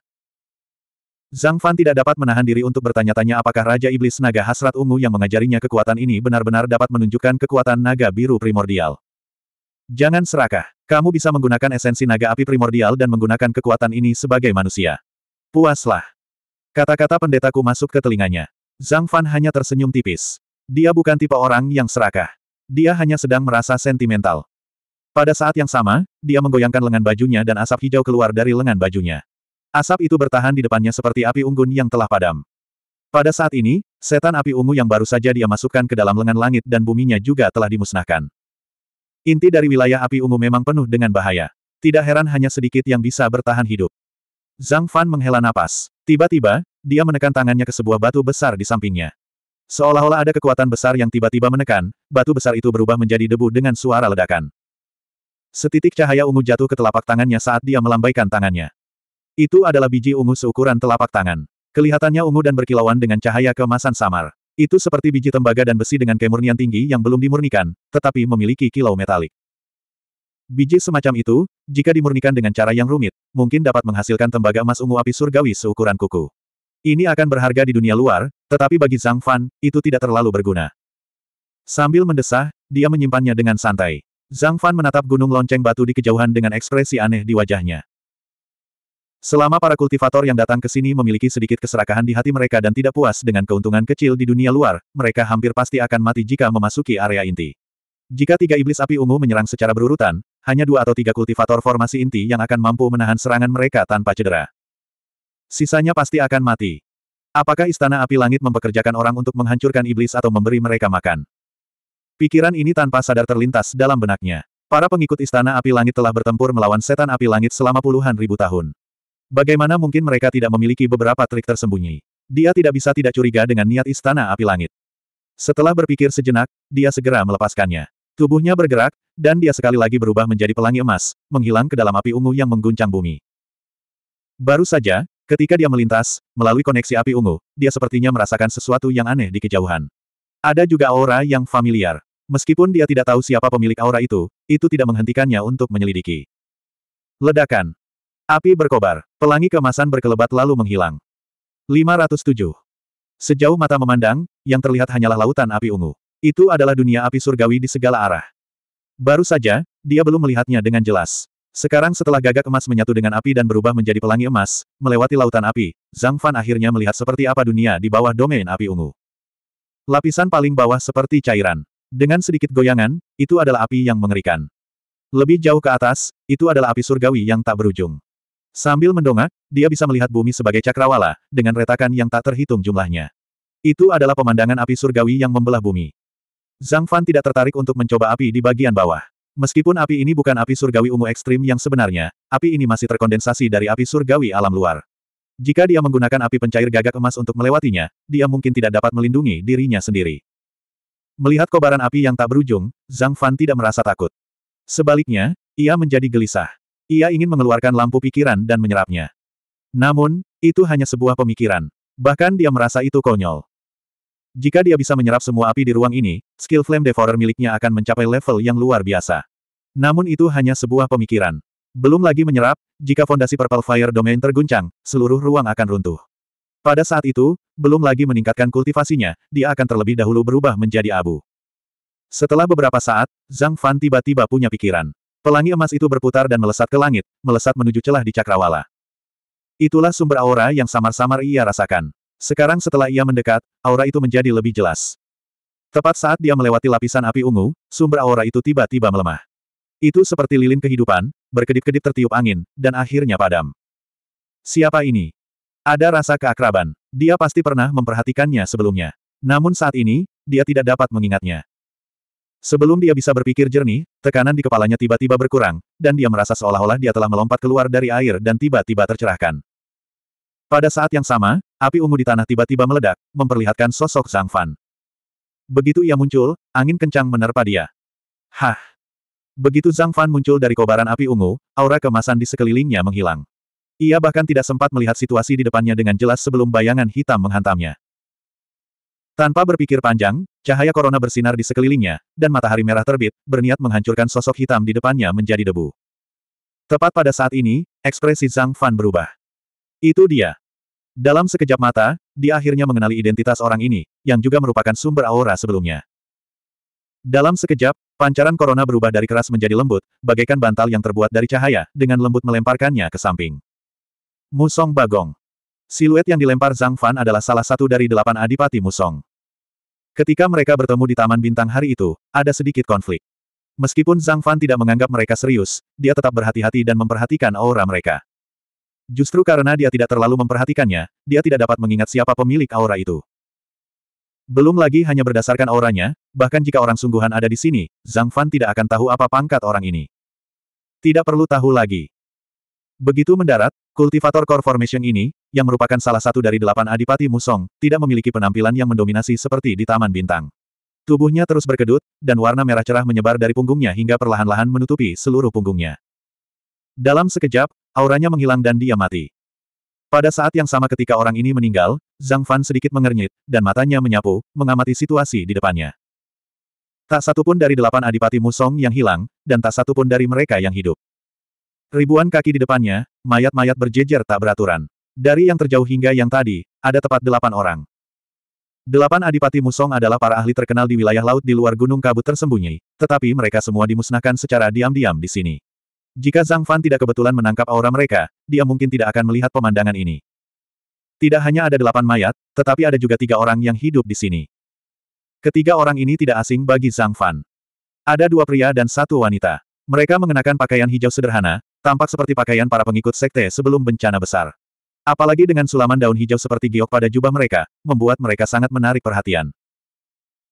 Zhang Fan tidak dapat menahan diri untuk bertanya-tanya apakah Raja Iblis Naga Hasrat Ungu yang mengajarinya kekuatan ini benar-benar dapat menunjukkan kekuatan naga biru primordial. Jangan serakah. Kamu bisa menggunakan esensi naga api primordial dan menggunakan kekuatan ini sebagai manusia. Puaslah. Kata-kata pendetaku masuk ke telinganya. Zhang Fan hanya tersenyum tipis. Dia bukan tipe orang yang serakah. Dia hanya sedang merasa sentimental. Pada saat yang sama, dia menggoyangkan lengan bajunya dan asap hijau keluar dari lengan bajunya. Asap itu bertahan di depannya seperti api unggun yang telah padam. Pada saat ini, setan api ungu yang baru saja dia masukkan ke dalam lengan langit dan buminya juga telah dimusnahkan. Inti dari wilayah api ungu memang penuh dengan bahaya. Tidak heran hanya sedikit yang bisa bertahan hidup. Zhang Fan menghela napas. Tiba-tiba, dia menekan tangannya ke sebuah batu besar di sampingnya. Seolah-olah ada kekuatan besar yang tiba-tiba menekan, batu besar itu berubah menjadi debu dengan suara ledakan. Setitik cahaya ungu jatuh ke telapak tangannya saat dia melambaikan tangannya. Itu adalah biji ungu seukuran telapak tangan. Kelihatannya ungu dan berkilauan dengan cahaya kemasan samar. Itu seperti biji tembaga dan besi dengan kemurnian tinggi yang belum dimurnikan, tetapi memiliki kilau metalik. Biji semacam itu, jika dimurnikan dengan cara yang rumit, mungkin dapat menghasilkan tembaga emas ungu api surgawi seukuran kuku. Ini akan berharga di dunia luar, tetapi bagi Zhang Fan, itu tidak terlalu berguna. Sambil mendesah, dia menyimpannya dengan santai. Zhang Fan menatap gunung lonceng batu di kejauhan dengan ekspresi aneh di wajahnya. Selama para kultivator yang datang ke sini memiliki sedikit keserakahan di hati mereka dan tidak puas dengan keuntungan kecil di dunia luar, mereka hampir pasti akan mati jika memasuki area inti. Jika tiga iblis api ungu menyerang secara berurutan, hanya dua atau tiga kultivator formasi inti yang akan mampu menahan serangan mereka tanpa cedera. Sisanya pasti akan mati. Apakah Istana Api Langit mempekerjakan orang untuk menghancurkan iblis atau memberi mereka makan? Pikiran ini tanpa sadar terlintas dalam benaknya. Para pengikut Istana Api Langit telah bertempur melawan setan api langit selama puluhan ribu tahun. Bagaimana mungkin mereka tidak memiliki beberapa trik tersembunyi? Dia tidak bisa tidak curiga dengan niat Istana Api Langit. Setelah berpikir sejenak, dia segera melepaskannya. Tubuhnya bergerak, dan dia sekali lagi berubah menjadi pelangi emas, menghilang ke dalam api ungu yang mengguncang bumi. Baru saja, ketika dia melintas, melalui koneksi api ungu, dia sepertinya merasakan sesuatu yang aneh di kejauhan. Ada juga aura yang familiar. Meskipun dia tidak tahu siapa pemilik aura itu, itu tidak menghentikannya untuk menyelidiki. Ledakan. Api berkobar, pelangi kemasan berkelebat lalu menghilang. 507. Sejauh mata memandang, yang terlihat hanyalah lautan api ungu. Itu adalah dunia api surgawi di segala arah. Baru saja, dia belum melihatnya dengan jelas. Sekarang setelah gagak emas menyatu dengan api dan berubah menjadi pelangi emas, melewati lautan api, Zhang Fan akhirnya melihat seperti apa dunia di bawah domain api ungu. Lapisan paling bawah seperti cairan. Dengan sedikit goyangan, itu adalah api yang mengerikan. Lebih jauh ke atas, itu adalah api surgawi yang tak berujung. Sambil mendongak, dia bisa melihat bumi sebagai cakrawala, dengan retakan yang tak terhitung jumlahnya. Itu adalah pemandangan api surgawi yang membelah bumi. Zhang Fan tidak tertarik untuk mencoba api di bagian bawah. Meskipun api ini bukan api surgawi ungu ekstrim yang sebenarnya, api ini masih terkondensasi dari api surgawi alam luar. Jika dia menggunakan api pencair gagak emas untuk melewatinya, dia mungkin tidak dapat melindungi dirinya sendiri. Melihat kobaran api yang tak berujung, Zhang Fan tidak merasa takut. Sebaliknya, ia menjadi gelisah. Ia ingin mengeluarkan lampu pikiran dan menyerapnya. Namun, itu hanya sebuah pemikiran. Bahkan dia merasa itu konyol. Jika dia bisa menyerap semua api di ruang ini, skill Flame Devourer miliknya akan mencapai level yang luar biasa. Namun itu hanya sebuah pemikiran. Belum lagi menyerap, jika fondasi Purple Fire Domain terguncang, seluruh ruang akan runtuh. Pada saat itu, belum lagi meningkatkan kultivasinya, dia akan terlebih dahulu berubah menjadi abu. Setelah beberapa saat, Zhang Fan tiba-tiba punya pikiran. Pelangi emas itu berputar dan melesat ke langit, melesat menuju celah di cakrawala. Itulah sumber aura yang samar-samar ia rasakan. Sekarang setelah ia mendekat, aura itu menjadi lebih jelas. Tepat saat dia melewati lapisan api ungu, sumber aura itu tiba-tiba melemah. Itu seperti lilin kehidupan, berkedip-kedip tertiup angin, dan akhirnya padam. Siapa ini? Ada rasa keakraban. Dia pasti pernah memperhatikannya sebelumnya. Namun saat ini, dia tidak dapat mengingatnya. Sebelum dia bisa berpikir jernih, tekanan di kepalanya tiba-tiba berkurang, dan dia merasa seolah-olah dia telah melompat keluar dari air dan tiba-tiba tercerahkan. Pada saat yang sama, Api ungu di tanah tiba-tiba meledak, memperlihatkan sosok Zhang Fan. Begitu ia muncul, angin kencang menerpa dia. Hah! Begitu Zhang Fan muncul dari kobaran api ungu, aura kemasan di sekelilingnya menghilang. Ia bahkan tidak sempat melihat situasi di depannya dengan jelas sebelum bayangan hitam menghantamnya. Tanpa berpikir panjang, cahaya korona bersinar di sekelilingnya, dan matahari merah terbit, berniat menghancurkan sosok hitam di depannya menjadi debu. Tepat pada saat ini, ekspresi Zhang Fan berubah. Itu dia. Dalam sekejap mata, dia akhirnya mengenali identitas orang ini, yang juga merupakan sumber aura sebelumnya. Dalam sekejap, pancaran corona berubah dari keras menjadi lembut, bagaikan bantal yang terbuat dari cahaya, dengan lembut melemparkannya ke samping. Musong Bagong. Siluet yang dilempar Zhang Fan adalah salah satu dari delapan adipati Musong. Ketika mereka bertemu di Taman Bintang hari itu, ada sedikit konflik. Meskipun Zhang Fan tidak menganggap mereka serius, dia tetap berhati-hati dan memperhatikan aura mereka. Justru karena dia tidak terlalu memperhatikannya, dia tidak dapat mengingat siapa pemilik aura itu. Belum lagi hanya berdasarkan auranya, bahkan jika orang sungguhan ada di sini, Zhang Fan tidak akan tahu apa pangkat orang ini. Tidak perlu tahu lagi. Begitu mendarat, kultivator core formation ini, yang merupakan salah satu dari delapan adipati Musong, tidak memiliki penampilan yang mendominasi seperti di Taman Bintang. Tubuhnya terus berkedut, dan warna merah cerah menyebar dari punggungnya hingga perlahan-lahan menutupi seluruh punggungnya. Dalam sekejap, Auranya menghilang dan dia mati. Pada saat yang sama ketika orang ini meninggal, Zhang Fan sedikit mengernyit, dan matanya menyapu, mengamati situasi di depannya. Tak satupun dari delapan adipati Musong yang hilang, dan tak satupun dari mereka yang hidup. Ribuan kaki di depannya, mayat-mayat berjejer tak beraturan. Dari yang terjauh hingga yang tadi, ada tepat delapan orang. Delapan Adipati Musong adalah para ahli terkenal di wilayah laut di luar Gunung Kabut tersembunyi, tetapi mereka semua dimusnahkan secara diam-diam di sini. Jika Zhang Fan tidak kebetulan menangkap aura mereka, dia mungkin tidak akan melihat pemandangan ini. Tidak hanya ada delapan mayat, tetapi ada juga tiga orang yang hidup di sini. Ketiga orang ini tidak asing bagi Zhang Fan. Ada dua pria dan satu wanita. Mereka mengenakan pakaian hijau sederhana, tampak seperti pakaian para pengikut sekte sebelum bencana besar. Apalagi dengan sulaman daun hijau seperti giok pada jubah mereka, membuat mereka sangat menarik perhatian.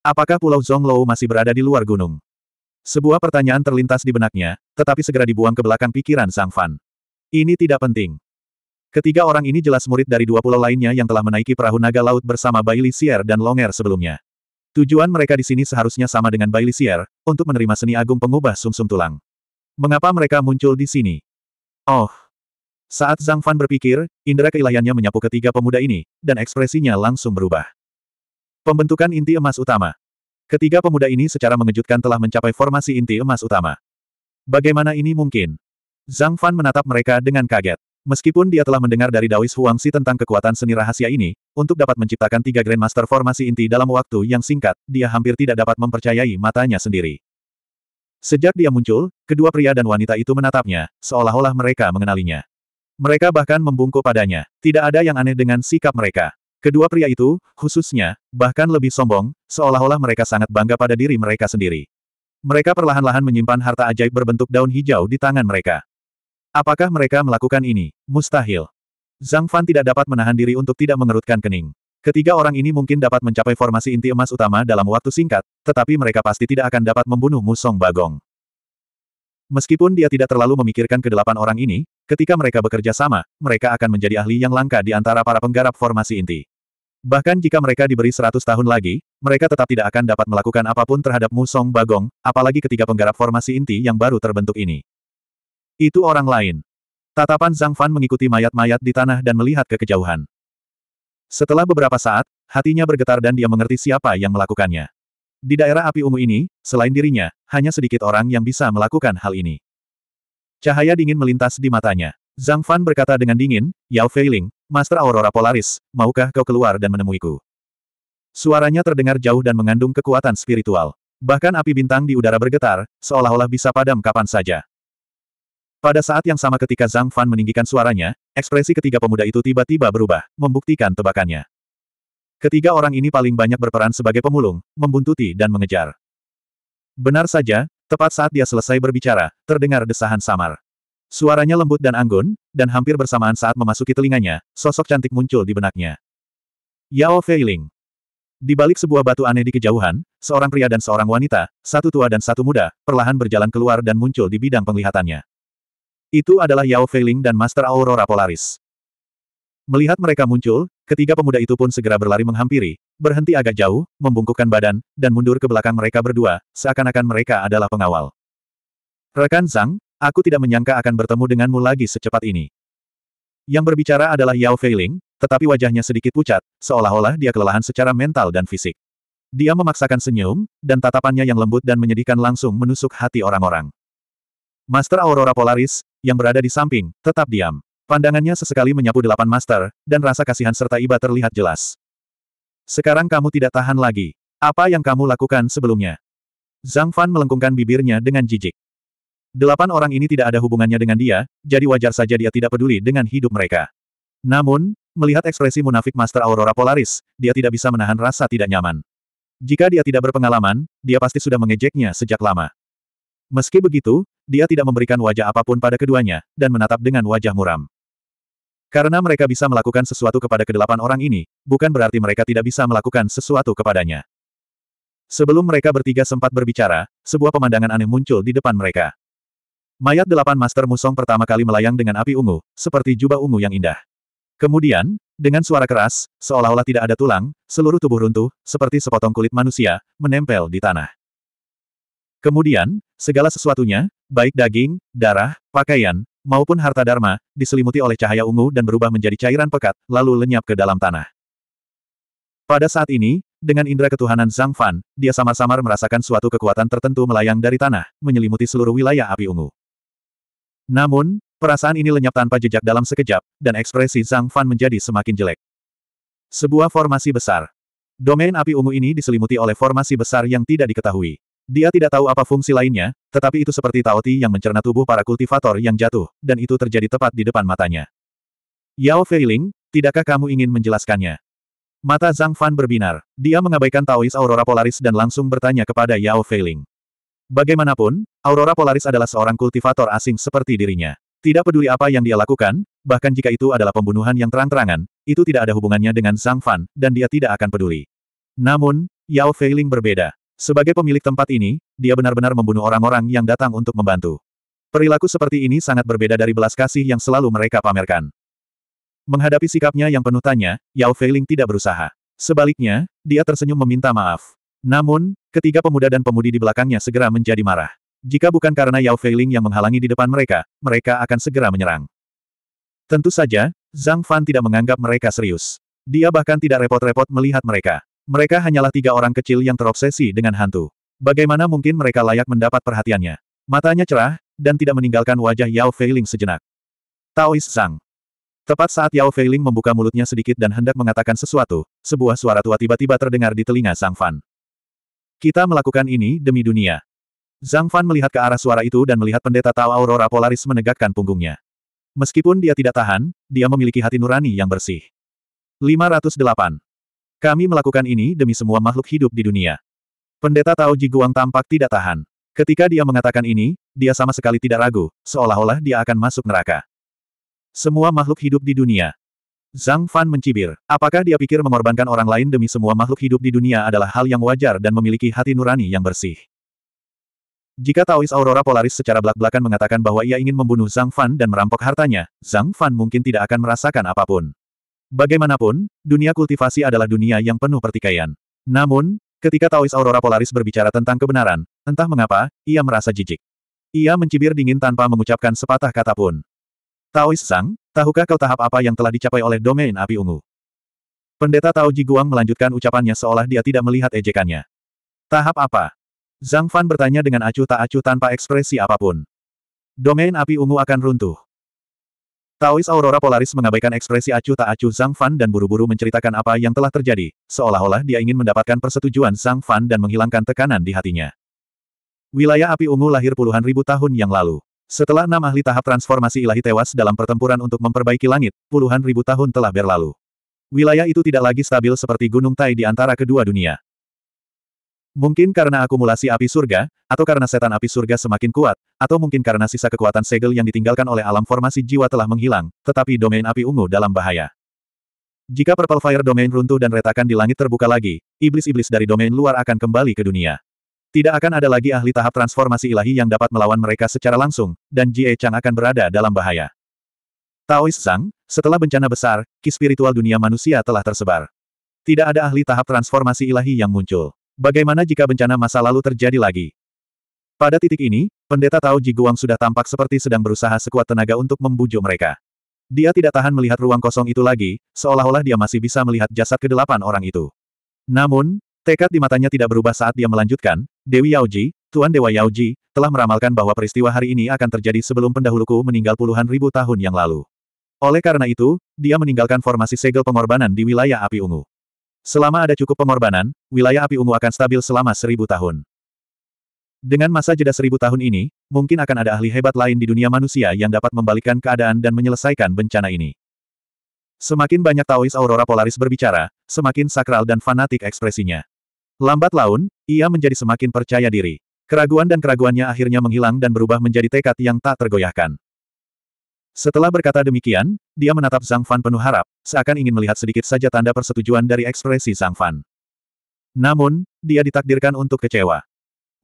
Apakah Pulau Zhonglou masih berada di luar gunung? Sebuah pertanyaan terlintas di benaknya, tetapi segera dibuang ke belakang pikiran Sang Fan. Ini tidak penting. Ketiga orang ini jelas murid dari dua pulau lainnya yang telah menaiki perahu naga laut bersama Bailey Sier dan Longer sebelumnya. Tujuan mereka di sini seharusnya sama dengan Bailey Sier, untuk menerima seni agung pengubah sumsum -sum tulang. Mengapa mereka muncul di sini? Oh. Saat Zhang Fan berpikir, indera keilahiannya menyapu ketiga pemuda ini, dan ekspresinya langsung berubah. Pembentukan inti emas utama. Ketiga pemuda ini secara mengejutkan telah mencapai formasi inti emas utama. Bagaimana ini mungkin? Zhang Fan menatap mereka dengan kaget. Meskipun dia telah mendengar dari Dawis Huangsi tentang kekuatan seni rahasia ini, untuk dapat menciptakan tiga Grandmaster formasi inti dalam waktu yang singkat, dia hampir tidak dapat mempercayai matanya sendiri. Sejak dia muncul, kedua pria dan wanita itu menatapnya, seolah-olah mereka mengenalinya. Mereka bahkan membungkuk padanya. Tidak ada yang aneh dengan sikap mereka. Kedua pria itu, khususnya, bahkan lebih sombong, seolah-olah mereka sangat bangga pada diri mereka sendiri. Mereka perlahan-lahan menyimpan harta ajaib berbentuk daun hijau di tangan mereka. Apakah mereka melakukan ini? Mustahil. Zhang Fan tidak dapat menahan diri untuk tidak mengerutkan kening. Ketiga orang ini mungkin dapat mencapai formasi inti emas utama dalam waktu singkat, tetapi mereka pasti tidak akan dapat membunuh Musong Bagong. Meskipun dia tidak terlalu memikirkan kedelapan orang ini, ketika mereka bekerja sama, mereka akan menjadi ahli yang langka di antara para penggarap formasi inti. Bahkan jika mereka diberi seratus tahun lagi, mereka tetap tidak akan dapat melakukan apapun terhadap Musong Bagong, apalagi ketiga penggarap formasi inti yang baru terbentuk ini. Itu orang lain. Tatapan Zhang Fan mengikuti mayat-mayat di tanah dan melihat ke kejauhan. Setelah beberapa saat, hatinya bergetar dan dia mengerti siapa yang melakukannya. Di daerah api ungu ini, selain dirinya, hanya sedikit orang yang bisa melakukan hal ini. Cahaya dingin melintas di matanya. Zhang Fan berkata dengan dingin, Yao Feiling, Master Aurora Polaris, maukah kau keluar dan menemuiku? Suaranya terdengar jauh dan mengandung kekuatan spiritual. Bahkan api bintang di udara bergetar, seolah-olah bisa padam kapan saja. Pada saat yang sama ketika Zhang Fan meninggikan suaranya, ekspresi ketiga pemuda itu tiba-tiba berubah, membuktikan tebakannya. Ketiga orang ini paling banyak berperan sebagai pemulung, membuntuti dan mengejar. Benar saja, tepat saat dia selesai berbicara, terdengar desahan samar. Suaranya lembut dan anggun, dan hampir bersamaan saat memasuki telinganya, sosok cantik muncul di benaknya. Yao Feiling. Di balik sebuah batu aneh di kejauhan, seorang pria dan seorang wanita, satu tua dan satu muda, perlahan berjalan keluar dan muncul di bidang penglihatannya. Itu adalah Yao Feiling dan Master Aurora Polaris. Melihat mereka muncul, Ketiga pemuda itu pun segera berlari menghampiri, berhenti agak jauh, membungkukkan badan, dan mundur ke belakang mereka berdua, seakan-akan mereka adalah pengawal. Rekan Zhang, aku tidak menyangka akan bertemu denganmu lagi secepat ini. Yang berbicara adalah Yao Feiling, tetapi wajahnya sedikit pucat, seolah-olah dia kelelahan secara mental dan fisik. Dia memaksakan senyum, dan tatapannya yang lembut dan menyedihkan langsung menusuk hati orang-orang. Master Aurora Polaris, yang berada di samping, tetap diam. Pandangannya sesekali menyapu delapan master, dan rasa kasihan serta iba terlihat jelas. Sekarang kamu tidak tahan lagi. Apa yang kamu lakukan sebelumnya? Zhang Fan melengkungkan bibirnya dengan jijik. Delapan orang ini tidak ada hubungannya dengan dia, jadi wajar saja dia tidak peduli dengan hidup mereka. Namun, melihat ekspresi munafik Master Aurora Polaris, dia tidak bisa menahan rasa tidak nyaman. Jika dia tidak berpengalaman, dia pasti sudah mengejeknya sejak lama. Meski begitu, dia tidak memberikan wajah apapun pada keduanya, dan menatap dengan wajah muram. Karena mereka bisa melakukan sesuatu kepada kedelapan orang ini, bukan berarti mereka tidak bisa melakukan sesuatu kepadanya. Sebelum mereka bertiga sempat berbicara, sebuah pemandangan aneh muncul di depan mereka. Mayat delapan Master Musong pertama kali melayang dengan api ungu, seperti jubah ungu yang indah. Kemudian, dengan suara keras, seolah-olah tidak ada tulang, seluruh tubuh runtuh, seperti sepotong kulit manusia, menempel di tanah. Kemudian, segala sesuatunya, baik daging, darah, pakaian, maupun harta dharma, diselimuti oleh cahaya ungu dan berubah menjadi cairan pekat, lalu lenyap ke dalam tanah. Pada saat ini, dengan indera ketuhanan Zhang Fan, dia samar-samar merasakan suatu kekuatan tertentu melayang dari tanah, menyelimuti seluruh wilayah api ungu. Namun, perasaan ini lenyap tanpa jejak dalam sekejap, dan ekspresi Zhang Fan menjadi semakin jelek. Sebuah formasi besar. Domain api ungu ini diselimuti oleh formasi besar yang tidak diketahui. Dia tidak tahu apa fungsi lainnya, tetapi itu seperti Taoti yang mencerna tubuh para kultivator yang jatuh, dan itu terjadi tepat di depan matanya. Yao Feiling, tidakkah kamu ingin menjelaskannya? Mata Zhang Fan berbinar. Dia mengabaikan Taois Aurora Polaris dan langsung bertanya kepada Yao Feiling. Bagaimanapun, Aurora Polaris adalah seorang kultivator asing seperti dirinya. Tidak peduli apa yang dia lakukan, bahkan jika itu adalah pembunuhan yang terang-terangan, itu tidak ada hubungannya dengan Zhang Fan, dan dia tidak akan peduli. Namun, Yao Feiling berbeda. Sebagai pemilik tempat ini, dia benar-benar membunuh orang-orang yang datang untuk membantu. Perilaku seperti ini sangat berbeda dari belas kasih yang selalu mereka pamerkan. Menghadapi sikapnya yang penuh tanya, Yao Feiling tidak berusaha. Sebaliknya, dia tersenyum meminta maaf. Namun, ketiga pemuda dan pemudi di belakangnya segera menjadi marah. Jika bukan karena Yao Feiling yang menghalangi di depan mereka, mereka akan segera menyerang. Tentu saja, Zhang Fan tidak menganggap mereka serius. Dia bahkan tidak repot-repot melihat mereka. Mereka hanyalah tiga orang kecil yang terobsesi dengan hantu. Bagaimana mungkin mereka layak mendapat perhatiannya? Matanya cerah, dan tidak meninggalkan wajah Yao Feiling sejenak. Taois Sang. Tepat saat Yao Feiling membuka mulutnya sedikit dan hendak mengatakan sesuatu, sebuah suara tua tiba-tiba terdengar di telinga Zhang Fan. Kita melakukan ini demi dunia. Zhang Fan melihat ke arah suara itu dan melihat pendeta Tao Aurora Polaris menegakkan punggungnya. Meskipun dia tidak tahan, dia memiliki hati nurani yang bersih. 508. Kami melakukan ini demi semua makhluk hidup di dunia. Pendeta Tao Guang tampak tidak tahan. Ketika dia mengatakan ini, dia sama sekali tidak ragu, seolah-olah dia akan masuk neraka. Semua makhluk hidup di dunia. Zhang Fan mencibir. Apakah dia pikir mengorbankan orang lain demi semua makhluk hidup di dunia adalah hal yang wajar dan memiliki hati nurani yang bersih? Jika Taois Aurora Polaris secara belak-belakan mengatakan bahwa ia ingin membunuh Zhang Fan dan merampok hartanya, Zhang Fan mungkin tidak akan merasakan apapun. Bagaimanapun, dunia kultivasi adalah dunia yang penuh pertikaian. Namun, ketika Taois Aurora Polaris berbicara tentang kebenaran, entah mengapa, ia merasa jijik. Ia mencibir dingin tanpa mengucapkan sepatah kata pun. Taois Sang, tahukah kau tahap apa yang telah dicapai oleh domain api ungu? Pendeta Tao Guang melanjutkan ucapannya seolah dia tidak melihat ejekannya. Tahap apa? Zhang Fan bertanya dengan acuh tak acuh tanpa ekspresi apapun. Domain api ungu akan runtuh. Taois Aurora Polaris mengabaikan ekspresi acuh tak acuh Zhang Fan dan buru-buru menceritakan apa yang telah terjadi, seolah-olah dia ingin mendapatkan persetujuan Zhang Fan dan menghilangkan tekanan di hatinya. Wilayah api ungu lahir puluhan ribu tahun yang lalu. Setelah enam ahli tahap transformasi ilahi tewas dalam pertempuran untuk memperbaiki langit, puluhan ribu tahun telah berlalu. Wilayah itu tidak lagi stabil seperti gunung Tai di antara kedua dunia. Mungkin karena akumulasi api surga, atau karena setan api surga semakin kuat, atau mungkin karena sisa kekuatan segel yang ditinggalkan oleh alam formasi jiwa telah menghilang, tetapi domain api ungu dalam bahaya. Jika Purple Fire domain runtuh dan retakan di langit terbuka lagi, iblis-iblis dari domain luar akan kembali ke dunia. Tidak akan ada lagi ahli tahap transformasi ilahi yang dapat melawan mereka secara langsung, dan Jie Chang akan berada dalam bahaya. Taois Sang, setelah bencana besar, ki spiritual dunia manusia telah tersebar. Tidak ada ahli tahap transformasi ilahi yang muncul. Bagaimana jika bencana masa lalu terjadi lagi? Pada titik ini, pendeta Tao Guang sudah tampak seperti sedang berusaha sekuat tenaga untuk membujuk mereka. Dia tidak tahan melihat ruang kosong itu lagi, seolah-olah dia masih bisa melihat jasad kedelapan orang itu. Namun, tekad di matanya tidak berubah saat dia melanjutkan, Dewi Yaoji, Tuan Dewa Yaoji, telah meramalkan bahwa peristiwa hari ini akan terjadi sebelum pendahuluku meninggal puluhan ribu tahun yang lalu. Oleh karena itu, dia meninggalkan formasi segel pengorbanan di wilayah api ungu. Selama ada cukup pengorbanan, wilayah api ungu akan stabil selama seribu tahun. Dengan masa jeda seribu tahun ini, mungkin akan ada ahli hebat lain di dunia manusia yang dapat membalikkan keadaan dan menyelesaikan bencana ini. Semakin banyak Taois Aurora Polaris berbicara, semakin sakral dan fanatik ekspresinya. Lambat laun, ia menjadi semakin percaya diri. Keraguan dan keraguannya akhirnya menghilang dan berubah menjadi tekad yang tak tergoyahkan. Setelah berkata demikian, dia menatap Zhang Fan penuh harap, seakan ingin melihat sedikit saja tanda persetujuan dari ekspresi Zhang Fan. Namun, dia ditakdirkan untuk kecewa.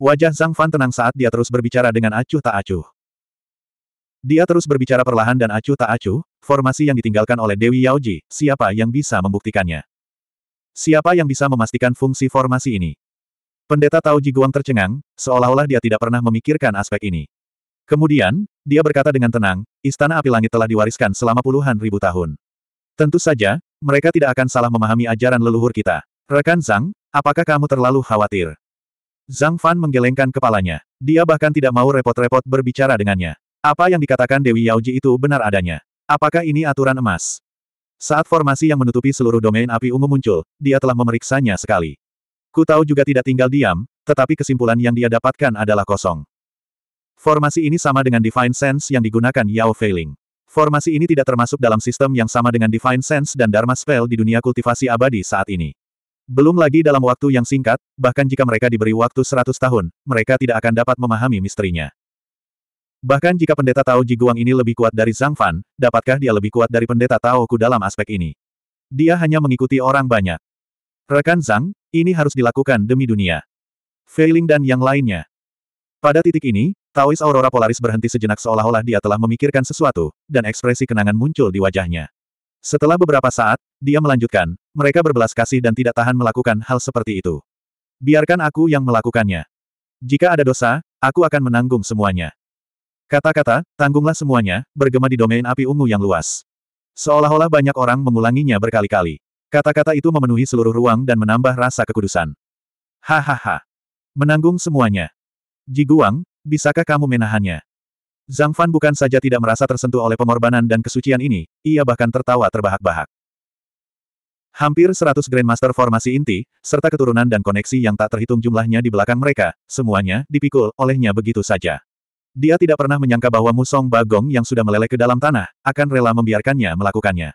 Wajah Zhang Fan tenang saat dia terus berbicara dengan acuh tak acuh. Dia terus berbicara perlahan dan acuh tak acuh, formasi yang ditinggalkan oleh Dewi Yaoji, siapa yang bisa membuktikannya? Siapa yang bisa memastikan fungsi formasi ini? Pendeta Tao Guang tercengang, seolah-olah dia tidak pernah memikirkan aspek ini. Kemudian, dia berkata dengan tenang, Istana Api Langit telah diwariskan selama puluhan ribu tahun. Tentu saja, mereka tidak akan salah memahami ajaran leluhur kita. Rekan Zhang, apakah kamu terlalu khawatir? Zhang Fan menggelengkan kepalanya. Dia bahkan tidak mau repot-repot berbicara dengannya. Apa yang dikatakan Dewi Yaoji itu benar adanya. Apakah ini aturan emas? Saat formasi yang menutupi seluruh domain api ungu muncul, dia telah memeriksanya sekali. Ku tahu juga tidak tinggal diam, tetapi kesimpulan yang dia dapatkan adalah kosong. Formasi ini sama dengan Divine Sense yang digunakan Yao Feiling. Formasi ini tidak termasuk dalam sistem yang sama dengan Divine Sense dan Dharma Spell di dunia kultivasi abadi saat ini. Belum lagi dalam waktu yang singkat, bahkan jika mereka diberi waktu 100 tahun, mereka tidak akan dapat memahami misterinya. Bahkan jika pendeta Tao Guang ini lebih kuat dari Zhang Fan, dapatkah dia lebih kuat dari pendeta Tao Ku dalam aspek ini? Dia hanya mengikuti orang banyak. Rekan Zhang, ini harus dilakukan demi dunia. Failing dan yang lainnya. Pada titik ini, Taois Aurora Polaris berhenti sejenak seolah-olah dia telah memikirkan sesuatu, dan ekspresi kenangan muncul di wajahnya. Setelah beberapa saat, dia melanjutkan, mereka berbelas kasih dan tidak tahan melakukan hal seperti itu. Biarkan aku yang melakukannya. Jika ada dosa, aku akan menanggung semuanya. Kata-kata, tanggunglah semuanya, bergema di domain api ungu yang luas. Seolah-olah banyak orang mengulanginya berkali-kali. Kata-kata itu memenuhi seluruh ruang dan menambah rasa kekudusan. Hahaha. Menanggung semuanya. Ji Guang. Bisakah kamu menahannya? Zhang Fan bukan saja tidak merasa tersentuh oleh pengorbanan dan kesucian ini, ia bahkan tertawa terbahak-bahak. Hampir 100 Grandmaster formasi inti, serta keturunan dan koneksi yang tak terhitung jumlahnya di belakang mereka, semuanya dipikul olehnya begitu saja. Dia tidak pernah menyangka bahwa Musong Bagong yang sudah meleleh ke dalam tanah, akan rela membiarkannya melakukannya.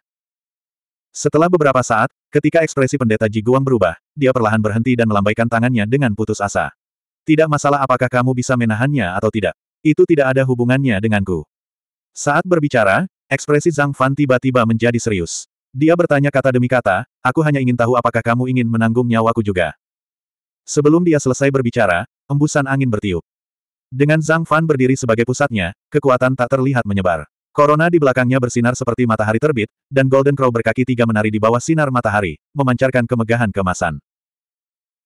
Setelah beberapa saat, ketika ekspresi pendeta Ji Guang berubah, dia perlahan berhenti dan melambaikan tangannya dengan putus asa. Tidak masalah apakah kamu bisa menahannya atau tidak. Itu tidak ada hubungannya denganku. Saat berbicara, ekspresi Zhang Fan tiba-tiba menjadi serius. Dia bertanya kata demi kata, aku hanya ingin tahu apakah kamu ingin menanggung nyawaku juga. Sebelum dia selesai berbicara, embusan angin bertiup. Dengan Zhang Fan berdiri sebagai pusatnya, kekuatan tak terlihat menyebar. Korona di belakangnya bersinar seperti matahari terbit, dan Golden Crow berkaki tiga menari di bawah sinar matahari, memancarkan kemegahan kemasan.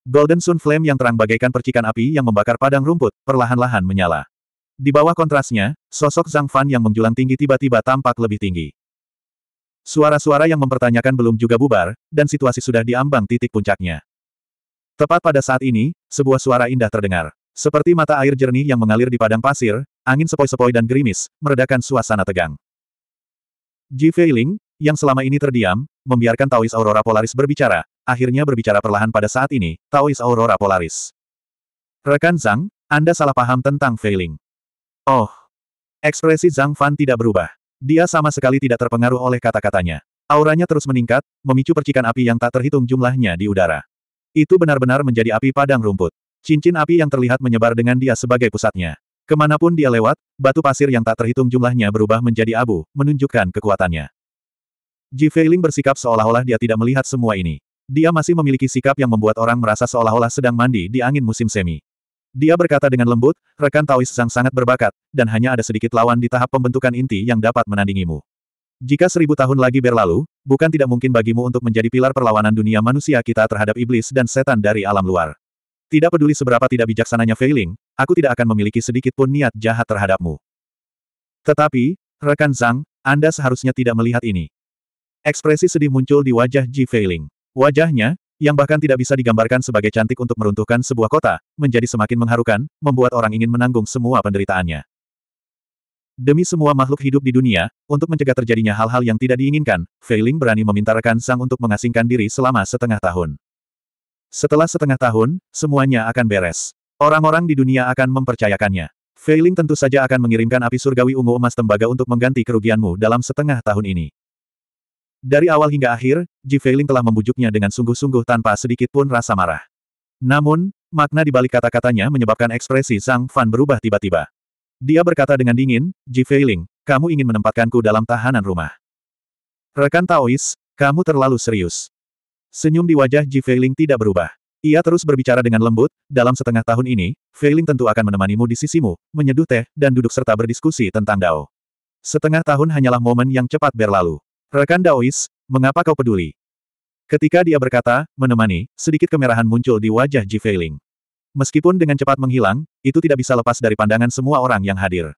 Golden Sun Flame yang terang bagaikan percikan api yang membakar padang rumput, perlahan-lahan menyala. Di bawah kontrasnya, sosok Zhang Fan yang menjulang tinggi tiba-tiba tampak lebih tinggi. Suara-suara yang mempertanyakan belum juga bubar, dan situasi sudah diambang titik puncaknya. Tepat pada saat ini, sebuah suara indah terdengar. Seperti mata air jernih yang mengalir di padang pasir, angin sepoi-sepoi dan gerimis, meredakan suasana tegang. Ji Feiling, yang selama ini terdiam, membiarkan Taois Aurora Polaris berbicara, akhirnya berbicara perlahan pada saat ini, Taois Aurora Polaris. Rekan Zhang, Anda salah paham tentang failing. Oh. Ekspresi Zhang Fan tidak berubah. Dia sama sekali tidak terpengaruh oleh kata-katanya. Auranya terus meningkat, memicu percikan api yang tak terhitung jumlahnya di udara. Itu benar-benar menjadi api padang rumput. Cincin api yang terlihat menyebar dengan dia sebagai pusatnya. Kemanapun dia lewat, batu pasir yang tak terhitung jumlahnya berubah menjadi abu, menunjukkan kekuatannya. Ji Feiling bersikap seolah-olah dia tidak melihat semua ini. Dia masih memiliki sikap yang membuat orang merasa seolah-olah sedang mandi di angin musim semi. Dia berkata dengan lembut, rekan Taois Sang sangat berbakat, dan hanya ada sedikit lawan di tahap pembentukan inti yang dapat menandingimu. Jika seribu tahun lagi berlalu, bukan tidak mungkin bagimu untuk menjadi pilar perlawanan dunia manusia kita terhadap iblis dan setan dari alam luar. Tidak peduli seberapa tidak bijaksananya failing, aku tidak akan memiliki sedikit pun niat jahat terhadapmu. Tetapi, rekan Zhang, Anda seharusnya tidak melihat ini. Ekspresi sedih muncul di wajah Ji Feiling. Wajahnya, yang bahkan tidak bisa digambarkan sebagai cantik untuk meruntuhkan sebuah kota, menjadi semakin mengharukan, membuat orang ingin menanggung semua penderitaannya. Demi semua makhluk hidup di dunia, untuk mencegah terjadinya hal-hal yang tidak diinginkan, Feiling berani meminta rekan Sang untuk mengasingkan diri selama setengah tahun. Setelah setengah tahun, semuanya akan beres. Orang-orang di dunia akan mempercayakannya. Feiling tentu saja akan mengirimkan api surgawi ungu emas tembaga untuk mengganti kerugianmu dalam setengah tahun ini. Dari awal hingga akhir, Ji Feiling telah membujuknya dengan sungguh-sungguh tanpa sedikit pun rasa marah. Namun, makna di balik kata-katanya menyebabkan ekspresi Zhang Fan berubah tiba-tiba. Dia berkata dengan dingin, Ji Feiling, kamu ingin menempatkanku dalam tahanan rumah. Rekan Taois, kamu terlalu serius. Senyum di wajah Ji Feiling tidak berubah. Ia terus berbicara dengan lembut, dalam setengah tahun ini, Feiling tentu akan menemanimu di sisimu, menyeduh teh, dan duduk serta berdiskusi tentang Dao. Setengah tahun hanyalah momen yang cepat berlalu. Rekan Daois, mengapa kau peduli? Ketika dia berkata, menemani, sedikit kemerahan muncul di wajah Ji Feiling. Meskipun dengan cepat menghilang, itu tidak bisa lepas dari pandangan semua orang yang hadir.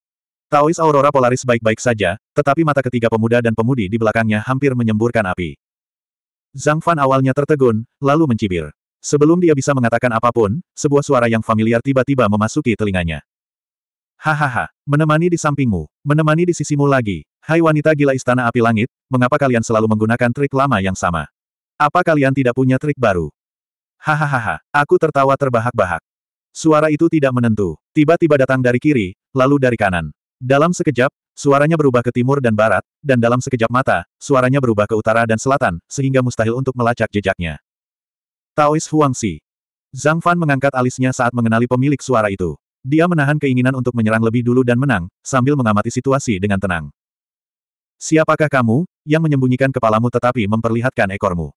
Taois Aurora Polaris baik-baik saja, tetapi mata ketiga pemuda dan pemudi di belakangnya hampir menyemburkan api. Zhang Fan awalnya tertegun, lalu mencibir. Sebelum dia bisa mengatakan apapun, sebuah suara yang familiar tiba-tiba memasuki telinganya. Hahaha, menemani di sampingmu, menemani di sisimu lagi. Hai wanita gila istana api langit, mengapa kalian selalu menggunakan trik lama yang sama? Apa kalian tidak punya trik baru? Hahaha, aku tertawa terbahak-bahak. Suara itu tidak menentu, tiba-tiba datang dari kiri, lalu dari kanan. Dalam sekejap, suaranya berubah ke timur dan barat, dan dalam sekejap mata, suaranya berubah ke utara dan selatan, sehingga mustahil untuk melacak jejaknya. Taois Huangsi. Zhang Fan mengangkat alisnya saat mengenali pemilik suara itu. Dia menahan keinginan untuk menyerang lebih dulu dan menang, sambil mengamati situasi dengan tenang. Siapakah kamu, yang menyembunyikan kepalamu tetapi memperlihatkan ekormu?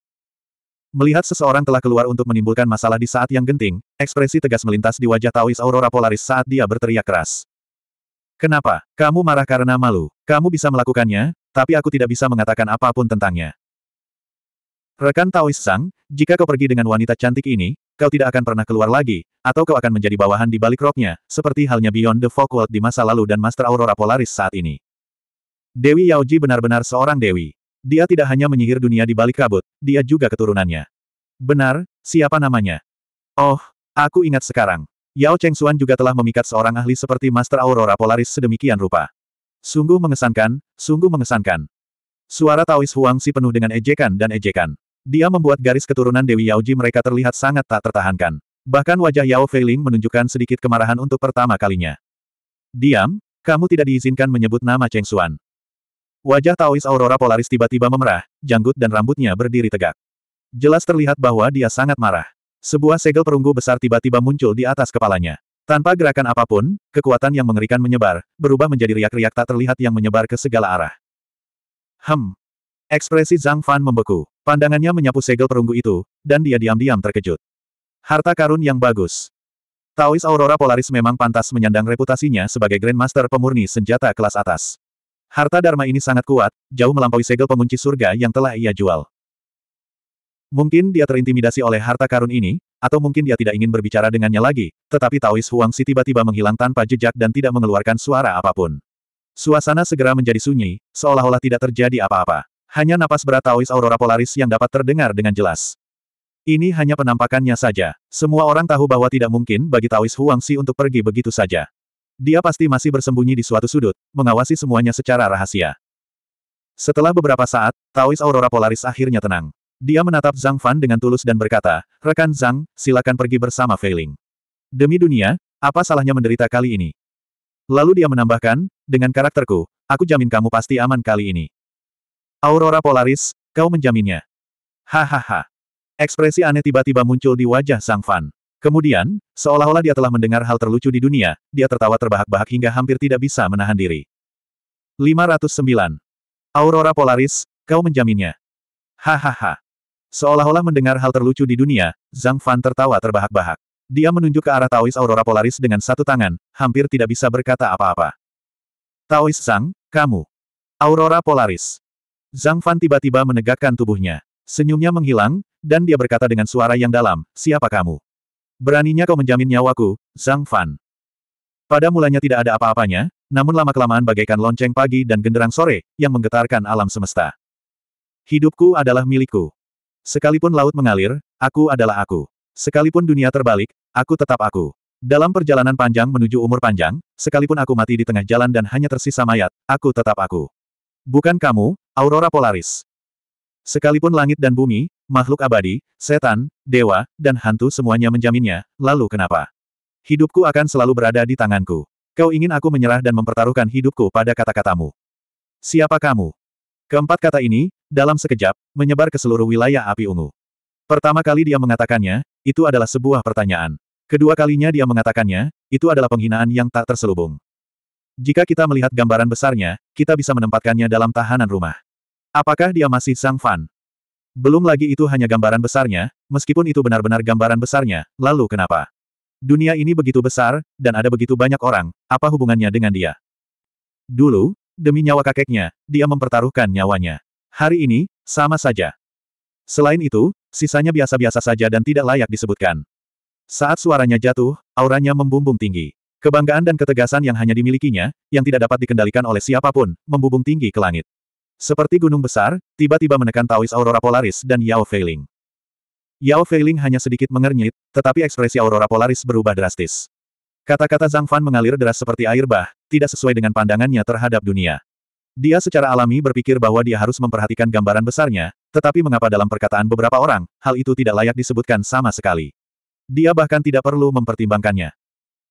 Melihat seseorang telah keluar untuk menimbulkan masalah di saat yang genting, ekspresi tegas melintas di wajah Taois Aurora Polaris saat dia berteriak keras. Kenapa? Kamu marah karena malu. Kamu bisa melakukannya, tapi aku tidak bisa mengatakan apapun tentangnya. Rekan Taois Sang, jika kau pergi dengan wanita cantik ini, kau tidak akan pernah keluar lagi, atau kau akan menjadi bawahan di balik roknya, seperti halnya Beyond the Fog World di masa lalu dan Master Aurora Polaris saat ini. Dewi Yaoji benar-benar seorang dewi. Dia tidak hanya menyihir dunia di balik kabut, dia juga keturunannya. Benar, siapa namanya? Oh, aku ingat sekarang. Yao Cheng Xuan juga telah memikat seorang ahli seperti Master Aurora Polaris sedemikian rupa. Sungguh mengesankan, sungguh mengesankan. Suara Taois Huang Huangsi penuh dengan ejekan dan ejekan. Dia membuat garis keturunan Dewi Yaoji mereka terlihat sangat tak tertahankan. Bahkan wajah Yao Feiling menunjukkan sedikit kemarahan untuk pertama kalinya. Diam, kamu tidak diizinkan menyebut nama Cheng Xuan. Wajah Taois Aurora Polaris tiba-tiba memerah, janggut dan rambutnya berdiri tegak. Jelas terlihat bahwa dia sangat marah. Sebuah segel perunggu besar tiba-tiba muncul di atas kepalanya. Tanpa gerakan apapun, kekuatan yang mengerikan menyebar, berubah menjadi riak-riak tak terlihat yang menyebar ke segala arah. Hem. Ekspresi Zhang Fan membeku. Pandangannya menyapu segel perunggu itu, dan dia diam-diam terkejut. Harta karun yang bagus. Taois Aurora Polaris memang pantas menyandang reputasinya sebagai Grandmaster pemurni senjata kelas atas. Harta Dharma ini sangat kuat, jauh melampaui segel pengunci surga yang telah ia jual. Mungkin dia terintimidasi oleh harta karun ini, atau mungkin dia tidak ingin berbicara dengannya lagi, tetapi Taois Huang Si tiba-tiba menghilang tanpa jejak dan tidak mengeluarkan suara apapun. Suasana segera menjadi sunyi, seolah-olah tidak terjadi apa-apa. Hanya napas berat Taois Aurora Polaris yang dapat terdengar dengan jelas. Ini hanya penampakannya saja. Semua orang tahu bahwa tidak mungkin bagi Taois Si untuk pergi begitu saja. Dia pasti masih bersembunyi di suatu sudut, mengawasi semuanya secara rahasia. Setelah beberapa saat, Taois Aurora Polaris akhirnya tenang. Dia menatap Zhang Fan dengan tulus dan berkata, Rekan Zhang, silakan pergi bersama Feiling. Demi dunia, apa salahnya menderita kali ini? Lalu dia menambahkan, dengan karakterku, aku jamin kamu pasti aman kali ini. Aurora Polaris, kau menjaminnya. Hahaha. Ekspresi aneh tiba-tiba muncul di wajah Zhang Fan. Kemudian, seolah-olah dia telah mendengar hal terlucu di dunia, dia tertawa terbahak-bahak hingga hampir tidak bisa menahan diri. 509. Aurora Polaris, kau menjaminnya. Hahaha. Seolah-olah mendengar hal terlucu di dunia, Zhang Fan tertawa terbahak-bahak. Dia menunjuk ke arah Taois Aurora Polaris dengan satu tangan, hampir tidak bisa berkata apa-apa. Taois Zhang, kamu. Aurora Polaris. Zhang Fan tiba-tiba menegakkan tubuhnya. Senyumnya menghilang, dan dia berkata dengan suara yang dalam, siapa kamu? Beraninya kau menjamin nyawaku, Zhang Fan. Pada mulanya tidak ada apa-apanya, namun lama-kelamaan bagaikan lonceng pagi dan genderang sore, yang menggetarkan alam semesta. Hidupku adalah milikku. Sekalipun laut mengalir, aku adalah aku. Sekalipun dunia terbalik, aku tetap aku. Dalam perjalanan panjang menuju umur panjang, sekalipun aku mati di tengah jalan dan hanya tersisa mayat, aku tetap aku. Bukan kamu, Aurora Polaris. Sekalipun langit dan bumi, makhluk abadi, setan, dewa, dan hantu semuanya menjaminnya, lalu kenapa? Hidupku akan selalu berada di tanganku. Kau ingin aku menyerah dan mempertaruhkan hidupku pada kata-katamu. Siapa kamu? Keempat kata ini, dalam sekejap, menyebar ke seluruh wilayah api ungu. Pertama kali dia mengatakannya, itu adalah sebuah pertanyaan. Kedua kalinya dia mengatakannya, itu adalah penghinaan yang tak terselubung. Jika kita melihat gambaran besarnya, kita bisa menempatkannya dalam tahanan rumah. Apakah dia masih Sang Fan? Belum lagi itu hanya gambaran besarnya, meskipun itu benar-benar gambaran besarnya, lalu kenapa? Dunia ini begitu besar, dan ada begitu banyak orang, apa hubungannya dengan dia? Dulu, demi nyawa kakeknya, dia mempertaruhkan nyawanya. Hari ini, sama saja. Selain itu, sisanya biasa-biasa saja dan tidak layak disebutkan. Saat suaranya jatuh, auranya membumbung tinggi. Kebanggaan dan ketegasan yang hanya dimilikinya, yang tidak dapat dikendalikan oleh siapapun, membumbung tinggi ke langit. Seperti gunung besar, tiba-tiba menekan Taois Aurora Polaris dan Yao Feiling. Yao Feiling hanya sedikit mengernyit, tetapi ekspresi Aurora Polaris berubah drastis. Kata-kata Zhang Fan mengalir deras seperti air bah, tidak sesuai dengan pandangannya terhadap dunia. Dia secara alami berpikir bahwa dia harus memperhatikan gambaran besarnya, tetapi mengapa dalam perkataan beberapa orang, hal itu tidak layak disebutkan sama sekali. Dia bahkan tidak perlu mempertimbangkannya.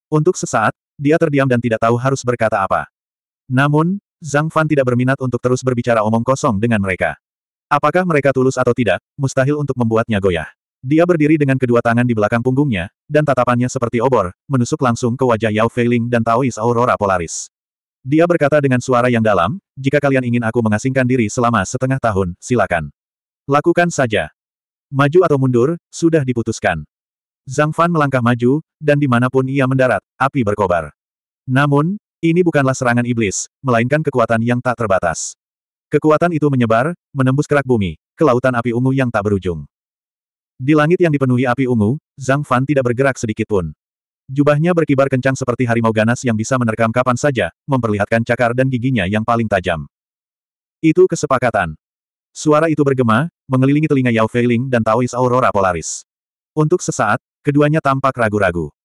Untuk sesaat, dia terdiam dan tidak tahu harus berkata apa. Namun, Zhang Fan tidak berminat untuk terus berbicara omong kosong dengan mereka. Apakah mereka tulus atau tidak, mustahil untuk membuatnya goyah. Dia berdiri dengan kedua tangan di belakang punggungnya, dan tatapannya seperti obor, menusuk langsung ke wajah Yao Feiling dan Taois Aurora Polaris. Dia berkata dengan suara yang dalam, jika kalian ingin aku mengasingkan diri selama setengah tahun, silakan. Lakukan saja. Maju atau mundur, sudah diputuskan. Zhang Fan melangkah maju, dan dimanapun ia mendarat, api berkobar. Namun, ini bukanlah serangan iblis, melainkan kekuatan yang tak terbatas. Kekuatan itu menyebar, menembus kerak bumi, ke lautan api ungu yang tak berujung. Di langit yang dipenuhi api ungu, Zhang Fan tidak bergerak sedikit pun. Jubahnya berkibar kencang seperti harimau ganas yang bisa menerkam kapan saja, memperlihatkan cakar dan giginya yang paling tajam. Itu kesepakatan. Suara itu bergema, mengelilingi telinga Yao Feiling dan Taois Aurora Polaris. Untuk sesaat, keduanya tampak ragu-ragu.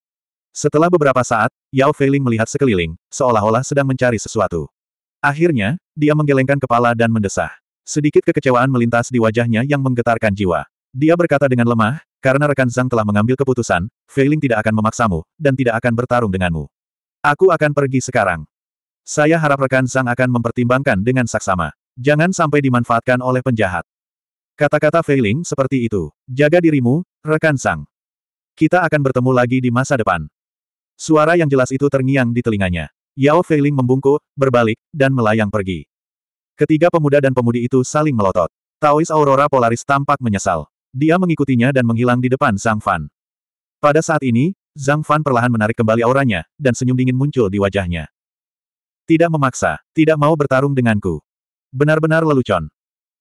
Setelah beberapa saat, Yao Feiling melihat sekeliling, seolah-olah sedang mencari sesuatu. Akhirnya, dia menggelengkan kepala dan mendesah. Sedikit kekecewaan melintas di wajahnya yang menggetarkan jiwa. Dia berkata dengan lemah, karena rekan Zhang telah mengambil keputusan, Feiling tidak akan memaksamu, dan tidak akan bertarung denganmu. Aku akan pergi sekarang. Saya harap rekan Zhang akan mempertimbangkan dengan saksama. Jangan sampai dimanfaatkan oleh penjahat. Kata-kata Feiling seperti itu. Jaga dirimu, rekan Zhang. Kita akan bertemu lagi di masa depan. Suara yang jelas itu terngiang di telinganya. Yao Feiling membungkuk, berbalik, dan melayang pergi. Ketiga pemuda dan pemudi itu saling melotot. Taois Aurora Polaris tampak menyesal. Dia mengikutinya dan menghilang di depan Zhang Fan. Pada saat ini, Zhang Fan perlahan menarik kembali auranya, dan senyum dingin muncul di wajahnya. Tidak memaksa, tidak mau bertarung denganku. Benar-benar lelucon.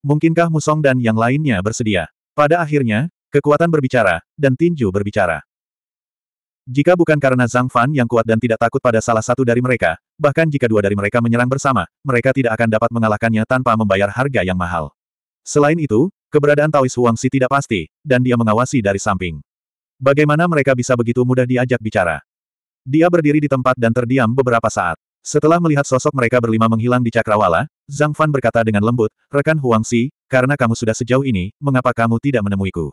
Mungkinkah Musong dan yang lainnya bersedia? Pada akhirnya, kekuatan berbicara, dan tinju berbicara. Jika bukan karena Zhang Fan yang kuat dan tidak takut pada salah satu dari mereka, bahkan jika dua dari mereka menyerang bersama, mereka tidak akan dapat mengalahkannya tanpa membayar harga yang mahal. Selain itu, keberadaan Taois Si tidak pasti, dan dia mengawasi dari samping. Bagaimana mereka bisa begitu mudah diajak bicara? Dia berdiri di tempat dan terdiam beberapa saat. Setelah melihat sosok mereka berlima menghilang di cakrawala, Zhang Fan berkata dengan lembut, Rekan Huang Si, karena kamu sudah sejauh ini, mengapa kamu tidak menemuiku?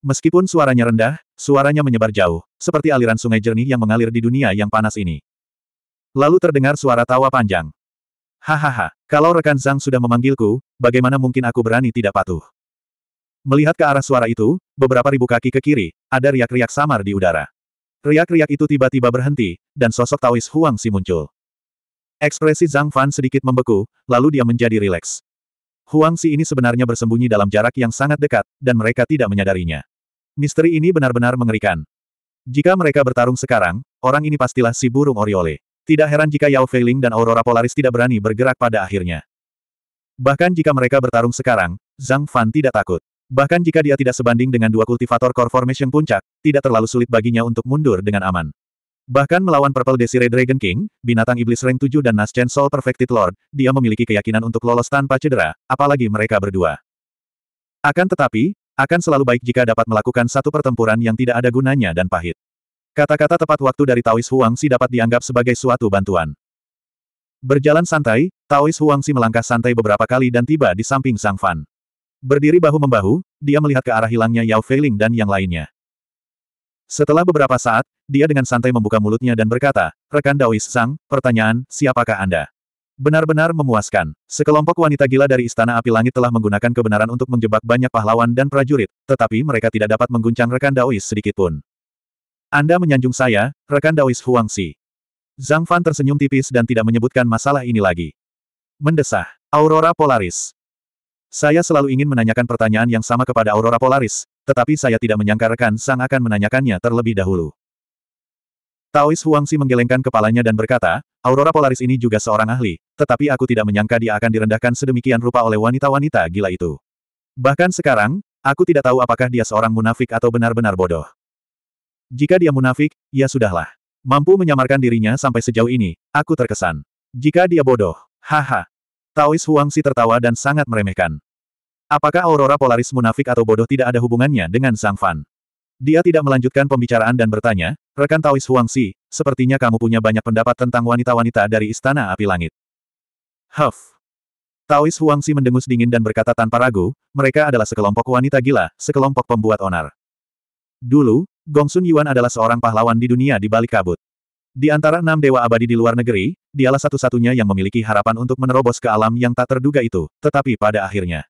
Meskipun suaranya rendah, suaranya menyebar jauh, seperti aliran sungai jernih yang mengalir di dunia yang panas ini. Lalu terdengar suara tawa panjang. Hahaha, kalau rekan Zhang sudah memanggilku, bagaimana mungkin aku berani tidak patuh? Melihat ke arah suara itu, beberapa ribu kaki ke kiri, ada riak-riak samar di udara. Riak-riak itu tiba-tiba berhenti, dan sosok Taois Huang Si muncul. Ekspresi Zhang Fan sedikit membeku, lalu dia menjadi rileks. Huang Si ini sebenarnya bersembunyi dalam jarak yang sangat dekat, dan mereka tidak menyadarinya. Misteri ini benar-benar mengerikan. Jika mereka bertarung sekarang, orang ini pastilah si burung Oriole. Tidak heran jika Yao Feiling dan Aurora Polaris tidak berani bergerak pada akhirnya. Bahkan jika mereka bertarung sekarang, Zhang Fan tidak takut. Bahkan jika dia tidak sebanding dengan dua kultivator core formation puncak, tidak terlalu sulit baginya untuk mundur dengan aman. Bahkan melawan Purple Desire Dragon King, binatang iblis rank 7 dan Naschen Soul Perfected Lord, dia memiliki keyakinan untuk lolos tanpa cedera, apalagi mereka berdua. Akan tetapi, akan selalu baik jika dapat melakukan satu pertempuran yang tidak ada gunanya dan pahit. Kata-kata tepat waktu dari Taois Si dapat dianggap sebagai suatu bantuan. Berjalan santai, Taois Si melangkah santai beberapa kali dan tiba di samping Sang Fan. Berdiri bahu-membahu, dia melihat ke arah hilangnya Yao Feiling dan yang lainnya. Setelah beberapa saat, dia dengan santai membuka mulutnya dan berkata, Rekan Daois Sang, pertanyaan, siapakah Anda? Benar-benar memuaskan. Sekelompok wanita gila dari Istana Api Langit telah menggunakan kebenaran untuk menjebak banyak pahlawan dan prajurit, tetapi mereka tidak dapat mengguncang rekan Daois sedikitpun. Anda menyanjung saya, rekan Daois Si. Zhang Fan tersenyum tipis dan tidak menyebutkan masalah ini lagi. Mendesah. Aurora Polaris. Saya selalu ingin menanyakan pertanyaan yang sama kepada Aurora Polaris, tetapi saya tidak menyangka rekan Sang akan menanyakannya terlebih dahulu. Taois Huangsi menggelengkan kepalanya dan berkata, Aurora Polaris ini juga seorang ahli, tetapi aku tidak menyangka dia akan direndahkan sedemikian rupa oleh wanita-wanita gila itu. Bahkan sekarang, aku tidak tahu apakah dia seorang munafik atau benar-benar bodoh. Jika dia munafik, ya sudahlah. Mampu menyamarkan dirinya sampai sejauh ini, aku terkesan. Jika dia bodoh, haha. Taois Si tertawa dan sangat meremehkan. Apakah Aurora Polaris munafik atau bodoh tidak ada hubungannya dengan Sang Fan? Dia tidak melanjutkan pembicaraan dan bertanya, rekan Taois Si, sepertinya kamu punya banyak pendapat tentang wanita-wanita dari Istana Api Langit. Huff. Taois Huangsi mendengus dingin dan berkata tanpa ragu, mereka adalah sekelompok wanita gila, sekelompok pembuat onar. Dulu, Gongsun Yuan adalah seorang pahlawan di dunia di balik kabut. Di antara enam dewa abadi di luar negeri, dialah satu-satunya yang memiliki harapan untuk menerobos ke alam yang tak terduga itu, tetapi pada akhirnya.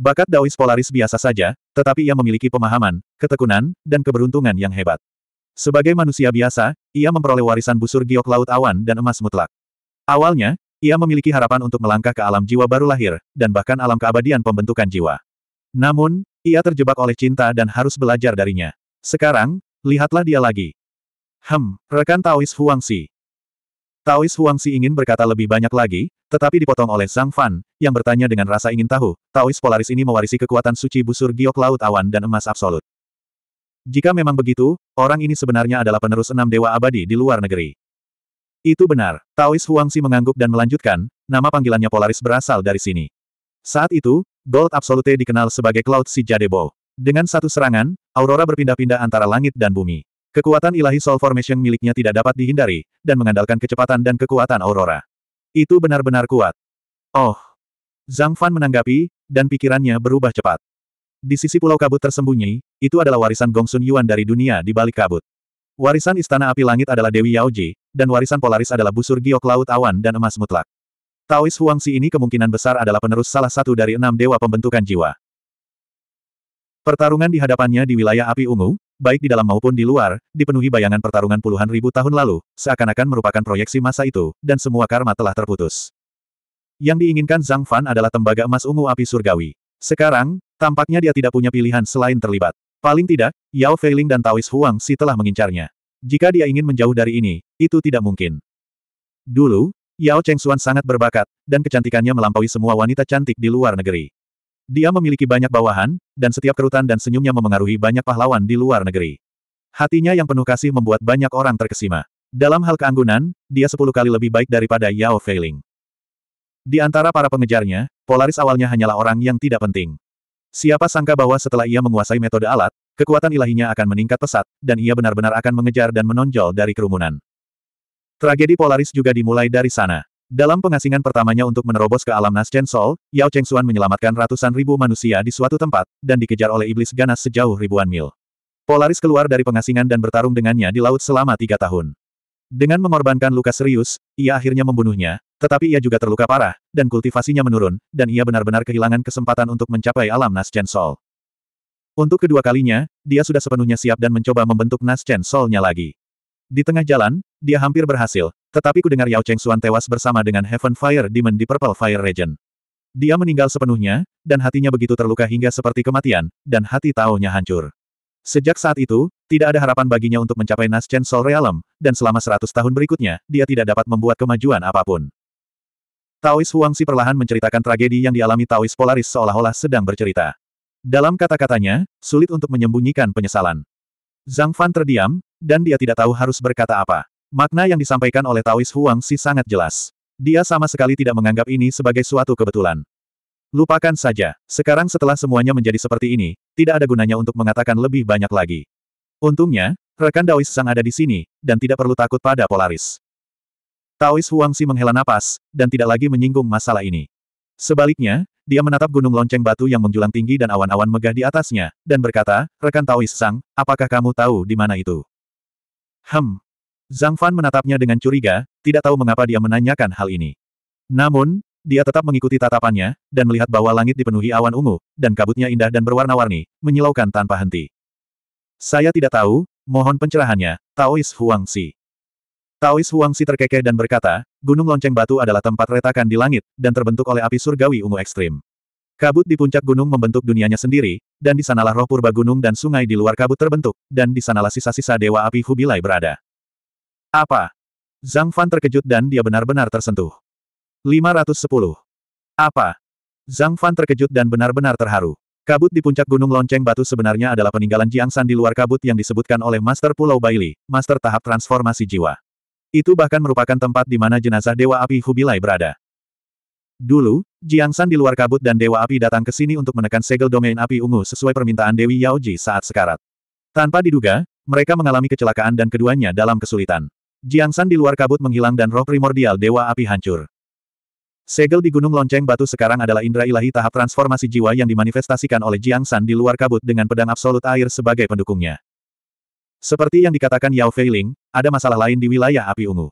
Bakat Daois Polaris biasa saja, tetapi ia memiliki pemahaman, ketekunan, dan keberuntungan yang hebat. Sebagai manusia biasa, ia memperoleh warisan busur giok laut awan dan emas mutlak. Awalnya, ia memiliki harapan untuk melangkah ke alam jiwa baru lahir, dan bahkan alam keabadian pembentukan jiwa. Namun, ia terjebak oleh cinta dan harus belajar darinya. Sekarang, lihatlah dia lagi. Hem, rekan Taois Huangsi. Taois Huangsi ingin berkata lebih banyak lagi, tetapi dipotong oleh Zhang Fan, yang bertanya dengan rasa ingin tahu, Taois Polaris ini mewarisi kekuatan suci busur giok laut awan dan emas absolut. Jika memang begitu, orang ini sebenarnya adalah penerus enam dewa abadi di luar negeri. Itu benar. Taois Huangsi mengangguk dan melanjutkan, nama panggilannya Polaris berasal dari sini. Saat itu, Gold Absolute dikenal sebagai Cloud Si Jadebo. Dengan satu serangan, Aurora berpindah-pindah antara langit dan bumi. Kekuatan ilahi Soul Formation miliknya tidak dapat dihindari, dan mengandalkan kecepatan dan kekuatan Aurora. Itu benar-benar kuat. Oh! Zhang Fan menanggapi, dan pikirannya berubah cepat. Di sisi pulau kabut tersembunyi, itu adalah warisan Gongsun Yuan dari dunia di balik kabut. Warisan Istana Api Langit adalah Dewi Yaoji, dan warisan Polaris adalah busur giok laut awan dan emas mutlak. Taois Huangsi ini kemungkinan besar adalah penerus salah satu dari enam dewa pembentukan jiwa. Pertarungan di hadapannya di wilayah api ungu, baik di dalam maupun di luar, dipenuhi bayangan pertarungan puluhan ribu tahun lalu, seakan-akan merupakan proyeksi masa itu, dan semua karma telah terputus. Yang diinginkan Zhang Fan adalah tembaga emas ungu api surgawi. Sekarang, tampaknya dia tidak punya pilihan selain terlibat. Paling tidak, Yao Feiling dan Taois Huang Si telah mengincarnya. Jika dia ingin menjauh dari ini, itu tidak mungkin. Dulu, Yao Chengxuan sangat berbakat, dan kecantikannya melampaui semua wanita cantik di luar negeri. Dia memiliki banyak bawahan, dan setiap kerutan dan senyumnya memengaruhi banyak pahlawan di luar negeri. Hatinya yang penuh kasih membuat banyak orang terkesima. Dalam hal keanggunan, dia sepuluh kali lebih baik daripada Yao Feiling. Di antara para pengejarnya, Polaris awalnya hanyalah orang yang tidak penting. Siapa sangka bahwa setelah ia menguasai metode alat, Kekuatan ilahinya akan meningkat pesat, dan ia benar-benar akan mengejar dan menonjol dari kerumunan. Tragedi Polaris juga dimulai dari sana. Dalam pengasingan pertamanya untuk menerobos ke alam Nasjen Sol, Yao Chengxuan menyelamatkan ratusan ribu manusia di suatu tempat, dan dikejar oleh iblis ganas sejauh ribuan mil. Polaris keluar dari pengasingan dan bertarung dengannya di laut selama tiga tahun. Dengan mengorbankan luka serius, ia akhirnya membunuhnya, tetapi ia juga terluka parah, dan kultivasinya menurun, dan ia benar-benar kehilangan kesempatan untuk mencapai alam Nasjen Sol. Untuk kedua kalinya, dia sudah sepenuhnya siap dan mencoba membentuk Naschen Soul-nya lagi. Di tengah jalan, dia hampir berhasil, tetapi kudengar Yao Cheng Xuan tewas bersama dengan Heaven Fire Demon di Purple Fire Region. Dia meninggal sepenuhnya, dan hatinya begitu terluka hingga seperti kematian, dan hati taunya hancur. Sejak saat itu, tidak ada harapan baginya untuk mencapai Naschen Soul Realm, dan selama seratus tahun berikutnya, dia tidak dapat membuat kemajuan apapun. Taois Huangsi perlahan menceritakan tragedi yang dialami Taois Polaris seolah-olah sedang bercerita. Dalam kata-katanya, sulit untuk menyembunyikan penyesalan. Zhang Fan terdiam, dan dia tidak tahu harus berkata apa. Makna yang disampaikan oleh Taois Huang Si sangat jelas. Dia sama sekali tidak menganggap ini sebagai suatu kebetulan. Lupakan saja, sekarang setelah semuanya menjadi seperti ini, tidak ada gunanya untuk mengatakan lebih banyak lagi. Untungnya, rekan Daois Sang ada di sini, dan tidak perlu takut pada Polaris. Taois Huang Si menghela napas, dan tidak lagi menyinggung masalah ini. Sebaliknya, dia menatap gunung lonceng batu yang menjulang tinggi dan awan-awan megah di atasnya, dan berkata, rekan Taois Sang, apakah kamu tahu di mana itu? Hem. Zhang Fan menatapnya dengan curiga, tidak tahu mengapa dia menanyakan hal ini. Namun, dia tetap mengikuti tatapannya, dan melihat bahwa langit dipenuhi awan ungu, dan kabutnya indah dan berwarna-warni, menyilaukan tanpa henti. Saya tidak tahu, mohon pencerahannya, Taois Huangsi. Taois Huangsi terkekeh dan berkata, Gunung Lonceng Batu adalah tempat retakan di langit, dan terbentuk oleh api surgawi ungu ekstrim. Kabut di puncak gunung membentuk dunianya sendiri, dan di sanalah roh purba gunung dan sungai di luar kabut terbentuk, dan di sanalah sisa-sisa dewa api Hubilai berada. Apa? Zhang Fan terkejut dan dia benar-benar tersentuh. 510. Apa? Zhang Fan terkejut dan benar-benar terharu. Kabut di puncak gunung lonceng batu sebenarnya adalah peninggalan Jiang San di luar kabut yang disebutkan oleh Master Pulau Baili, Master tahap transformasi jiwa. Itu bahkan merupakan tempat di mana jenazah Dewa Api Hubilai berada. Dulu, Jiang San di luar kabut dan Dewa Api datang ke sini untuk menekan segel domain api ungu sesuai permintaan Dewi Yaoji saat sekarat. Tanpa diduga, mereka mengalami kecelakaan dan keduanya dalam kesulitan. Jiang San di luar kabut menghilang dan roh primordial Dewa Api hancur. Segel di Gunung Lonceng Batu sekarang adalah indra ilahi tahap transformasi jiwa yang dimanifestasikan oleh Jiang San di luar kabut dengan pedang absolut air sebagai pendukungnya. Seperti yang dikatakan Yao Fei Ling, ada masalah lain di wilayah api ungu.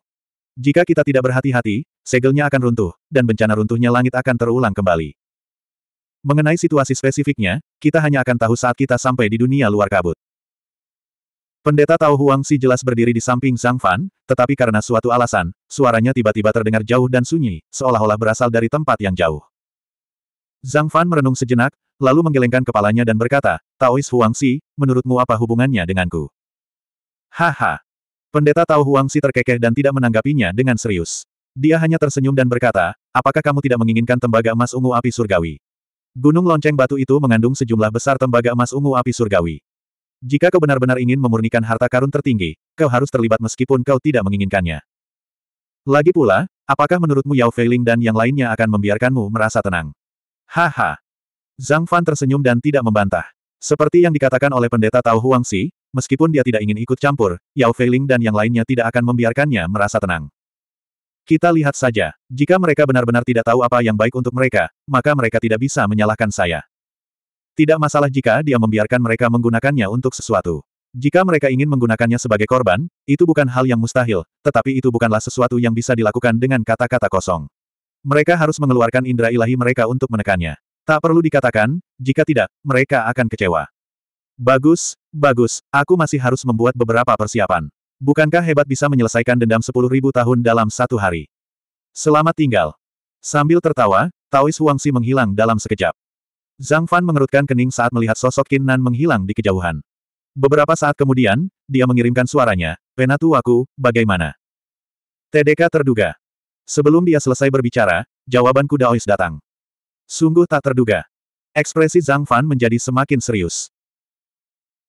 Jika kita tidak berhati-hati, segelnya akan runtuh, dan bencana runtuhnya langit akan terulang kembali. Mengenai situasi spesifiknya, kita hanya akan tahu saat kita sampai di dunia luar kabut. Pendeta Tao Huang Si jelas berdiri di samping Zhang Fan, tetapi karena suatu alasan, suaranya tiba-tiba terdengar jauh dan sunyi, seolah-olah berasal dari tempat yang jauh. Zhang Fan merenung sejenak, lalu menggelengkan kepalanya dan berkata, Taois Huang Si, menurutmu apa hubungannya denganku? Haha. Pendeta Tao Huangsi terkekeh dan tidak menanggapinya dengan serius. Dia hanya tersenyum dan berkata, apakah kamu tidak menginginkan tembaga emas ungu api surgawi? Gunung lonceng batu itu mengandung sejumlah besar tembaga emas ungu api surgawi. Jika kau benar-benar ingin memurnikan harta karun tertinggi, kau harus terlibat meskipun kau tidak menginginkannya. Lagi pula, apakah menurutmu Yao Feiling dan yang lainnya akan membiarkanmu merasa tenang? Haha. Zhang Fan tersenyum dan tidak membantah. Seperti yang dikatakan oleh pendeta Tao Huang Si, meskipun dia tidak ingin ikut campur, Yao Fei Ling dan yang lainnya tidak akan membiarkannya merasa tenang. Kita lihat saja, jika mereka benar-benar tidak tahu apa yang baik untuk mereka, maka mereka tidak bisa menyalahkan saya. Tidak masalah jika dia membiarkan mereka menggunakannya untuk sesuatu. Jika mereka ingin menggunakannya sebagai korban, itu bukan hal yang mustahil, tetapi itu bukanlah sesuatu yang bisa dilakukan dengan kata-kata kosong. Mereka harus mengeluarkan indera ilahi mereka untuk menekannya. Tak perlu dikatakan, jika tidak, mereka akan kecewa. Bagus, bagus, aku masih harus membuat beberapa persiapan. Bukankah hebat bisa menyelesaikan dendam sepuluh ribu tahun dalam satu hari? Selamat tinggal. Sambil tertawa, Taois Huangsi menghilang dalam sekejap. Zhang Fan mengerutkan kening saat melihat sosok Qin Nan menghilang di kejauhan. Beberapa saat kemudian, dia mengirimkan suaranya, Penatu Penatuaku, bagaimana? TDK terduga. Sebelum dia selesai berbicara, jawaban kuda Ois datang. Sungguh tak terduga. Ekspresi Zhang Fan menjadi semakin serius.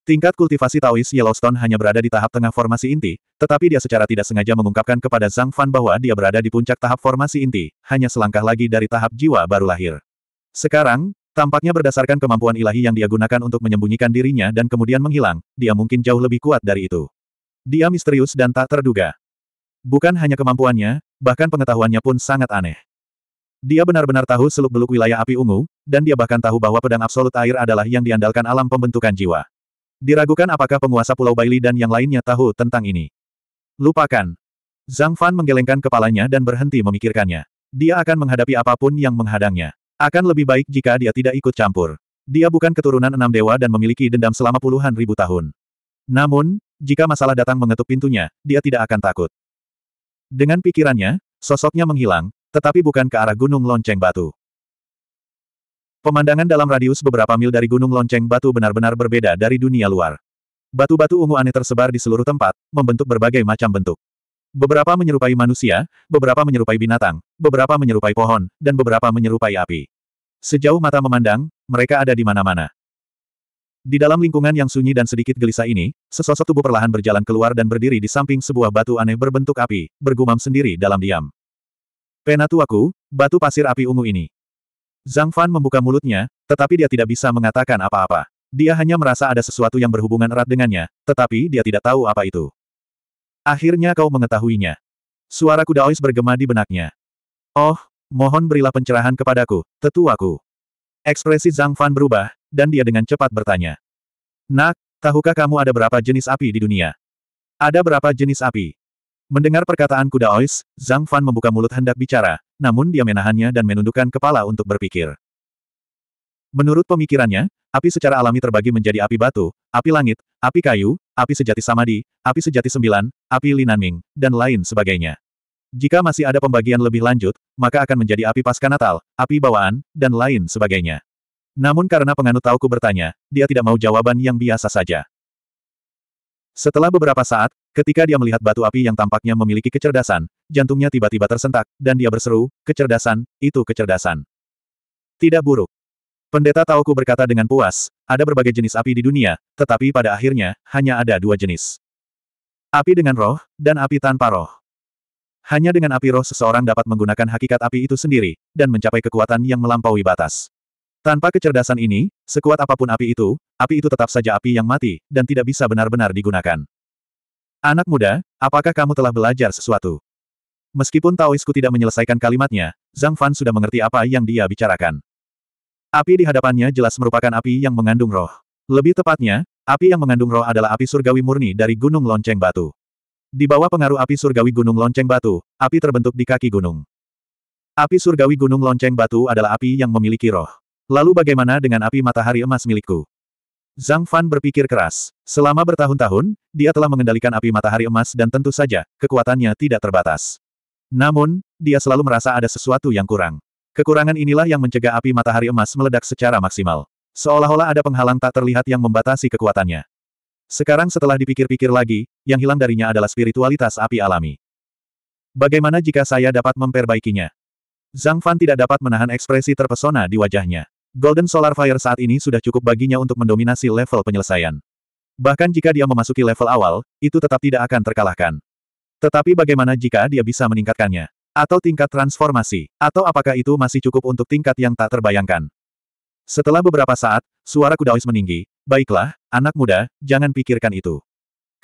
Tingkat kultivasi Taois Yellowstone hanya berada di tahap tengah formasi inti, tetapi dia secara tidak sengaja mengungkapkan kepada Zhang Fan bahwa dia berada di puncak tahap formasi inti, hanya selangkah lagi dari tahap jiwa baru lahir. Sekarang, tampaknya berdasarkan kemampuan ilahi yang dia gunakan untuk menyembunyikan dirinya dan kemudian menghilang, dia mungkin jauh lebih kuat dari itu. Dia misterius dan tak terduga. Bukan hanya kemampuannya, bahkan pengetahuannya pun sangat aneh. Dia benar-benar tahu seluk-beluk wilayah api ungu, dan dia bahkan tahu bahwa pedang absolut air adalah yang diandalkan alam pembentukan jiwa. Diragukan apakah penguasa Pulau Baili dan yang lainnya tahu tentang ini. Lupakan. Zhang Fan menggelengkan kepalanya dan berhenti memikirkannya. Dia akan menghadapi apapun yang menghadangnya. Akan lebih baik jika dia tidak ikut campur. Dia bukan keturunan enam dewa dan memiliki dendam selama puluhan ribu tahun. Namun, jika masalah datang mengetuk pintunya, dia tidak akan takut. Dengan pikirannya, sosoknya menghilang, tetapi bukan ke arah gunung lonceng batu. Pemandangan dalam radius beberapa mil dari gunung lonceng batu benar-benar berbeda dari dunia luar. Batu-batu ungu aneh tersebar di seluruh tempat, membentuk berbagai macam bentuk. Beberapa menyerupai manusia, beberapa menyerupai binatang, beberapa menyerupai pohon, dan beberapa menyerupai api. Sejauh mata memandang, mereka ada di mana-mana. Di dalam lingkungan yang sunyi dan sedikit gelisah ini, sesosok tubuh perlahan berjalan keluar dan berdiri di samping sebuah batu aneh berbentuk api, bergumam sendiri dalam diam. Penatuaku, batu pasir api ungu ini. Zhang Fan membuka mulutnya, tetapi dia tidak bisa mengatakan apa-apa. Dia hanya merasa ada sesuatu yang berhubungan erat dengannya, tetapi dia tidak tahu apa itu. Akhirnya kau mengetahuinya. Suara kuda Ois bergema di benaknya. Oh, mohon berilah pencerahan kepadaku, tetuaku. Ekspresi Zhang Fan berubah, dan dia dengan cepat bertanya. Nak, tahukah kamu ada berapa jenis api di dunia? Ada berapa jenis api? Mendengar perkataan kuda Ois, Zhang Fan membuka mulut hendak bicara, namun dia menahannya dan menundukkan kepala untuk berpikir. Menurut pemikirannya, api secara alami terbagi menjadi api batu, api langit, api kayu, api sejati samadi, api sejati sembilan, api linanming, dan lain sebagainya. Jika masih ada pembagian lebih lanjut, maka akan menjadi api pasca natal, api bawaan, dan lain sebagainya. Namun karena penganut Tauku bertanya, dia tidak mau jawaban yang biasa saja. Setelah beberapa saat, ketika dia melihat batu api yang tampaknya memiliki kecerdasan, jantungnya tiba-tiba tersentak, dan dia berseru, kecerdasan, itu kecerdasan. Tidak buruk. Pendeta Taoku berkata dengan puas, ada berbagai jenis api di dunia, tetapi pada akhirnya, hanya ada dua jenis. Api dengan roh, dan api tanpa roh. Hanya dengan api roh seseorang dapat menggunakan hakikat api itu sendiri, dan mencapai kekuatan yang melampaui batas. Tanpa kecerdasan ini, sekuat apapun api itu, api itu tetap saja api yang mati, dan tidak bisa benar-benar digunakan. Anak muda, apakah kamu telah belajar sesuatu? Meskipun Taoisku tidak menyelesaikan kalimatnya, Zhang Fan sudah mengerti apa yang dia bicarakan. Api di hadapannya jelas merupakan api yang mengandung roh. Lebih tepatnya, api yang mengandung roh adalah api surgawi murni dari Gunung Lonceng Batu. Di bawah pengaruh api surgawi Gunung Lonceng Batu, api terbentuk di kaki gunung. Api surgawi Gunung Lonceng Batu adalah api yang memiliki roh. Lalu bagaimana dengan api matahari emas milikku? Zhang Fan berpikir keras. Selama bertahun-tahun, dia telah mengendalikan api matahari emas dan tentu saja, kekuatannya tidak terbatas. Namun, dia selalu merasa ada sesuatu yang kurang. Kekurangan inilah yang mencegah api matahari emas meledak secara maksimal. Seolah-olah ada penghalang tak terlihat yang membatasi kekuatannya. Sekarang setelah dipikir-pikir lagi, yang hilang darinya adalah spiritualitas api alami. Bagaimana jika saya dapat memperbaikinya? Zhang Fan tidak dapat menahan ekspresi terpesona di wajahnya. Golden Solar Fire saat ini sudah cukup baginya untuk mendominasi level penyelesaian. Bahkan jika dia memasuki level awal, itu tetap tidak akan terkalahkan. Tetapi bagaimana jika dia bisa meningkatkannya? Atau tingkat transformasi? Atau apakah itu masih cukup untuk tingkat yang tak terbayangkan? Setelah beberapa saat, suara Kudaois meninggi. Baiklah, anak muda, jangan pikirkan itu.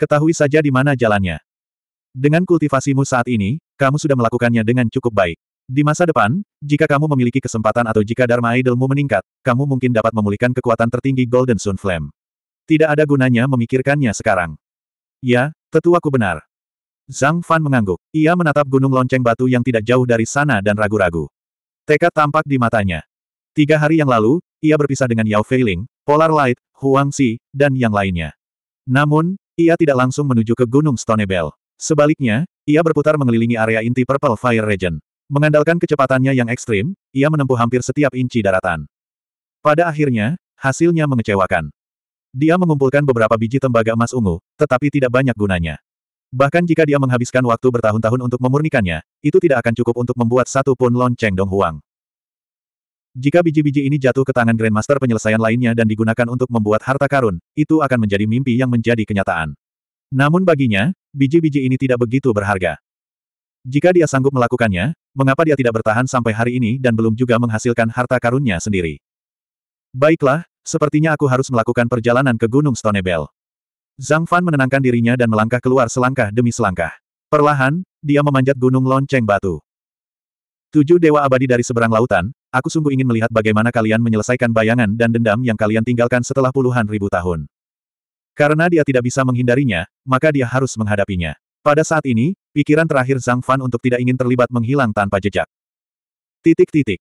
Ketahui saja di mana jalannya. Dengan kultivasimu saat ini, kamu sudah melakukannya dengan cukup baik. Di masa depan, jika kamu memiliki kesempatan atau jika Dharma Idolmu meningkat, kamu mungkin dapat memulihkan kekuatan tertinggi Golden Sun Flame. Tidak ada gunanya memikirkannya sekarang. Ya, tetuaku benar. Zhang Fan mengangguk. Ia menatap gunung lonceng batu yang tidak jauh dari sana dan ragu-ragu. Tekad tampak di matanya. Tiga hari yang lalu, ia berpisah dengan Yao Feiling, Polar Light, Huang Xi, dan yang lainnya. Namun, ia tidak langsung menuju ke Gunung Stonebel. Sebaliknya, ia berputar mengelilingi area inti Purple Fire Region. Mengandalkan kecepatannya yang ekstrim, ia menempuh hampir setiap inci daratan. Pada akhirnya, hasilnya mengecewakan. Dia mengumpulkan beberapa biji tembaga emas ungu, tetapi tidak banyak gunanya. Bahkan jika dia menghabiskan waktu bertahun-tahun untuk memurnikannya, itu tidak akan cukup untuk membuat satu pun lonceng Dong Huang. Jika biji-biji ini jatuh ke tangan Grandmaster penyelesaian lainnya dan digunakan untuk membuat harta karun, itu akan menjadi mimpi yang menjadi kenyataan. Namun baginya, biji-biji ini tidak begitu berharga. Jika dia sanggup melakukannya, mengapa dia tidak bertahan sampai hari ini dan belum juga menghasilkan harta karunnya sendiri? Baiklah, sepertinya aku harus melakukan perjalanan ke Gunung Stonebel. Zhang Fan menenangkan dirinya dan melangkah keluar selangkah demi selangkah. Perlahan, dia memanjat gunung lonceng batu. Tujuh dewa abadi dari seberang lautan, aku sungguh ingin melihat bagaimana kalian menyelesaikan bayangan dan dendam yang kalian tinggalkan setelah puluhan ribu tahun. Karena dia tidak bisa menghindarinya, maka dia harus menghadapinya. Pada saat ini, Pikiran terakhir Zhang Fan untuk tidak ingin terlibat menghilang tanpa jejak. Titik-titik.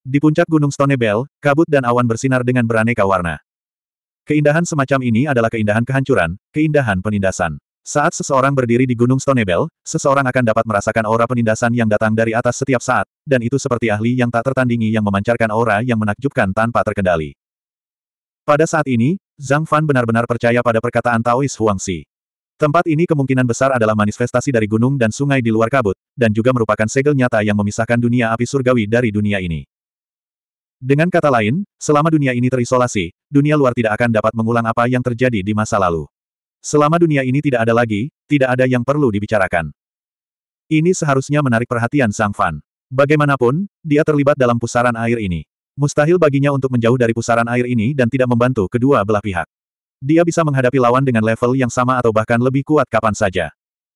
Di puncak Gunung Stonebel, kabut dan awan bersinar dengan beraneka warna. Keindahan semacam ini adalah keindahan kehancuran, keindahan penindasan. Saat seseorang berdiri di Gunung Stonebel, seseorang akan dapat merasakan aura penindasan yang datang dari atas setiap saat, dan itu seperti ahli yang tak tertandingi yang memancarkan aura yang menakjubkan tanpa terkendali. Pada saat ini, Zhang Fan benar-benar percaya pada perkataan Taois Si. Tempat ini kemungkinan besar adalah manifestasi dari gunung dan sungai di luar kabut, dan juga merupakan segel nyata yang memisahkan dunia api surgawi dari dunia ini. Dengan kata lain, selama dunia ini terisolasi, dunia luar tidak akan dapat mengulang apa yang terjadi di masa lalu. Selama dunia ini tidak ada lagi, tidak ada yang perlu dibicarakan. Ini seharusnya menarik perhatian Sang Fan. Bagaimanapun, dia terlibat dalam pusaran air ini. Mustahil baginya untuk menjauh dari pusaran air ini dan tidak membantu kedua belah pihak dia bisa menghadapi lawan dengan level yang sama atau bahkan lebih kuat kapan saja.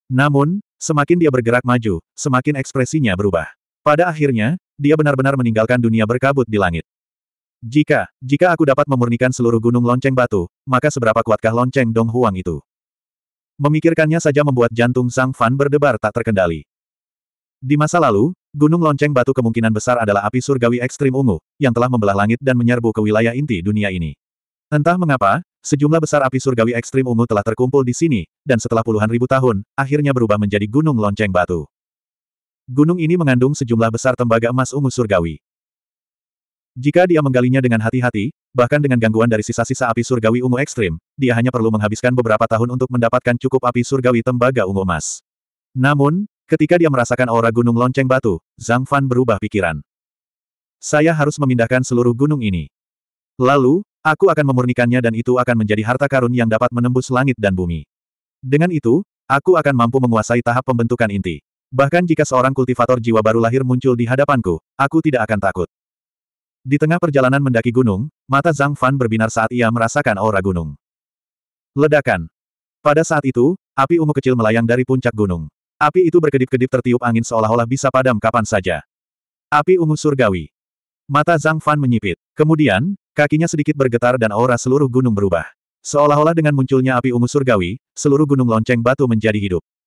Namun, semakin dia bergerak maju, semakin ekspresinya berubah. Pada akhirnya, dia benar-benar meninggalkan dunia berkabut di langit. Jika, jika aku dapat memurnikan seluruh gunung lonceng batu, maka seberapa kuatkah lonceng Dong Huang itu? Memikirkannya saja membuat jantung Sang Fan berdebar tak terkendali. Di masa lalu, gunung lonceng batu kemungkinan besar adalah api surgawi ekstrim ungu, yang telah membelah langit dan menyerbu ke wilayah inti dunia ini. Entah mengapa, Sejumlah besar api surgawi ekstrim ungu telah terkumpul di sini, dan setelah puluhan ribu tahun, akhirnya berubah menjadi gunung lonceng batu. Gunung ini mengandung sejumlah besar tembaga emas ungu surgawi. Jika dia menggalinya dengan hati-hati, bahkan dengan gangguan dari sisa-sisa api surgawi ungu ekstrim, dia hanya perlu menghabiskan beberapa tahun untuk mendapatkan cukup api surgawi tembaga ungu emas. Namun, ketika dia merasakan aura gunung lonceng batu, Zhang Fan berubah pikiran. Saya harus memindahkan seluruh gunung ini. Lalu, Aku akan memurnikannya dan itu akan menjadi harta karun yang dapat menembus langit dan bumi. Dengan itu, aku akan mampu menguasai tahap pembentukan inti. Bahkan jika seorang kultivator jiwa baru lahir muncul di hadapanku, aku tidak akan takut. Di tengah perjalanan mendaki gunung, mata Zhang Fan berbinar saat ia merasakan aura gunung. Ledakan. Pada saat itu, api ungu kecil melayang dari puncak gunung. Api itu berkedip-kedip tertiup angin seolah-olah bisa padam kapan saja. Api ungu surgawi. Mata Zhang Fan menyipit. Kemudian, Kakinya sedikit bergetar dan aura seluruh gunung berubah. Seolah-olah dengan munculnya api ungu surgawi, seluruh gunung lonceng batu menjadi hidup.